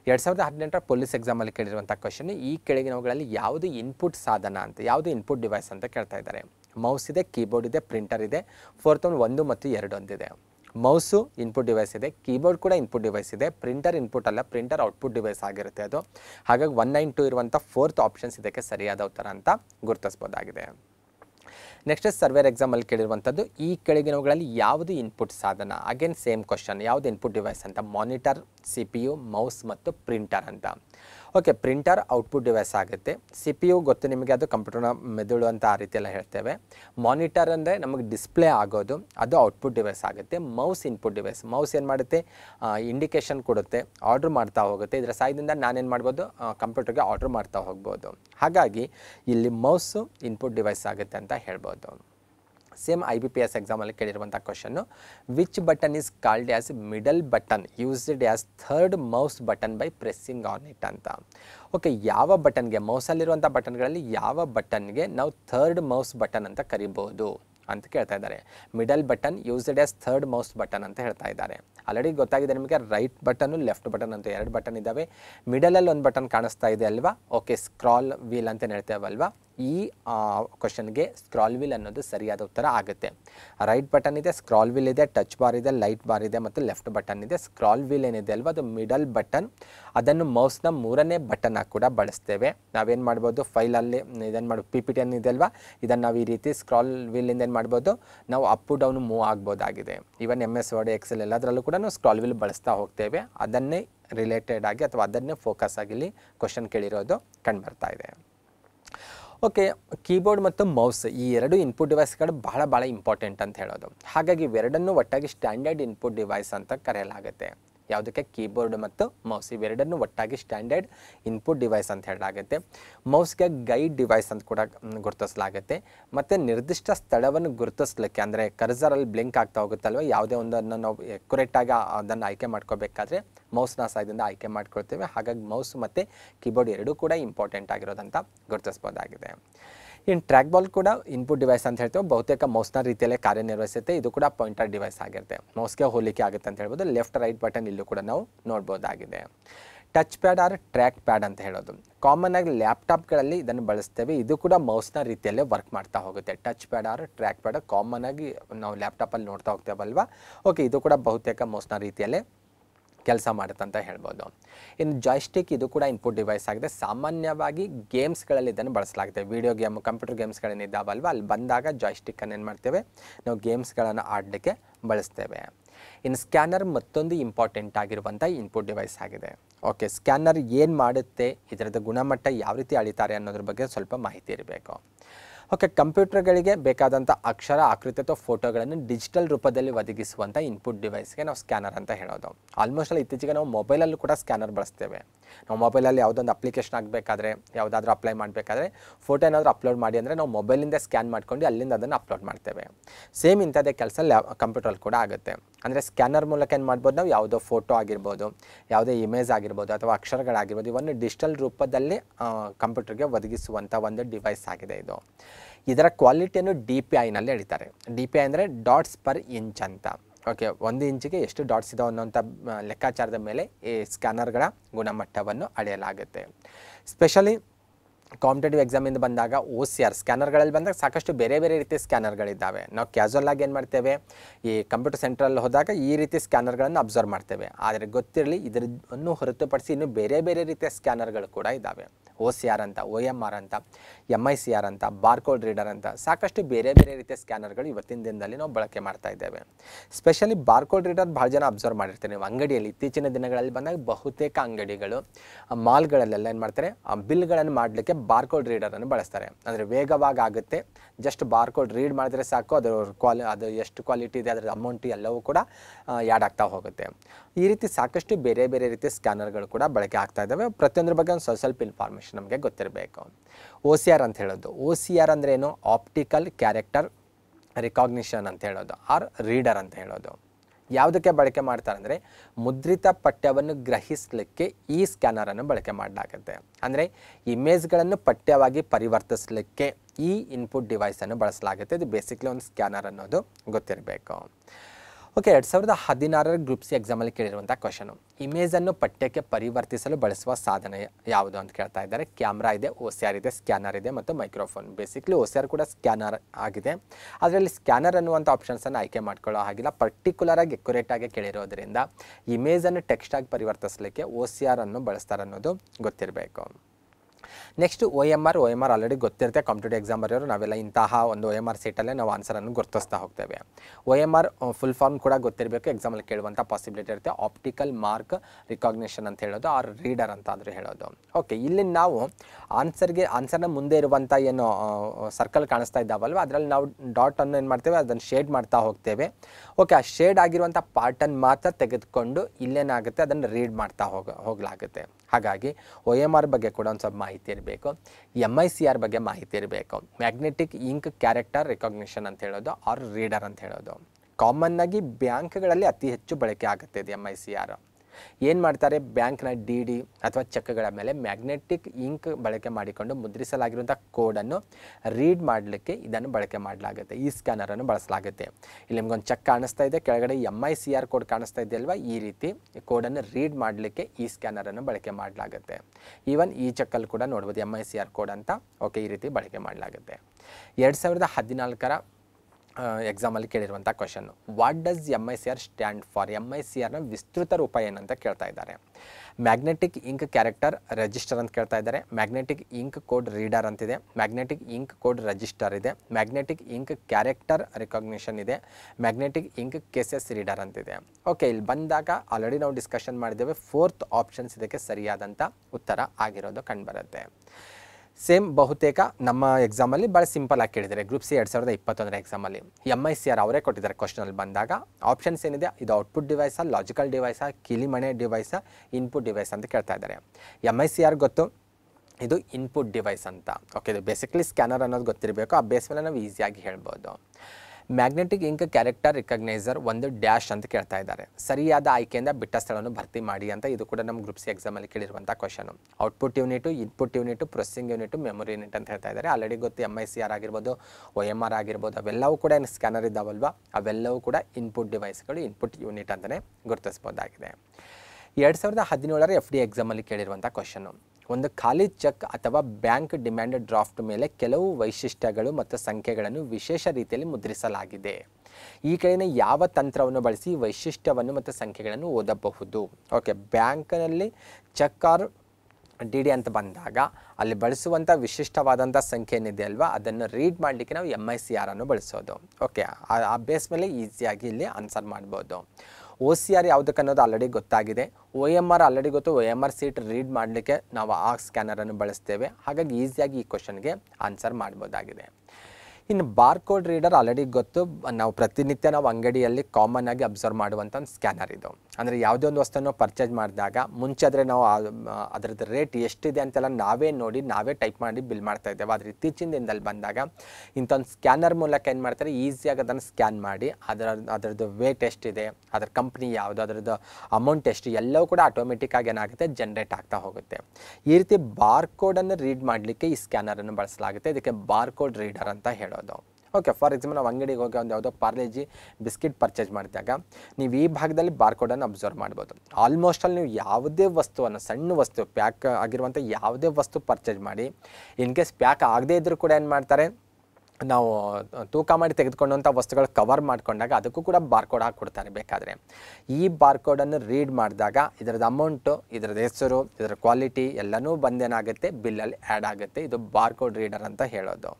ಎರಡು ಸಾವಿರದ ಹದಿನೆಂಟರ ಪೊಲೀಸ್ ಎಕ್ಸಾಮಲ್ಲಿ ಕೇಳಿರುವಂಥ ಕ್ವಶನ್ ಈ ಕೆಳಗಿನವುಗಳಲ್ಲಿ ಯಾವುದು ಇನ್ಪುಟ್ ಸಾಧನ ಅಂತ ಯಾವುದು ಇನ್ಪುಟ್ ಡಿವೈಸ್ ಅಂತ ಕೇಳ್ತಾ ಇದ್ದಾರೆ ಮೌಸ್ ಇದೆ ಕೀಬೋರ್ಡ್ ಇದೆ ಪ್ರಿಂಟರ್ ಇದೆ ಫೋರ್ತ್ ಒನ್ ಒಂದು ಮತ್ತು ಎರಡು ಒಂದಿದೆ ಮೌಸು ಇನ್ಪುಟ್ ಡಿವೈಸ್ ಇದೆ ಕೀಬೋರ್ಡ್ ಕೂಡ ಇನ್ಪುಟ್ ಡಿವೈಸ್ ಇದೆ ಪ್ರಿಂಟರ್ ಇನ್ಪುಟ್ ಅಲ್ಲ ಪ್ರಿಂಟರ್ ಔಟ್ಪುಟ್ ಡಿವೈಸ್ ಆಗಿರುತ್ತೆ ಅದು ಹಾಗಾಗಿ ಒನ್ ನೈನ್ ಟು ಇರುವಂಥ ಫೋರ್ತ್ ಆಪ್ಷನ್ಸ್ ಇದಕ್ಕೆ ಸರಿಯಾದ ಉತ್ತರ ಅಂತ ಗುರುತಿಸ್ಬೋದಾಗಿದೆ ನೆಕ್ಸ್ಟ್ ಸರ್ವೇರ್ ಎಕ್ಸಾಮಲ್ಲಿ ಕೇಳಿರುವಂಥದ್ದು ಈ ಕೆಳಗಿನವುಗಳಲ್ಲಿ ಯಾವುದು ಇನ್ಪುಟ್ ಸಾಧನ ಅಗೇನ್ ಸೇಮ್ ಕ್ವಶನ್ ಯಾವುದು ಇನ್ಪುಟ್ ಡಿವೈಸ್ ಅಂತ monitor C P U mouse ಮತ್ತು ಪ್ರಿಂಟರ್ ಅಂತ ಓಕೆ ಪ್ರಿಂಟರ್ ಔಟ್ಪುಟ್ ಡಿವೈಸ್ ಆಗುತ್ತೆ ಸಿ ಪಿ ಯು ಗೊತ್ತು ನಿಮಗೆ ಅದು ಕಂಪ್ಯೂಟರ್ನ ಮೆದುಳು ಅಂತ ಆ ರೀತಿಯೆಲ್ಲ ಹೇಳ್ತೇವೆ ಮಾನಿಟರ್ ಅಂದರೆ ನಮಗೆ ಡಿಸ್ಪ್ಲೇ ಆಗೋದು ಅದು ಔಟ್ಪುಟ್ ಡಿವೈಸ್ ಆಗುತ್ತೆ ಮೌಸ್ ಇನ್ಪುಟ್ ಡಿವೈಸ್ ಮೌಸ್ ಏನು ಮಾಡುತ್ತೆ ಇಂಡಿಕೇಶನ್ ಕೊಡುತ್ತೆ ಆರ್ಡ್ರ್ ಮಾಡ್ತಾ ಹೋಗುತ್ತೆ ಇದರ ಸಹಾಯದಿಂದ ನಾನೇನು ಮಾಡ್ಬೋದು ಕಂಪ್ಯೂಟರ್ಗೆ ಆರ್ಡ್ರ್ ಮಾಡ್ತಾ ಹೋಗ್ಬೋದು ಹಾಗಾಗಿ ಇಲ್ಲಿ ಮೌಸು ಇನ್ಪುಟ್ ಡಿವೈಸ್ ಆಗುತ್ತೆ ಅಂತ ಹೇಳ್ಬೋದು same I B P S ಎಕ್ಸಾಮಲ್ಲಿ ಕೇಳಿರುವಂಥ question which button is called as middle button used as third mouse button by pressing on it ಅಂತ ಓಕೆ ಯಾವ ಬಟನ್ಗೆ ಮೌಸಲ್ಲಿರುವಂಥ ಬಟನ್ಗಳಲ್ಲಿ ಯಾವ ಬಟನ್ಗೆ ನಾವು ಥರ್ಡ್ ಮೌಸ್ ಬಟನ್ ಅಂತ ಕರಿಬೋದು ಅಂತ ಕೇಳ್ತಾ ಇದ್ದಾರೆ middle button used as third mouse button ಅಂತ ಹೇಳ್ತಾ ಇದ್ದಾರೆ ಆಲ್ರೆಡಿ ಗೊತ್ತಾಗಿದೆ ನಿಮಗೆ ರೈಟ್ ಬಟನು ಲೆಫ್ಟ್ ಬಟನ್ ಅಂತ ಎರಡು ಬಟನ್ ಇದ್ದಾವೆ ಮಿಡಲಲ್ಲಿ ಒಂದು ಬಟನ್ ಕಾಣಿಸ್ತಾ ಇದೆ ಅಲ್ವಾ ಓಕೆ ಸ್ಕ್ರಾಲ್ ವೀಲ್ ಅಂತ ಹೇಳ್ತೇವಲ್ವಾ ಈ ಕ್ವಶನ್ಗೆ ಸ್ಕ್ರಾಲ್ ವಿಲ್ ಅನ್ನೋದು ಸರಿಯಾದ ಉತ್ತರ ಆಗುತ್ತೆ ರೈಟ್ ಬಟನ್ ಇದೆ ಸ್ಕ್ರಾಲ್ ವಿಲ್ ಇದೆ ಟಚ್ ಬಾರ್ ಇದೆ ಲೈಟ್ ಬಾರ್ ಇದೆ ಮತ್ತು ಲೆಫ್ಟ್ ಬಟನ್ ಇದೆ ಸ್ಕ್ರಾಲ್ ವಿಲ್ ಏನಿದೆ ಅಲ್ವಾ ಅದು ಮಿಡಲ್ ಬಟನ್ ಅದನ್ನು ಮೌಸ್ನ ಮೂರನೇ ಬಟನ್ ಕೂಡ ಬಳಸ್ತೇವೆ ನಾವೇನು ಮಾಡ್ಬೋದು ಫೈಲಲ್ಲಿ ಇದನ್ನು ಮಾಡಿ ಪಿ ಪಿ ಟಿ ಇದೆ ಅಲ್ವಾ ಇದನ್ನು ನಾವು ಈ ರೀತಿ ಸ್ಕ್ರಾಲ್ ವೀಲಿಂದ ಏನು ಮಾಡ್ಬೋದು ನಾವು ಅಪ್ಪು ಡೌನ್ ಮೂವ್ ಆಗ್ಬೋದಾಗಿದೆ even M S Word Excel ಎಲ್ಲದರಲ್ಲೂ ಕೂಡ ನಾವು ಸ್ಕ್ರಾಲ್ ವಿಲ್ ಬಳಸ್ತಾ ಹೋಗ್ತೇವೆ ಅದನ್ನೇ ರಿಲೇಟೆಡ್ ಆಗಿ ಅಥವಾ ಅದನ್ನೇ ಫೋಕಸ್ ಆಗಿಲ್ಲಿ ಕ್ವಶನ್ ಕೇಳಿರೋದು ಕಂಡು ಬರ್ತಾ ಇದೆ ಓಕೆ ಕೀಬೋರ್ಡ್ ಮತ್ತು ಮೌಸ್ ಈ ಎರಡು ಇನ್ಪುಟ್ ಡಿವೈಸ್ಗಳು ಬಹಳ ಭಾಳ ಇಂಪಾರ್ಟೆಂಟ್ ಅಂತ ಹೇಳೋದು ಹಾಗಾಗಿ ಇವೆರಡನ್ನೂ ಒಟ್ಟಾಗಿ ಸ್ಟ್ಯಾಂಡರ್ಡ್ ಇನ್ಪುಟ್ ಡಿವೈಸ್ ಅಂತ ಕರೆಯಲಾಗುತ್ತೆ ಯಾವುದಕ್ಕೆ ಕೀಬೋರ್ಡ್ ಮತ್ತು ಮೌಸ್ ಇವೆರಡನ್ನು ಒಟ್ಟಾಗಿ ಸ್ಟ್ಯಾಂಡರ್ಡ್ ಇನ್ಪುಟ್ ಡಿವೈಸ್ ಅಂತ ಹೇಳಲಾಗುತ್ತೆ ಮೌಸ್ಗೆ ಗೈಡ್ ಡಿವೈಸ್ ಅಂತ ಕೂಡ ಗುರುತಿಸಲಾಗುತ್ತೆ ಮತ್ತು ನಿರ್ದಿಷ್ಟ ಸ್ಥಳವನ್ನು ಗುರುತಿಸ್ಲಿಕ್ಕೆ ಅಂದರೆ ಕರ್ಜರಲ್ಲಿ ಬ್ಲಿಂಕ್ ಆಗ್ತಾ ಹೋಗುತ್ತಲ್ವ ಯಾವುದೇ ಒಂದನ್ನು ನಾವು ಎಕ್ಯುರೇಟಾಗಿ ಅದನ್ನು ಆಯ್ಕೆ ಮಾಡ್ಕೋಬೇಕಾದ್ರೆ ಮೌಸ್ನ ಸಹಾಯದಿಂದ ಆಯ್ಕೆ ಮಾಡ್ಕೊಳ್ತೇವೆ ಹಾಗಾಗಿ ಮೌಸ್ ಮತ್ತು ಕೀಬೋರ್ಡ್ ಎರಡೂ ಕೂಡ ಇಂಪಾರ್ಟೆಂಟ್ ಆಗಿರೋದಂತ ಗುರುತಿಸ್ಬೋದಾಗಿದೆ ಇನ್ ಟ್ರ್ಯಾಕ್ ಬಾಲ್ ಕೂಡ ಇನ್ಪುಟ್ ಡಿವೈಸ್ ಅಂತ ಹೇಳ್ತೇವೆ ಬಹುತೇಕ ಮೌಸ್ನ ರೀತಿಯಲ್ಲೇ ಕಾರ್ಯನಿರ್ವಹಿಸುತ್ತೆ ಇದು ಕೂಡ ಪಾಯಿಂಟರ್ ಡಿವೈಸ್ ಆಗಿರುತ್ತೆ ಮೌಸ್ಗೆ ಹೋಲಿಕೆ ಆಗುತ್ತೆ ಅಂತ ಹೇಳ್ಬೋದು ಲೆಫ್ಟ್ ರೈಟ್ ಬಟನ್ ಇಲ್ಲೂ ಕೂಡ ನಾವು ನೋಡ್ಬೋದಾಗಿದೆ touchpad or trackpad ಅಂತ ಹೇಳೋದು ಕಾಮನ್ ಆಗಿ ಲ್ಯಾಪ್ಟಾಪ್ಗಳಲ್ಲಿ ಇದನ್ನು ಬಳಸ್ತೇವೆ ಇದು ಕೂಡ ಮೌಸ್ನ ರೀತಿಯಲ್ಲೇ ವರ್ಕ್ ಮಾಡ್ತಾ ಹೋಗುತ್ತೆ touchpad or trackpad common ಆಗಿ ನಾವು ಲ್ಯಾಪ್ಟಾಪಲ್ಲಿ ನೋಡ್ತಾ ಹೋಗ್ತೇವಲ್ವಾ ಓಕೆ ಇದು ಕೂಡ ಬಹುತೇಕ ಮೌಸ್ನ ರೀತಿಯಲ್ಲೇ ಕೆಲಸ ಮಾಡುತ್ತೆ ಅಂತ ಹೇಳ್ಬೋದು ಇನ್ನು ಜಾಯ್ಸ್ಟಿಕ್ ಇದು ಕೂಡ ಇನ್ಪುಟ್ ಡಿವೈಸ್ ಆಗಿದೆ ಸಾಮಾನ್ಯವಾಗಿ ಗೇಮ್ಸ್ಗಳಲ್ಲಿ ಇದನ್ನು ಬಳಸಲಾಗುತ್ತೆ ವಿಡಿಯೋ ಗೇಮ್ ಕಂಪ್ಯೂಟರ್ ಗೇಮ್ಸ್ಗಳೇನು ಇದ್ದಾವಲ್ವ ಅಲ್ಲಿ ಬಂದಾಗ ಜಾಯ್ಸ್ಟಿಕ್ಕನ್ನು ಏನು ಮಾಡ್ತೇವೆ ನಾವು ಗೇಮ್ಸ್ಗಳನ್ನು ಆಡಲಿಕ್ಕೆ ಬಳಸ್ತೇವೆ ಇನ್ನು ಸ್ಕ್ಯಾನರ್ ಮತ್ತೊಂದು ಇಂಪಾರ್ಟೆಂಟ್ ಆಗಿರುವಂಥ ಇನ್ಪುಟ್ ಡಿವೈಸ್ ಆಗಿದೆ ಓಕೆ ಸ್ಕ್ಯಾನರ್ ಏನು ಮಾಡುತ್ತೆ ಇದರದ ಗುಣಮಟ್ಟ ಯಾವ ರೀತಿ ಅಳಿತಾರೆ ಅನ್ನೋದ್ರ ಬಗ್ಗೆ ಸ್ವಲ್ಪ ಮಾಹಿತಿ ಇರಬೇಕು ಓಕೆ ಕಂಪ್ಯೂಟರ್ಗಳಿಗೆ ಬೇಕಾದಂಥ ಅಕ್ಷರ ಆಕೃತಿ ಅಥವಾ ಫೋಟೋಗಳನ್ನು ಡಿಜಿಟಲ್ ರೂಪದಲ್ಲಿ ಒದಗಿಸುವಂಥ ಇನ್ಪುಟ್ ಡಿವೈಸ್ಗೆ ನಾವು ಸ್ಕ್ಯಾನರ್ ಅಂತ ಹೇಳೋದು ಆಲ್ಮೋಸ್ಟ್ ಅಲ್ಲಿ ಇತ್ತೀಚೆಗೆ ನಾವು ಮೊಬೈಲಲ್ಲೂ ಕೂಡ ಸ್ಕ್ಯಾನರ್ ಬಳಸ್ತೇವೆ ನಾವು ಮೊಬೈಲಲ್ಲಿ ಯಾವುದೊಂದು ಅಪ್ಲಿಕೇಶನ್ ಆಗಬೇಕಾದ್ರೆ ಯಾವುದಾದ್ರೂ ಅಪ್ಲೈ ಮಾಡಬೇಕಾದ್ರೆ ಫೋಟೋ ಏನಾದರೂ ಅಪ್ಲೋಡ್ ಮಾಡಿ ಅಂದರೆ ನಾವು ಮೊಬೈಲಿಂದ ಸ್ಕ್ಯಾನ್ ಮಾಡ್ಕೊಂಡು ಅಲ್ಲಿಂದ ಅದನ್ನು ಅಪ್ಲೋಡ್ ಮಾಡ್ತೇವೆ ಸೇಮ್ ಇಂಥದ್ದೇ ಕೆಲಸ ಲ್ಯಾ ಕಂಪ್ಯೂಟ್ರಲ್ಲಿ ಕೂಡ ಆಗುತ್ತೆ ಅಂದರೆ ಸ್ಕ್ಯಾನರ್ ಮೂಲಕ ಏನು ಮಾಡ್ಬೋದು ನಾವು ಯಾವುದೋ ಫೋಟೋ ಆಗಿರ್ಬೋದು ಯಾವುದೇ ಇಮೇಜ್ ಆಗಿರ್ಬೋದು ಅಥವಾ ಅಕ್ಷರಗಳಾಗಿರ್ಬೋದು ಇವನ್ನು ಡಿಜಿಟಲ್ ರೂಪದಲ್ಲಿ ಕಂಪ್ಯೂಟರ್ಗೆ ಒದಗಿಸುವಂಥ ಒಂದು ಡಿವೈಸ್ ಆಗಿದೆ ಇದು ಇದರ ಕ್ವಾಲಿಟಿಯನ್ನು ಡಿ ಪಿ ಐನಲ್ಲಿ ಹೇಳ್ತಾರೆ ಡಿ ಪಿ ಐ ಅಂದರೆ ಡಾಟ್ಸ್ ಪರ್ ಇಂಚ್ ಅಂತ ಓಕೆ ಒಂದು ಇಂಚಿಗೆ ಎಷ್ಟು ಡಾಟ್ಸ್ ಇದಾವೆ ಅನ್ನೋಂಥ ಲೆಕ್ಕಾಚಾರದ ಮೇಲೆ ಈ ಸ್ಕ್ಯಾನರ್ಗಳ ಗುಣಮಟ್ಟವನ್ನು ಅಳೆಯಲಾಗುತ್ತೆ ಸ್ಪೆಷಲಿ ಕಾಂಪಿಟೇಟಿವ್ ಎಕ್ಸಾಮಿಂದ ಬಂದಾಗ ಓ ಸಿ ಆರ್ ಸ್ಕ್ಯಾನರ್ಗಳಲ್ಲಿ ಬಂದಾಗ ಸಾಕಷ್ಟು ಬೇರೆ ಬೇರೆ ರೀತಿಯ ಸ್ಕ್ಯಾನರ್ಗಳಿದ್ದಾವೆ ನಾವು ಕ್ಯಾಶುವಲ್ ಆಗಿ ಏನು ಮಾಡ್ತೇವೆ ಈ ಕಂಪ್ಯೂಟರ್ ಸೆಂಟ್ರಲ್ಲಿ ಹೋದಾಗ ಈ ರೀತಿ ಸ್ಕ್ಯಾನರ್ಗಳನ್ನು ಅಬ್ಸರ್ವ್ ಮಾಡ್ತೇವೆ ಆದರೆ ಗೊತ್ತಿರಲಿ ಇದರನ್ನು ಹೊರತುಪಡಿಸಿ ಇನ್ನೂ ಬೇರೆ ಬೇರೆ ರೀತಿಯ ಸ್ಕ್ಯಾನರ್ಗಳು ಕೂಡ ಇದ್ದಾವೆ ಓ ಸಿ ಆರ್ ಅಂತ ಓ ಎಮ್ ಆರ್ ಅಂತ ಎಮ್ ಐ ಸಿ ಆರ್ ಅಂತ ಬಾರ್ಕೋಡ್ ರೀಡರ್ ಅಂತ ಸಾಕಷ್ಟು ಬೇರೆ ಬೇರೆ ರೀತಿಯ ಸ್ಕ್ಯಾನರ್ಗಳು ಇವತ್ತಿನ ದಿನದಲ್ಲಿ ನಾವು ಬಳಕೆ ಮಾಡ್ತಾ ಇದ್ದೇವೆ ಸ್ಪೆಷಲಿ ಬಾರ್ಕೋಡ್ ರೀಡರ್ ಭಾಳ ಜನ ಅಬ್ಸರ್ವ್ ಮಾಡಿರ್ತೀವಿ ನೀವು ಅಂಗಡಿಯಲ್ಲಿ ಇತ್ತೀಚಿನ ದಿನಗಳಲ್ಲಿ ಬಂದಾಗ ಬಹುತೇಕ ಅಂಗಡಿಗಳು ಮಾಲ್ಗಳಲ್ಲೆಲ್ಲ ಏನು ಮಾಡ್ತಾರೆ ಬಿಲ್ಗಳನ್ನು ಮಾಡಲಿಕ್ಕೆ ಬಾರ್ಕೋಡ್ ರೀಡರನ್ನು ಬಳಸ್ತಾರೆ ಅಂದರೆ ವೇಗವಾಗಿ ಆಗುತ್ತೆ ಜಸ್ಟ್ ಬಾರ್ಕೋಡ್ ರೀಡ್ ಮಾಡಿದರೆ ಸಾಕು ಅದರ ಕ್ವಾಲಿ ಅದು ಎಷ್ಟು ಕ್ವಾಲಿಟಿ ಇದೆ ಅದರ ಅಮೌಂಟ್ ಎಲ್ಲವೂ ಕೂಡ ಆ್ಯಡ್ ಆಗ್ತಾ ಹೋಗುತ್ತೆ ಈ ರೀತಿ ಸಾಕಷ್ಟು ಬೇರೆ ಬೇರೆ ರೀತಿಯ ಸ್ಕ್ಯಾನರ್ಗಳು ಕೂಡ ಬಳಕೆ ಆಗ್ತಾ ಇದ್ದಾವೆ ಪ್ರತಿಯೊಂದ್ರ ಬಗ್ಗೆ ಒಂದು ಸ್ವಲ್ಪ ಸ್ವಲ್ಪ ಇನ್ಫಾರ್ಮೇಷನ್ ನಮಗೆ ಗೊತ್ತಿರಬೇಕು ಓ ಸಿ ಆರ್ ಅಂತ ಹೇಳೋದು ಓ ಸಿ ಆರ್ ಅಂದ್ರೇನು ಏನು ಆಪ್ಟಿಕಲ್ ಕ್ಯಾರೆಕ್ಟರ್ ರಿಕಾಗ್ನಿಷನ್ ಅಂತ ಹೇಳೋದು ಆರ್ ರೀಡರ್ ಅಂತ ಹೇಳೋದು ಯಾವುದಕ್ಕೆ ಬಳಕೆ ಮಾಡ್ತಾರೆ ಅಂದರೆ ಮುದ್ರಿತ ಪಠ್ಯವನ್ನು ಗ್ರಹಿಸಲಿಕ್ಕೆ ಈ ಸ್ಕ್ಯಾನರನ್ನು ಬಳಕೆ ಮಾಡಲಾಗುತ್ತೆ ಅಂದರೆ ಇಮೇಜ್ಗಳನ್ನು ಪಠ್ಯವಾಗಿ ಪರಿವರ್ತಿಸಲಿಕ್ಕೆ ಈ ಇನ್ಪುಟ್ ಡಿವೈಸನ್ನು ಬಳಸಲಾಗುತ್ತೆ ಇದು ಬೇಸಿಕ್ಲಿ ಒಂದು ಸ್ಕ್ಯಾನರ್ ಅನ್ನೋದು ಗೊತ್ತಿರಬೇಕು ಓಕೆ ಎರಡು ಸಾವಿರದ ಹದಿನಾರರ ಗ್ರೂಪ್ ಸಿ ಎಕ್ಸಾಮಲ್ಲಿ ಕೇಳಿರುವಂಥ ಕ್ವಶನು ಇಮೇಜನ್ನು ಪಠ್ಯಕ್ಕೆ ಪರಿವರ್ತಿಸಲು ಬಳಸುವ ಸಾಧನ ಯಾವುದು ಅಂತ ಕೇಳ್ತಾ ಇದ್ದಾರೆ ಕ್ಯಾಮ್ರಾ ಇದೆ ಓ ಸಿ ಆರ್ ಇದೆ ಸ್ಕ್ಯಾನರ್ ಇದೆ ಮತ್ತು microphone basically O C R ಕೂಡ ಸ್ಕ್ಯಾನರ್ ಆಗಿದೆ ಅದರಲ್ಲಿ ಸ್ಕ್ಯಾನರ್ ಅನ್ನುವಂಥ ಆಪ್ಷನ್ಸನ್ನು ಆಯ್ಕೆ ಮಾಡ್ಕೊಳ್ಳೋ ಹಾಗಿಲ್ಲ ಪರ್ಟಿಕ್ಯುಲರಾಗಿ ಎಕ್ಯುರೇಟಾಗಿ ಕೇಳಿರೋದ್ರಿಂದ ಇಮೇಜನ್ನು ಟೆಕ್ಸ್ಟಾಗಿ ಪರಿವರ್ತಿಸಲಿಕ್ಕೆ ಓ ಸಿ ಆರ್ ಅನ್ನು ಬಳಸ್ತಾರೆ ಅನ್ನೋದು ಗೊತ್ತಿರಬೇಕು next O M R O M R already ಗೊತ್ತಿರುತ್ತೆ ಕಾಂಪಿಟೇಟಿವ್ ಎಕ್ಸಾಮ್ ಬರೆಯೋರು ನಾವೆಲ್ಲ ಇಂತಹ ಒಂದು ಒ ಎಮ್ ಆರ್ ಸೀಟಲ್ಲೇ ನಾವು ಆನ್ಸರನ್ನು ಗುರುತಿಸ್ತಾ ಹೋಗ್ತೇವೆ O M R full form ಕೂಡ ಗೊತ್ತಿರಬೇಕು ಎಕ್ಸಾಮಲ್ಲಿ ಕೇಳುವಂಥ ಪಾಸಿಬಿಲಿಟಿ ಇರುತ್ತೆ ಆಪ್ಟಿಕಲ್ ಮಾರ್ಕ್ ರಿಕಾಗ್ನೇಷನ್ ಅಂತ ಹೇಳೋದು ಆರ್ ರೀಡರ್ ಅಂತ ಅಂದರೆ ಹೇಳೋದು ಓಕೆ ಇಲ್ಲಿ ನಾವು ಆನ್ಸರ್ಗೆ ಆನ್ಸರ್ನ ಮುಂದೆ ಇರುವಂಥ ಏನು ಸರ್ಕಲ್ ಕಾಣಿಸ್ತಾ ಇದ್ದಾವಲ್ವ ಅದರಲ್ಲಿ ನಾವು ಡಾಟನ್ನು ಏನು ಮಾಡ್ತೇವೆ ಅದನ್ನು ಶೇಡ್ ಮಾಡ್ತಾ ಹೋಗ್ತೇವೆ ಓಕೆ ಆ ಶೇಡ್ ಆಗಿರುವಂಥ ಪಾರ್ಟನ್ನು ಮಾತ್ರ ತೆಗೆದುಕೊಂಡು ಇಲ್ಲೇನಾಗುತ್ತೆ ಅದನ್ನು ರೀಡ್ ಮಾಡ್ತಾ ಹೋಗ ಹೋಗಲಾಗುತ್ತೆ ಹಾಗಾಗಿ ಒ ಎಮ್ ಆರ್ ಬಗ್ಗೆ ಕೂಡ ಒಂದು ಸ್ವಲ್ಪ ಮಾಹಿತಿ ಇರಬೇಕು ಎಮ್ ಐ ಸಿ ಆರ್ ಬಗ್ಗೆ ಮಾಹಿತಿ ಇರಬೇಕು ಮ್ಯಾಗ್ನೆಟಿಕ್ ಇಂಕ್ ಕ್ಯಾರೆಕ್ಟರ್ ರೆಕಾಗ್ನಿಷನ್ ಅಂತ ಹೇಳೋದು ಆರ್ ರೀಡರ್ ಅಂತ ಹೇಳೋದು ಕಾಮನ್ನಾಗಿ ಬ್ಯಾಂಕ್ಗಳಲ್ಲಿ ಅತಿ ಹೆಚ್ಚು ಬಳಕೆ ಆಗುತ್ತೆ ಇದು ಎಮ್ ಐ ಸಿ ಆರ್ ಏನು ಮಾಡ್ತಾರೆ ಬ್ಯಾಂಕ್ನ ಡಿ ಡಿ ಅಥವಾ ಚೆಕ್ಗಳ ಮೇಲೆ ಮ್ಯಾಗ್ನೆಟಿಕ್ ಇಂಕ್ ಬಳಕೆ ಮಾಡಿಕೊಂಡು ಮುದ್ರಿಸಲಾಗಿರುವಂಥ ಕೋಡನ್ನು ರೀಡ್ ಮಾಡಲಿಕ್ಕೆ ಇದನ್ನು ಬಳಕೆ ಮಾಡಲಾಗುತ್ತೆ ಈ ಸ್ಕ್ಯಾನರನ್ನು ಬಳಸಲಾಗುತ್ತೆ ಇಲ್ಲಿ ನಿಮ್ಗೊಂದು ಚೆಕ್ ಕಾಣಿಸ್ತಾ ಇದೆ ಕೆಳಗಡೆ M I C R code ಕಾಣಿಸ್ತಾ ಇದೆ ಅಲ್ವಾ ಈ ರೀತಿ ಕೋಡನ್ನು ರೀಡ್ ಮಾಡಲಿಕ್ಕೆ ಈ ಸ್ಕ್ಯಾನರನ್ನು ಬಳಕೆ ಮಾಡಲಾಗುತ್ತೆ ಈವನ್ ಈ ಚೆಕ್ಕಲ್ಲಿ ಕೂಡ ನೋಡ್ಬೋದು M I C R code ಅಂತ ಓಕೆ ಈ ರೀತಿ ಬಳಕೆ ಮಾಡಲಾಗುತ್ತೆ ಎರಡು ಸಾವಿರದ ಹದಿನಾಲ್ಕರ ಎಕ್ಸಾಮಲ್ಲಿ ಕೇಳಿರುವಂಥ question what does M I C R stand for M I C ಆರ್ನ ವಿಸ್ತೃತ ರೂಪ ಏನಂತ ಕೇಳ್ತಾ ಇದ್ದಾರೆ ಮ್ಯಾಗ್ನೆಟಿಕ್ ಇಂಕ್ ಕ್ಯಾರೆಕ್ಟರ್ ರೆಜಿಸ್ಟರ್ ಅಂತ ಕೇಳ್ತಾ ಇದ್ದಾರೆ ಮ್ಯಾಗ್ನೆಟಿಕ್ ಇಂಕ್ ಕೋಡ್ ರೀಡರ್ ಅಂತಿದೆ ಮ್ಯಾಗ್ನೆಟಿಕ್ ಇಂಕ್ ಕೋಡ್ ರೆಜಿಸ್ಟರ್ ಇದೆ ಮ್ಯಾಗ್ನೆಟಿಕ್ ಇಂಕ್ ಕ್ಯಾರೆಕ್ಟರ್ ರೆಕಗ್ನಿಷನ್ ಇದೆ ಮ್ಯಾಗ್ನೆಟಿಕ್ ಇಂಕ್ ಕೇಸಸ್ ರೀಡರ್ ಅಂತಿದೆ ಓಕೆ ಇಲ್ಲಿ ಬಂದಾಗ ಆಲ್ರೆಡಿ ನಾವು ಡಿಸ್ಕಷನ್ ಮಾಡಿದ್ದೇವೆ ಫೋರ್ತ್ ಆಪ್ಷನ್ಸ್ ಇದಕ್ಕೆ ಸರಿಯಾದಂಥ ಉತ್ತರ ಆಗಿರೋದು ಕಂಡುಬರುತ್ತೆ ಸೇಮ್ ಬಹುತೇಕ ನಮ್ಮ ಎಕ್ಸಾಮಲ್ಲಿ ಭಾಳ ಸಿಂಪಲ್ ಆಗಿ ಕೇಳಿದ್ದಾರೆ ಗ್ರೂಪ್ ಸಿ ಎರಡು ಸಾವಿರದ ಇಪ್ಪತ್ತೊಂದರ ಎಕ್ಸಾಮಲ್ಲಿ ಎಮ್ ಐ ಸಿ ಆರ್ ಅವರೇ ಕೊಟ್ಟಿದ್ದಾರೆ ಕ್ವಶನಲ್ಲಿ ಬಂದಾಗ ಆಪ್ಷನ್ಸ್ ಏನಿದೆ ಇದು ಔಟ್ಪುಟ್ ಡಿವೈಸ ಲಾಜಿಕಲ್ ಡಿವೈಸ ಕಿಲಿಮಣೆ ಡಿವೈಸ ಇನ್ಪುಟ್ ಡಿವೈಸ್ ಅಂತ ಕೇಳ್ತಾ ಇದ್ದಾರೆ ಎಮ್ ಐ ಸಿ ಆರ್ ಗೊತ್ತು ಇದು ಇನ್ಪುಟ್ ಡಿವೈಸ್ ಅಂತ ಓಕೆ ಇದು ಬೇಸಿಕಲಿ ಸ್ಕ್ಯಾನರ್ ಅನ್ನೋದು ಗೊತ್ತಿರಬೇಕು ಆ ಬೇಸ್ ಮೇಲೆ ನಾವು ಈಸಿಯಾಗಿ ಹೇಳ್ಬೋದು ಮ್ಯಾಗ್ನೆಟಿಕ್ ಇಂಕ್ ಕ್ಯಾರೆಕ್ಟರ್ ರಿಕಗ್ನೈಸರ್ ಒಂದು ಡ್ಯಾಶ್ ಅಂತ ಕೇಳ್ತಾ ಇದ್ದಾರೆ ಸರಿಯಾದ ಆಯ್ಕೆಯಿಂದ ಬಿಟ್ಟ ಸ್ಥಳವನ್ನು ಭರ್ತಿ ಮಾಡಿ ಅಂತ ಇದು ಕೂಡ ನಮ್ಮ ಗ್ರೂಪ್ ಸಿ ಎಕ್ಸಾಮಲ್ಲಿ ಕೇಳಿರುವಂಥ question output unit input unit processing unit memory unit ಅಂತ ಹೇಳ್ತಾ ಇದ್ದಾರೆ ಆಲ್ರೆಡಿ ಗೊತ್ತು ಎಮ್ ಐ ಸಿ ಆರ್ ಆಗಿರ್ಬೋದು ಒ ಎಮ್ ಆರ್ ಆಗಿರ್ಬೋದು ಅವೆಲ್ಲವೂ ಕೂಡ ಏನು ಸ್ಕ್ಯಾನರ್ ಇದ್ದಾವಲ್ವ ಅವೆಲ್ಲವೂ ಕೂಡ ಇನ್ಪುಟ್ ಡಿವೈಸ್ಗಳು ಇನ್ಪುಟ್ ಯೂನಿಟ್ ಅಂತಲೇ ಗುರುತಿಸ್ಬೋದಾಗಿದೆ ಎರಡು ಸಾವಿರದ ಹದಿನೇಳರ ಎಫ್ ಡಿ ಎಕ್ಸಾಮಲ್ಲಿ ಕೇಳಿರುವಂಥ ಕ್ವಶನ್ನು ಒಂದು ಖಾಲಿ ಚೆಕ್ ಅಥವಾ ಬ್ಯಾಂಕ್ ಡಿಮ್ಯಾಂಡ್ ಡ್ರಾಫ್ಟ್ ಮೇಲೆ ಕೆಲವು ವೈಶಿಷ್ಟ್ಯಗಳು ಮತ್ತು ಸಂಖ್ಯೆಗಳನ್ನು ವಿಶೇಷ ರೀತಿಯಲ್ಲಿ ಮುದ್ರಿಸಲಾಗಿದೆ ಈ ಕೆಳಗಿನ ಯಾವ ತಂತ್ರವನ್ನು ಬಳಸಿ ವೈಶಿಷ್ಟ್ಯವನ್ನು ಮತ್ತು ಸಂಖ್ಯೆಗಳನ್ನು ಓದಬಹುದು ಓಕೆ ಬ್ಯಾಂಕ್ನಲ್ಲಿ ಚೆಕ್ ಆರ್ ಡಿ ಡಿ ಅಂತ ಬಂದಾಗ ಅಲ್ಲಿ ಬಳಸುವಂಥ ವಿಶಿಷ್ಟವಾದಂಥ ಸಂಖ್ಯೆ ಏನಿದೆ ಅಲ್ವಾ ಅದನ್ನು ರೀಡ್ ಮಾಡಲಿಕ್ಕೆ ನಾವು ಎಮ್ ಐ ಸಿ ಆರನ್ನು ಬಳಸೋದು ಓಕೆ ಆ ಬೇಸ್ ಮೇಲೆ ಈಸಿಯಾಗಿ ಇಲ್ಲಿ ಆನ್ಸರ್ ಮಾಡ್ಬೋದು ಓ ಸಿ ಆರ್ ಅನ್ನೋದು ಆಲ್ರೆಡಿ ಗೊತ್ತಾಗಿದೆ ಒ ಎಮ್ ಆರ್ ಆಲ್ರೆಡಿ ಗೊತ್ತು O M R sheet read ಮಾಡಲಿಕ್ಕೆ ನಾವು ಆ ಸ್ಕ್ಯಾನರನ್ನು ಬಳಸ್ತೇವೆ ಹಾಗಾಗಿ ಈಸಿಯಾಗಿ ಈ ಕ್ವಶನ್ಗೆ ಆನ್ಸರ್ ಮಾಡ್ಬೋದಾಗಿದೆ ಇನ್ನು ಬಾರ್ ಕೋಡ್ ರೀಡರ್ ಆಲ್ರೆಡಿ ಗೊತ್ತು ನಾವು ಪ್ರತಿನಿತ್ಯ ನಾವು ಅಂಗಡಿಯಲ್ಲಿ ಕಾಮನ್ ಆಗಿ ಅಬ್ಸರ್ವ್ ಮಾಡುವಂಥ ಒಂದು ಸ್ಕ್ಯಾನರ್ ಇದು ಅಂದರೆ ಯಾವುದೇ ಒಂದು ವಸ್ತುವನ್ನು ಪರ್ಚೇಸ್ ಮಾಡಿದಾಗ ಮುಂಚೆ ಆದರೆ ನಾವು ಅದರದ್ದು ರೇಟ್ ಎಷ್ಟಿದೆ ಅಂತೆಲ್ಲ ನಾವೇ ನೋಡಿ ನಾವೇ ಟೈಪ್ ಮಾಡಿ ಬಿಲ್ ಮಾಡ್ತಾ ಇದ್ದೇವೆ ಆದರೆ ಇತ್ತೀಚಿನ ದಿನದಲ್ಲಿ ಬಂದಾಗ ಇಂಥ ಒಂದು ಸ್ಕ್ಯಾನರ್ ಮೂಲಕ ಏನು ಮಾಡ್ತಾರೆ ಈಸಿಯಾಗಿ ಅದನ್ನು ಸ್ಕ್ಯಾನ್ ಮಾಡಿ ಅದರ ಅದರದ್ದು ವೇಟ್ ಎಷ್ಟಿದೆ ಅದರ ಕಂಪ್ನಿ ಯಾವುದು ಅದರದ್ದು ಅಮೌಂಟ್ ಎಷ್ಟು ಎಲ್ಲವೂ ಕೂಡ ಆಟೋಮೆಟಿಕ್ಕಾಗಿ ಏನಾಗುತ್ತೆ ಜನ್ರೇಟ್ ಆಗ್ತಾ ಹೋಗುತ್ತೆ ಈ ರೀತಿ ಬಾರ್ ಕೋಡನ್ನು ರೀಡ್ ಮಾಡಲಿಕ್ಕೆ ಈ ಸ್ಕ್ಯಾನರನ್ನು ಬಳಸಲಾಗುತ್ತೆ ಇದಕ್ಕೆ ಬಾರ್ ಕೋಡ್ ರೀಡರ್ ಅಂತ ಹೇಳೋದು ಇರೋದು ಓಕೆ ಫಾರ್ ಎಕ್ಸಾಂಪಲ್ ನಾವು ಅಂಗಡಿಗೆ ಹೋಗಿ ಒಂದು ಯಾವುದೋ ಪಾರ್ಲೇಜಿ ಬಿಸ್ಕಿಟ್ ಪರ್ಚೇಸ್ ಮಾಡಿದಾಗ ನೀವು ಈ ಭಾಗದಲ್ಲಿ ಕೋಡನ್ನು ಅಬ್ಸರ್ವ್ ಮಾಡ್ಬೋದು ಆಲ್ಮೋಸ್ಟ್ ಅಲ್ಲಿ ನೀವು ಯಾವುದೇ ವಸ್ತುವನ್ನು ಸಣ್ಣ ವಸ್ತು ಪ್ಯಾಕ್ ಆಗಿರುವಂಥ ಯಾವುದೇ ವಸ್ತು ಪರ್ಚೇಸ್ ಮಾಡಿ ಇನ್ ಕೇಸ್ ಪ್ಯಾಕ್ ಆಗದೇ ಇದ್ದರೂ ಕೂಡ ಏನು ಮಾಡ್ತಾರೆ ನಾವು ತೂಕ ಮಾಡಿ ತೆಗೆದುಕೊಂಡಂಥ ವಸ್ತುಗಳು ಕವರ್ ಮಾಡಿಕೊಂಡಾಗ ಅದಕ್ಕೂ ಕೂಡ ಬಾರ್ಕೋಡ್ ಹಾಕ್ಕೊಡ್ತಾರೆ ಬೇಕಾದರೆ ಈ ಕೋಡನ್ನು ರೀಡ್ ಮಾಡಿದಾಗ ಇದರದ ಅಮೌಂಟು ಇದರದ ಹೆಸರು ಇದರ ಕ್ವಾಲಿಟಿ ಎಲ್ಲನೂ ಬಂದೇನಾಗುತ್ತೆ ಬಿಲ್ಲಲ್ಲಿ ಆ್ಯಡ್ ಆಗುತ್ತೆ ಇದು ಬಾರ್ಕೋಡ್ ರೀಡರ್ ಅಂತ ಹೇಳೋದು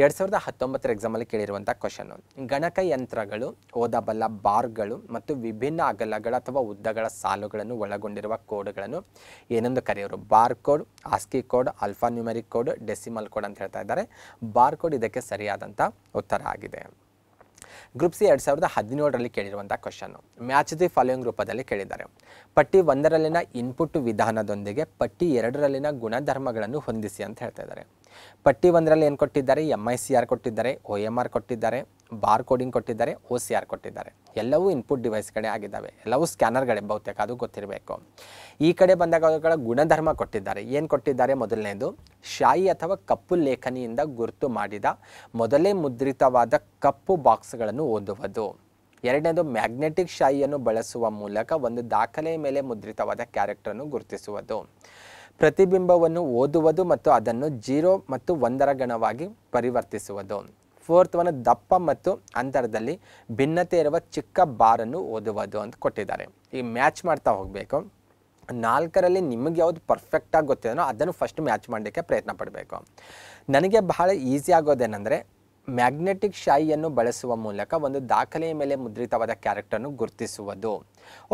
ಎರಡು ಸಾವಿರದ ಹತ್ತೊಂಬತ್ತರ ಎಕ್ಸಾಮಲ್ಲಿ ಕೇಳಿರುವಂಥ ಕ್ವಶನ್ನು ಗಣಕಯಂತ್ರಗಳು ಓದಬಲ್ಲ ಬಾರ್ಗಳು ಮತ್ತು ವಿಭಿನ್ನ ಅಗಲಗಳ ಅಥವಾ ಉದ್ದಗಳ ಸಾಲುಗಳನ್ನು ಒಳಗೊಂಡಿರುವ ಕೋಡ್ಗಳನ್ನು ಏನೆಂದು ಕರೆಯೋರು barcode ASCII code alphanumeric code decimal code ಅಂತ ಹೇಳ್ತಾ ಇದ್ದಾರೆ ಬಾರ್ ಕೋಡ್ ಇದಕ್ಕೆ ಸರಿಯಾದಂಥ ಉತ್ತರ ಆಗಿದೆ ಗ್ರೂಪ್ ಸಿ ಎರಡು ಸಾವಿರದ ಹದಿನೇಳರಲ್ಲಿ ಕೇಳಿರುವಂಥ ಕ್ವಶನ್ನು ಮ್ಯಾಚ್ ದಿ ಫಾಲೋಯಿಂಗ್ ರೂಪದಲ್ಲಿ ಕೇಳಿದ್ದಾರೆ ಪಟ್ಟಿ ಒಂದರಲ್ಲಿನ ಇನ್ಪುಟ್ ವಿಧಾನದೊಂದಿಗೆ ಪಟ್ಟಿ ಎರಡರಲ್ಲಿನ ಗುಣಧರ್ಮಗಳನ್ನು ಹೊಂದಿಸಿ ಅಂತ ಹೇಳ್ತಾ ಇದ್ದಾರೆ ಪಟ್ಟಿ ಒಂದರಲ್ಲಿ ಏನು ಕೊಟ್ಟಿದ್ದಾರೆ ಎಮ್ ಐ ಸಿ ಆರ್ ಕೊಟ್ಟಿದ್ದಾರೆ ಒ ಎಮ್ ಆರ್ ಕೊಟ್ಟಿದ್ದಾರೆ ಬಾರ್ ಕೋಡಿಂಗ್ ಕೊಟ್ಟಿದ್ದಾರೆ ಒ ಸಿ ಆರ್ ಕೊಟ್ಟಿದ್ದಾರೆ ಎಲ್ಲವೂ ಇನ್ಪುಟ್ ಡಿವೈಸ್ಗಳೇ ಆಗಿದ್ದಾವೆ ಎಲ್ಲವೂ ಸ್ಕ್ಯಾನರ್ಗಳೇ ಬಹುತೇಕ ಅದು ಗೊತ್ತಿರಬೇಕು ಈ ಕಡೆ ಬಂದಾಗ ಅವುಗಳ ಗುಣಧರ್ಮ ಕೊಟ್ಟಿದ್ದಾರೆ ಏನು ಕೊಟ್ಟಿದ್ದಾರೆ ಮೊದಲನೇದು ಶಾಯಿ ಅಥವಾ ಕಪ್ಪು ಲೇಖನಿಯಿಂದ ಗುರುತು ಮಾಡಿದ ಮೊದಲೇ ಮುದ್ರಿತವಾದ ಕಪ್ಪು ಬಾಕ್ಸ್ಗಳನ್ನು ಓದುವುದು ಎರಡನೇದು ಮ್ಯಾಗ್ನೆಟಿಕ್ ಶಾಯಿಯನ್ನು ಬಳಸುವ ಮೂಲಕ ಒಂದು ದಾಖಲೆಯ ಮೇಲೆ ಮುದ್ರಿತವಾದ ಕ್ಯಾರೆಕ್ಟರನ್ನು ಗುರುತಿಸುವುದು ಪ್ರತಿಬಿಂಬವನ್ನು ಓದುವುದು ಮತ್ತು ಅದನ್ನು ಜೀರೋ ಮತ್ತು ಒಂದರ ಗಣವಾಗಿ ಪರಿವರ್ತಿಸುವುದು ಫೋರ್ತ್ ಒನ್ ದಪ್ಪ ಮತ್ತು ಅಂತರದಲ್ಲಿ ಭಿನ್ನತೆ ಇರುವ ಚಿಕ್ಕ ಬಾರನ್ನು ಓದುವುದು ಅಂತ ಕೊಟ್ಟಿದ್ದಾರೆ ಈ ಮ್ಯಾಚ್ ಮಾಡ್ತಾ ಹೋಗಬೇಕು ನಾಲ್ಕರಲ್ಲಿ ನಿಮಗೆ ಯಾವುದು ಪರ್ಫೆಕ್ಟಾಗಿ ಗೊತ್ತಿದೆನೋ ಅದನ್ನು ಫಸ್ಟ್ ಮ್ಯಾಚ್ ಮಾಡಲಿಕ್ಕೆ ಪ್ರಯತ್ನ ಪಡಬೇಕು ನನಗೆ ಬಹಳ ಈಸಿ ಆಗೋದೇನೆಂದರೆ ಮ್ಯಾಗ್ನೆಟಿಕ್ ಶಾಯಿಯನ್ನು ಬಳಸುವ ಮೂಲಕ ಒಂದು ದಾಖಲೆಯ ಮೇಲೆ ಮುದ್ರಿತವಾದ ಕ್ಯಾರೆಕ್ಟರ್ನು ಗುರುತಿಸುವುದು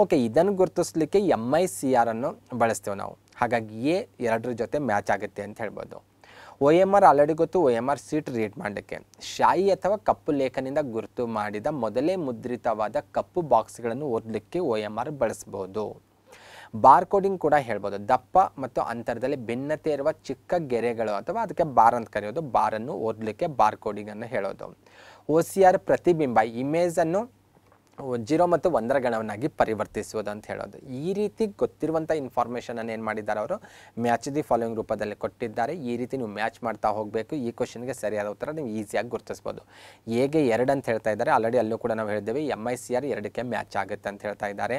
ಓಕೆ ಇದನ್ನು ಗುರುತಿಸಲಿಕ್ಕೆ ಎಮ್ ಐ ಸಿ ಆರನ್ನು ಬಳಸ್ತೇವೆ ನಾವು ಹಾಗಾಗಿಯೇ ಎರಡರ ಜೊತೆ ಮ್ಯಾಚ್ ಆಗುತ್ತೆ ಅಂತ ಹೇಳ್ಬೋದು ಒ ಎಮ್ ಆರ್ ಆಲ್ರೆಡಿ ಗೊತ್ತು O M R sheet read ಮಾಡೋಕ್ಕೆ ಶಾಯಿ ಅಥವಾ ಕಪ್ಪು ಲೇಖನಿಂದ ಗುರುತು ಮಾಡಿದ ಮೊದಲೇ ಮುದ್ರಿತವಾದ ಕಪ್ಪು ಬಾಕ್ಸ್ಗಳನ್ನು ಓದಲಿಕ್ಕೆ ಒ ಎಮ್ ಆರ್ ಬಳಸ್ಬೋದು ಕೋಡಿಂಗ್ ಕೂಡ ಹೇಳ್ಬೋದು ದಪ್ಪ ಮತ್ತು ಅಂತರದಲ್ಲಿ ಭಿನ್ನತೆ ಇರುವ ಚಿಕ್ಕ ಗೆರೆಗಳು ಅಥವಾ ಅದಕ್ಕೆ ಬಾರ್ ಅಂತ ಕರೆಯೋದು ಬಾರನ್ನು ಓದಲಿಕ್ಕೆ ಕೋಡಿಂಗನ್ನು ಹೇಳೋದು ಓ ಸಿ ಆರ್ ಪ್ರತಿಬಿಂಬ ಇಮೇಜನ್ನು ಜೀರೋ ಮತ್ತು ಒಂದರ ಗಣವನ್ನಾಗಿ ಪರಿವರ್ತಿಸುವುದು ಅಂತ ಹೇಳೋದು ಈ ರೀತಿ ಗೊತ್ತಿರುವಂಥ ಇನ್ಫಾರ್ಮೇಷನನ್ನು ಏನು ಮಾಡಿದ್ದಾರೆ ಅವರು ಮ್ಯಾಚ್ ದಿ ಫಾಲೋಯಿಂಗ್ ರೂಪದಲ್ಲಿ ಕೊಟ್ಟಿದ್ದಾರೆ ಈ ರೀತಿ ನೀವು ಮ್ಯಾಚ್ ಮಾಡ್ತಾ ಹೋಗಬೇಕು ಈ ಕ್ವಶನ್ಗೆ ಸರಿಯಾದ ಉತ್ತರ ನೀವು ಈಸಿಯಾಗಿ ಗುರುತಿಸ್ಬೋದು ಹೇಗೆ ಎರಡು ಅಂತ ಹೇಳ್ತಾ ಇದ್ದಾರೆ ಆಲ್ರೆಡಿ ಅಲ್ಲೂ ಕೂಡ ನಾವು ಹೇಳಿದ್ದೇವೆ ಎಮ್ ಐ ಸಿ ಆರ್ ಎರಡಕ್ಕೆ ಮ್ಯಾಚ್ ಆಗುತ್ತೆ ಅಂತ ಹೇಳ್ತಾ ಇದ್ದಾರೆ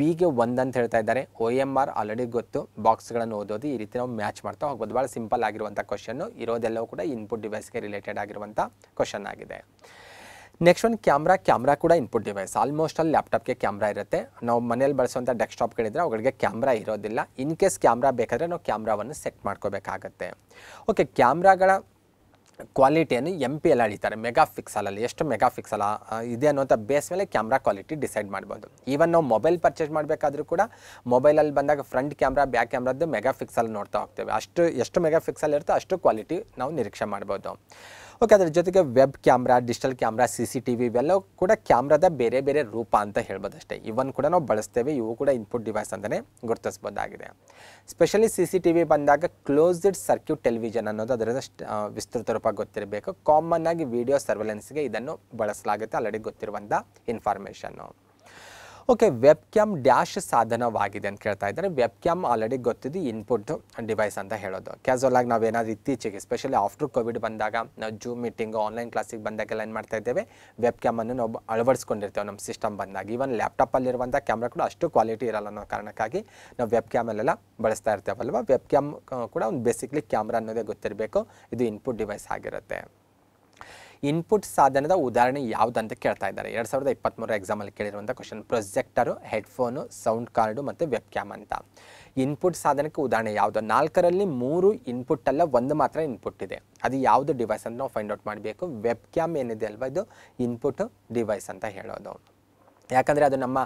ಬಿಗೆ ಒಂದು ಅಂತ ಹೇಳ್ತಾ ಇದ್ದಾರೆ ಒ ಎಮ್ ಆರ್ ಆಲ್ರೆಡಿ ಗೊತ್ತು ಬಾಕ್ಸ್ಗಳನ್ನು ಓದೋದು ಈ ರೀತಿ ನಾವು ಮ್ಯಾಚ್ ಮಾಡ್ತಾ ಹೋಗ್ಬೋದು ಭಾಳ ಸಿಂಪಲ್ ಆಗಿರುವಂಥ ಕ್ವಶನ್ನು ಇರೋದೆಲ್ಲವೂ ಕೂಡ ಇನ್ಪುಟ್ ಡಿವೈಸ್ಗೆ ರಿಲೇಟೆಡ್ ಆಗಿರುವಂಥ ಕ್ವಶನ್ ಆಗಿದೆ ನೆಕ್ಸ್ಟ್ ಒಂದು ಕ್ಯಾಮ್ರಾ ಕ್ಯಾಮ್ರಾ ಕೂಡ ಇನ್ಪುಟ್ ಡಿವೈಸ್ ಆಲ್ಮೋಸ್ಟ್ ಅಲ್ಲಿ ಲ್ಯಾಪ್ಟಾಪ್ಗೆ ಕ್ಯಾಮ್ರಾ ಇರುತ್ತೆ ನಾವು ಮನೇಲಿ ಬಳಸುವಂಥ ಡೆಸ್ಕ್ಟಾಪ್ಗಳಿದ್ರೆ ಅವುಗಳಿಗೆ ಕ್ಯಾಮ್ರಾ ಇರೋದಿಲ್ಲ ಇನ್ ಕೇಸ್ ಕ್ಯಾಮ್ರಾ ಬೇಕಾದರೆ ನಾವು ಕ್ಯಾಮ್ರಾವನ್ನು ಸೆಟ್ ಮಾಡ್ಕೋಬೇಕಾಗತ್ತೆ ಓಕೆ ಕ್ಯಾಮ್ರಾಗಳ ಕ್ವಾಲಿಟಿಯನ್ನು ಎಮ್ ಪಿ ಎಲ್ ಅಳಿತಾರೆ ಮೆಗಾ ಫಿಕ್ಸಲಲ್ಲಿ ಎಷ್ಟು ಮೆಗಾ ಫಿಕ್ಸಲ ಇದೆ ಅನ್ನೋಂಥ ಬೇಸ್ ಮೇಲೆ ಕ್ಯಾಮ್ರಾ ಕ್ವಾಲಿಟಿ ಡಿಸೈಡ್ ಮಾಡ್ಬೋದು ಈವನ್ ನಾವು ಮೊಬೈಲ್ ಪರ್ಚೇಸ್ ಮಾಡಬೇಕಾದ್ರೂ ಕೂಡ ಮೊಬೈಲಲ್ಲಿ ಬಂದಾಗ ಫ್ರಂಟ್ ಕ್ಯಾಮ್ರಾ ಬ್ಯಾಕ್ ಕ್ಯಾಮ್ರಾದ್ದು ಮೆಗಾ ಫಿಕ್ಸಲ್ ನೋಡ್ತಾ ಹೋಗ್ತೇವೆ ಅಷ್ಟು ಎಷ್ಟು ಮೆಗಾ ಫಿಕ್ಸಲ್ ಇರುತ್ತೋ ಅಷ್ಟು ಕ್ವಾಲಿಟಿ ನಾವು ನಿರೀಕ್ಷೆ ಮಾಡ್ಬೋದು ಓಕೆ ಅದ್ರ ಜೊತೆಗೆ web camera digital camera C C T V ಇವೆಲ್ಲವೂ ಕೂಡ ಕ್ಯಾಮ್ರಾದ ಬೇರೆ ಬೇರೆ ರೂಪ ಅಂತ ಹೇಳ್ಬೋದು ಅಷ್ಟೇ ಇವನ್ ಕೂಡ ನಾವು ಬಳಸ್ತೇವೆ ಇವು ಕೂಡ ಇನ್ಪುಟ್ ಡಿವೈಸ್ ಅಂತಲೇ ಗುರುತಿಸ್ಬೋದಾಗಿದೆ specially C C T V ಬಂದಾಗ ಕ್ಲೋಸ್ಡ್ ಸರ್ಕ್ಯೂಟ್ ಟೆಲಿವಿಷನ್ ಅನ್ನೋದು ಅದರ ವಿಸ್ತೃತ ರೂಪ ಗೊತ್ತಿರಬೇಕು ಕಾಮನ್ ಆಗಿ ವಿಡಿಯೋ ಸರ್ವೆಲೆನ್ಸ್ಗೆ ಇದನ್ನು ಬಳಸಲಾಗುತ್ತೆ ಆಲ್ರೆಡಿ ಗೊತ್ತಿರುವಂಥ ಇನ್ಫಾರ್ಮೇಷನ್ನು ಓಕೆ ವೆಬ್ ಕ್ಯಾಮ್ ಡ್ಯಾಶ್ ಸಾಧನವಾಗಿದೆ ಅಂತ ಕೇಳ್ತಾ ಇದ್ದಾರೆ ವೆಬ್ ಕ್ಯಾಮ್ ಆಲ್ರೆಡಿ ಗೊತ್ತಿದ್ದು ಇನ್ಪುಟ್ ಡಿವೈಸ್ ಅಂತ ಹೇಳೋದು ಕ್ಯಾಸುವಲ್ ಆಗಿ ನಾವೇನಾದ್ರು ಇತ್ತೀಚೆಗೆ ಸ್ಪೆಷಲಿ ಆಫ್ಟರ್ ಕೋವಿಡ್ ಬಂದಾಗ ನಾವು ಜೂಮ್ ಮೀಟಿಂಗು ಆನ್ಲೈನ್ ಕ್ಲಾಸಿಗೆ ಬಂದಾಗೆಲ್ಲ ಏನು ಮಾಡ್ತಾ ಇದ್ದೇವೆ ವೆಬ್ ಕ್ಯಾಮನ್ನು ನಾವು ಅಳವಡಿಸ್ಕೊಂಡಿರ್ತೇವೆ ನಮ್ಮ ಸಿಸ್ಟಮ್ ಬಂದಾಗ ಈವನ್ ಲ್ಯಾಪ್ಟಾಪಲ್ಲಿರುವಂಥ ಕ್ಯಾಮ್ರಾ ಕೂಡ ಅಷ್ಟು ಕ್ವಾಲಿಟಿ ಇರಲ್ಲ ಅನ್ನೋ ಕಾರಣಕ್ಕಾಗಿ ನಾವು ವೆಬ್ ಕ್ಯಾಮಲ್ಲೆಲ್ಲ ಬಳಸ್ತಾ ಇರ್ತೇವಲ್ವ ವೆಬ್ ಕ್ಯಾಮ್ ಕೂಡ ಒಂದು ಬೇಸಿಕ್ಲಿ ಕ್ಯಾಮ್ರಾ ಅನ್ನೋದೇ ಗೊತ್ತಿರಬೇಕು ಇದು ಇನ್ಪುಟ್ ಡಿವೈಸ್ ಆಗಿರುತ್ತೆ ಇನ್ಪುಟ್ ಸಾಧನದ ಉದಾಹರಣೆ ಯಾವುದಂತ ಕೇಳ್ತಾ ಇದ್ದಾರೆ ಎರಡು ಸಾವಿರದ ಇಪ್ಪತ್ತ್ಮೂರ ಎಕ್ಸಾಮಲ್ಲಿ ಕೇಳಿರುವಂಥ question projector headphone sound card ಮತ್ತು ಕ್ಯಾಮ್ ಅಂತ ಇನ್ಪುಟ್ ಸಾಧನಕ್ಕೆ ಉದಾಹರಣೆ ಯಾವುದು ನಾಲ್ಕರಲ್ಲಿ ಮೂರು ಇನ್ಪುಟ್ ಅಲ್ಲ ಒಂದು ಮಾತ್ರ ಇನ್ಪುಟ್ ಇದೆ ಅದು ಯಾವುದು ಡಿವೈಸ್ ಅಂತ ನಾವು ಫೈಂಡ್ ಔಟ್ ಮಾಡಬೇಕು ವೆಬ್ ಕ್ಯಾಮ್ ಏನಿದೆ ಅಲ್ವಾ ಇದು ಇನ್ಪುಟ್ ಡಿವೈಸ್ ಅಂತ ಹೇಳೋದು ಯಾಕಂದರೆ ಅದು ನಮ್ಮ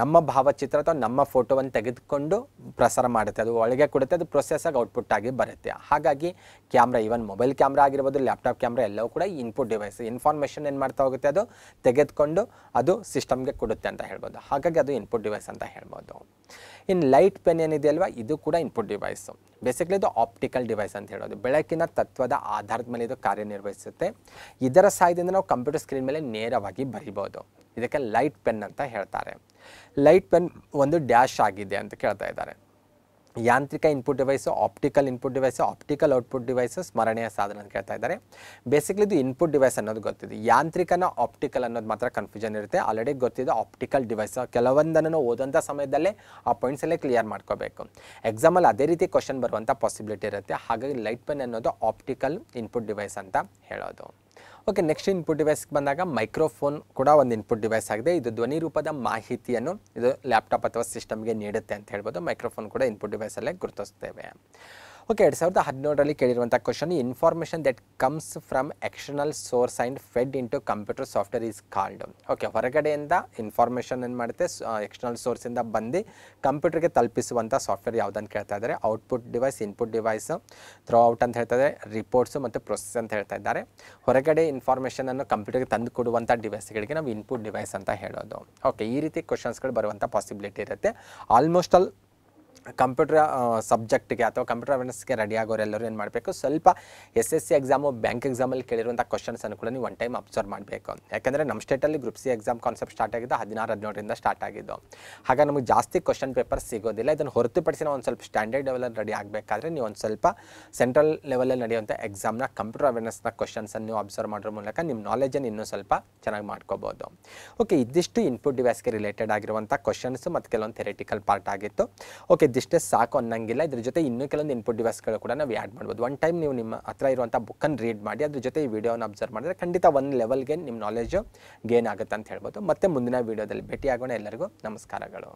ನಮ್ಮ ಭಾವಚಿತ್ರ ಅಥವಾ ನಮ್ಮ ಫೋಟೋವನ್ನು ತೆಗೆದುಕೊಂಡು ಪ್ರಸಾರ ಮಾಡುತ್ತೆ ಅದು ಒಳಗೆ ಕೊಡುತ್ತೆ ಅದು ಆಗಿ ಔಟ್ಪುಟ್ ಆಗಿ ಬರುತ್ತೆ ಹಾಗಾಗಿ ಕ್ಯಾಮ್ರಾ ಈವನ್ ಮೊಬೈಲ್ ಕ್ಯಾಮ್ರಾ ಆಗಿರ್ಬೋದು ಲ್ಯಾಪ್ಟಾಪ್ ಕ್ಯಾಮ್ರಾ ಎಲ್ಲವೂ ಕೂಡ ಇನ್ಪುಟ್ ಡಿವೈಸ್ ಇನ್ಫಾರ್ಮೇಷನ್ ಏನು ಮಾಡ್ತಾ ಹೋಗುತ್ತೆ ಅದು ತೆಗೆದುಕೊಂಡು ಅದು ಸಿಸ್ಟಮ್ಗೆ ಕೊಡುತ್ತೆ ಅಂತ ಹೇಳ್ಬೋದು ಹಾಗಾಗಿ ಅದು ಇನ್ಪುಟ್ ಡಿವೈಸ್ ಅಂತ ಹೇಳ್ಬೋದು ಇನ್ನು ಲೈಟ್ ಪೆನ್ ಅಲ್ವಾ ಇದು ಕೂಡ ಇನ್ಪುಟ್ ಡಿವೈಸು ಬೇಸಿಕಲಿ ಇದು ಆಪ್ಟಿಕಲ್ ಡಿವೈಸ್ ಅಂತ ಹೇಳೋದು ಬೆಳಕಿನ ತತ್ವದ ಆಧಾರದ ಮೇಲೆ ಇದು ಕಾರ್ಯನಿರ್ವಹಿಸುತ್ತೆ ಇದರ ಸಹಾಯದಿಂದ ನಾವು ಕಂಪ್ಯೂಟರ್ ಸ್ಕ್ರೀನ್ ಮೇಲೆ ನೇರವಾಗಿ ಬರಿಬೋದು ಇದಕ್ಕೆ ಲೈಟ್ ಪೆನ್ ಅಂತ ಹೇಳ್ತಾರೆ ಲೈಟ್ ಪೆನ್ ಒಂದು ಡ್ಯಾಶ್ ಆಗಿದೆ ಅಂತ ಕೇಳ್ತಾ ಇದ್ದಾರೆ ಯಾಂತ್ರಿಕ input device optical input device optical output device ಸ್ಮರಣೆಯ ಸಾಧನ ಅಂತ ಕೇಳ್ತಾ ಇದ್ದಾರೆ ಬೇಸಿಕಲಿ ಇದು ಇನ್ಪುಟ್ ಡಿವೈಸ್ ಅನ್ನೋದು ಗೊತ್ತಿದೆ ಯಾಂತ್ರಿಕನ ಆಪ್ಟಿಕಲ್ ಅನ್ನೋದು ಮಾತ್ರ ಕನ್ಫ್ಯೂಷನ್ ಇರುತ್ತೆ ಆಲ್ರೆಡಿ ಗೊತ್ತಿದೆ ಆಪ್ಟಿಕಲ್ ಡಿವೈಸ್ ಕೆಲವೊಂದನ್ನು ಓದೋಂಥ ಸಮಯದಲ್ಲೇ ಆ ಪಾಯಿಂಟ್ಸಲ್ಲೇ ಕ್ಲಿಯರ್ ಮಾಡ್ಕೋಬೇಕು ಎಕ್ಸಾಮಲ್ಲಿ ಅದೇ ರೀತಿ ಕ್ವಶನ್ ಬರುವಂಥ ಪಾಸಿಬಿಲಿಟಿ ಇರುತ್ತೆ ಹಾಗಾಗಿ ಲೈಟ್ ಪೆನ್ ಅನ್ನೋದು ಆಪ್ಟಿಕಲ್ ಇನ್ಪುಟ್ ಡಿವೈಸ್ ಅಂತ ಹೇಳೋದು ಓಕೆ ನೆಕ್ಸ್ಟ್ ಇನ್ಪುಟ್ ಡಿವೈಸ್ಗೆ ಬಂದಾಗ ಮೈಕ್ರೋಫೋನ್ ಕೂಡ ಒಂದು ಇನ್ಪುಟ್ ಡಿವೈಸ್ ಆಗಿದೆ ಇದು ಧ್ವನಿ ರೂಪದ ಮಾಹಿತಿಯನ್ನು ಇದು ಲ್ಯಾಪ್ಟಾಪ್ ಅಥವಾ ಸಿಸ್ಟಮ್ಗೆ ನೀಡುತ್ತೆ ಅಂತ ಹೇಳ್ಬೋದು ಮೈಕ್ರೋಫೋನ್ ಕೂಡ ಇನ್ಪುಟ್ ಡಿವೈಸಲ್ಲೇ ಗುರುತಿಸ್ತೇವೆ ಓಕೆ 2017 ರಲ್ಲಿ ಕೇಳಿರುವಂತ question information that comes from external source and fed into computer software is called okay ಹೊರಗಡೆ ಇಂದ ఇన్ఫర్మేషన్ ಏನು ಮಾಡುತ್ತೆ ಎಕ್ಟರ್ನಲ್ ಸೋರ್ಸ್ ಇಂದ ಬಂದಿ ಕಂಪ್ಯೂಟರ್ ಗೆ ತಳ್ಪಿಸುವಂತ ಸಾಫ್ಟ್‌ವೇರ್ ಯಾವುದು ಅಂತ ಕೇಳ್ತಾ ಇದ್ದಾರೆ output device input device throughout ಅಂತ ಹೇಳ್ತಾ ಇದ್ದಾರೆ ರಿಪೋರ್ಟ್ಸ್ ಮತ್ತೆ ಪ್ರೋಸೆಸ್ ಅಂತ ಹೇಳ್ತಾ ಇದ್ದಾರೆ ಹೊರಗಡೆ ఇన్ఫర్మేషన్ ಅನ್ನು ಕಂಪ್ಯೂಟರ್ ಗೆ ತಂದುಕೊಡುವಂತ ಡಿವೈಸ್ ಗಳಿಗೆ ನಾವು ಇನ್‌ಪುಟ್ ಡಿವೈಸ್ ಅಂತ ಹೇಳೋದು ಓಕೆ ಈ ರೀತಿ ಕ್ವೆಶ್ಚನ್ಸ್ ಗಳು ಬರುವಂತ ಪಾಸಿಬಿಲಿಟಿ ಇರುತ್ತೆ ಆಲ್ಮೋಸ್ಟ್ ಆಲ್ ಕಂಪ್ಯೂಟರ್ ಸಬ್ಜೆಕ್ಟ್ಗೆ ಅಥವಾ ಕಂಪ್ಯೂಟರ್ ಅವೇರ್ನೆಸ್ಗೆ ರೆಡಿ ಆಗೋರೆಲ್ಲರೂ ಏನು ಮಾಡಬೇಕು ಸ್ವಲ್ಪ S S C exam bank ಎಕ್ಸಾಮಲ್ಲಿ ಕೇಳಿರುವಂಥ ಕ್ವಶನ್ಸನ್ನು ಕೂಡ ನೀವು ಒನ್ ಟೈಮ್ ಅಬ್ಸರ್ವ್ ಮಾಡಬೇಕು ಯಾಕಂದರೆ ನಮ್ಮ ಸ್ಟೇಟಲ್ಲಿ group C exam concept start ಆಗಿದ್ದು ಹದಿನಾರು ಹದಿನೇಳರಿಂದ ಸ್ಟಾರ್ಟ್ ಆಗಿದ್ದು ಹಾಗಾಗಿ ನಮಗೆ ಜಾಸ್ತಿ ಕ್ವಶನ್ ಪೇಪರ್ ಸಿಗೋದಿಲ್ಲ ಇದನ್ನು ಹೊರತುಪಡಿಸಿ ನಾವು ಒಂದು ಸ್ವಲ್ಪ ಸ್ಟ್ಯಾಂಡರ್ಡ್ ಲೆವೆಲಲ್ಲಿ ರೆಡಿ ಆಗಬೇಕಾದ್ರೆ ನೀವು ಒಂದು ಸ್ವಲ್ಪ ಸೆಂಟ್ರಲ್ ಲೆವೆಲಲ್ಲಿ ನಡೆಯುವಂಥ ಎಕ್ಸಾಮ್ನ ಕಂಪ್ಯೂಟರ್ ಅವೇರ್ನೆಸ್ನ ಕ್ವಶನ್ಸನ್ನು ನೀವು ಅಬ್ಸರ್ವ್ ಮಾಡೋ ಮೂಲಕ ನಿಮ್ಮ ನಾಲೆಜನ್ನು ಇನ್ನೂ ಸ್ವಲ್ಪ ಚೆನ್ನಾಗಿ ಮಾಡ್ಕೋಬೋದು ಓಕೆ ಇದಿಷ್ಟು ಇನ್ಪುಟ್ ಡಿವೈಸ್ಗೆ ರಿಲೇಟೆಡ್ ಆಗಿರುವಂಥ ಕ್ವಶನ್ಸ್ ಮತ್ತು ಕೆಲವೊಂದು ಥೆರೆಟಿಕಲ್ ಪಾರ್ಟ್ ಆಗಿತ್ತು ಓಕೆ ಇದಿಷ್ಟೇ ಸಾಕು ಅನ್ನಂಗಿಲ್ಲ ಇದ್ರ ಜೊತೆ ಇನ್ನೂ ಕೆಲವೊಂದು ಇನ್ಪುಟ್ ಡಿವೈಸ್ಗಳು ಕೂಡ ನಾವು ಆ್ಯಡ್ ಮಾಡ್ಬೋದು ಒನ್ ಟೈಮ್ ನೀವು ನಿಮ್ಮ ಹತ್ರ ಇರುವಂಥ ಬುಕ್ಕನ್ನು ರೀಡ್ ಮಾಡಿ ಅದ್ರ ಜೊತೆ ಈ ವಿಡಿಯೋನ ಅಬ್ಸರ್ವ್ ಮಾಡಿದ್ರೆ ಖಂಡಿತ ಒಂದು ಲೆವೆಲ್ಗೆ ನಿಮ್ಮ ನಾಲೆಜು ಗೇನ್ ಆಗುತ್ತೆ ಅಂತ ಹೇಳ್ಬೋದು ಮತ್ತೆ ಮುಂದಿನ ವೀಡಿಯೋದಲ್ಲಿ ಭೇಟಿಯಾಗೋಣ ಎಲ್ಲರಿಗೂ ನಮಸ್ಕಾರಗಳು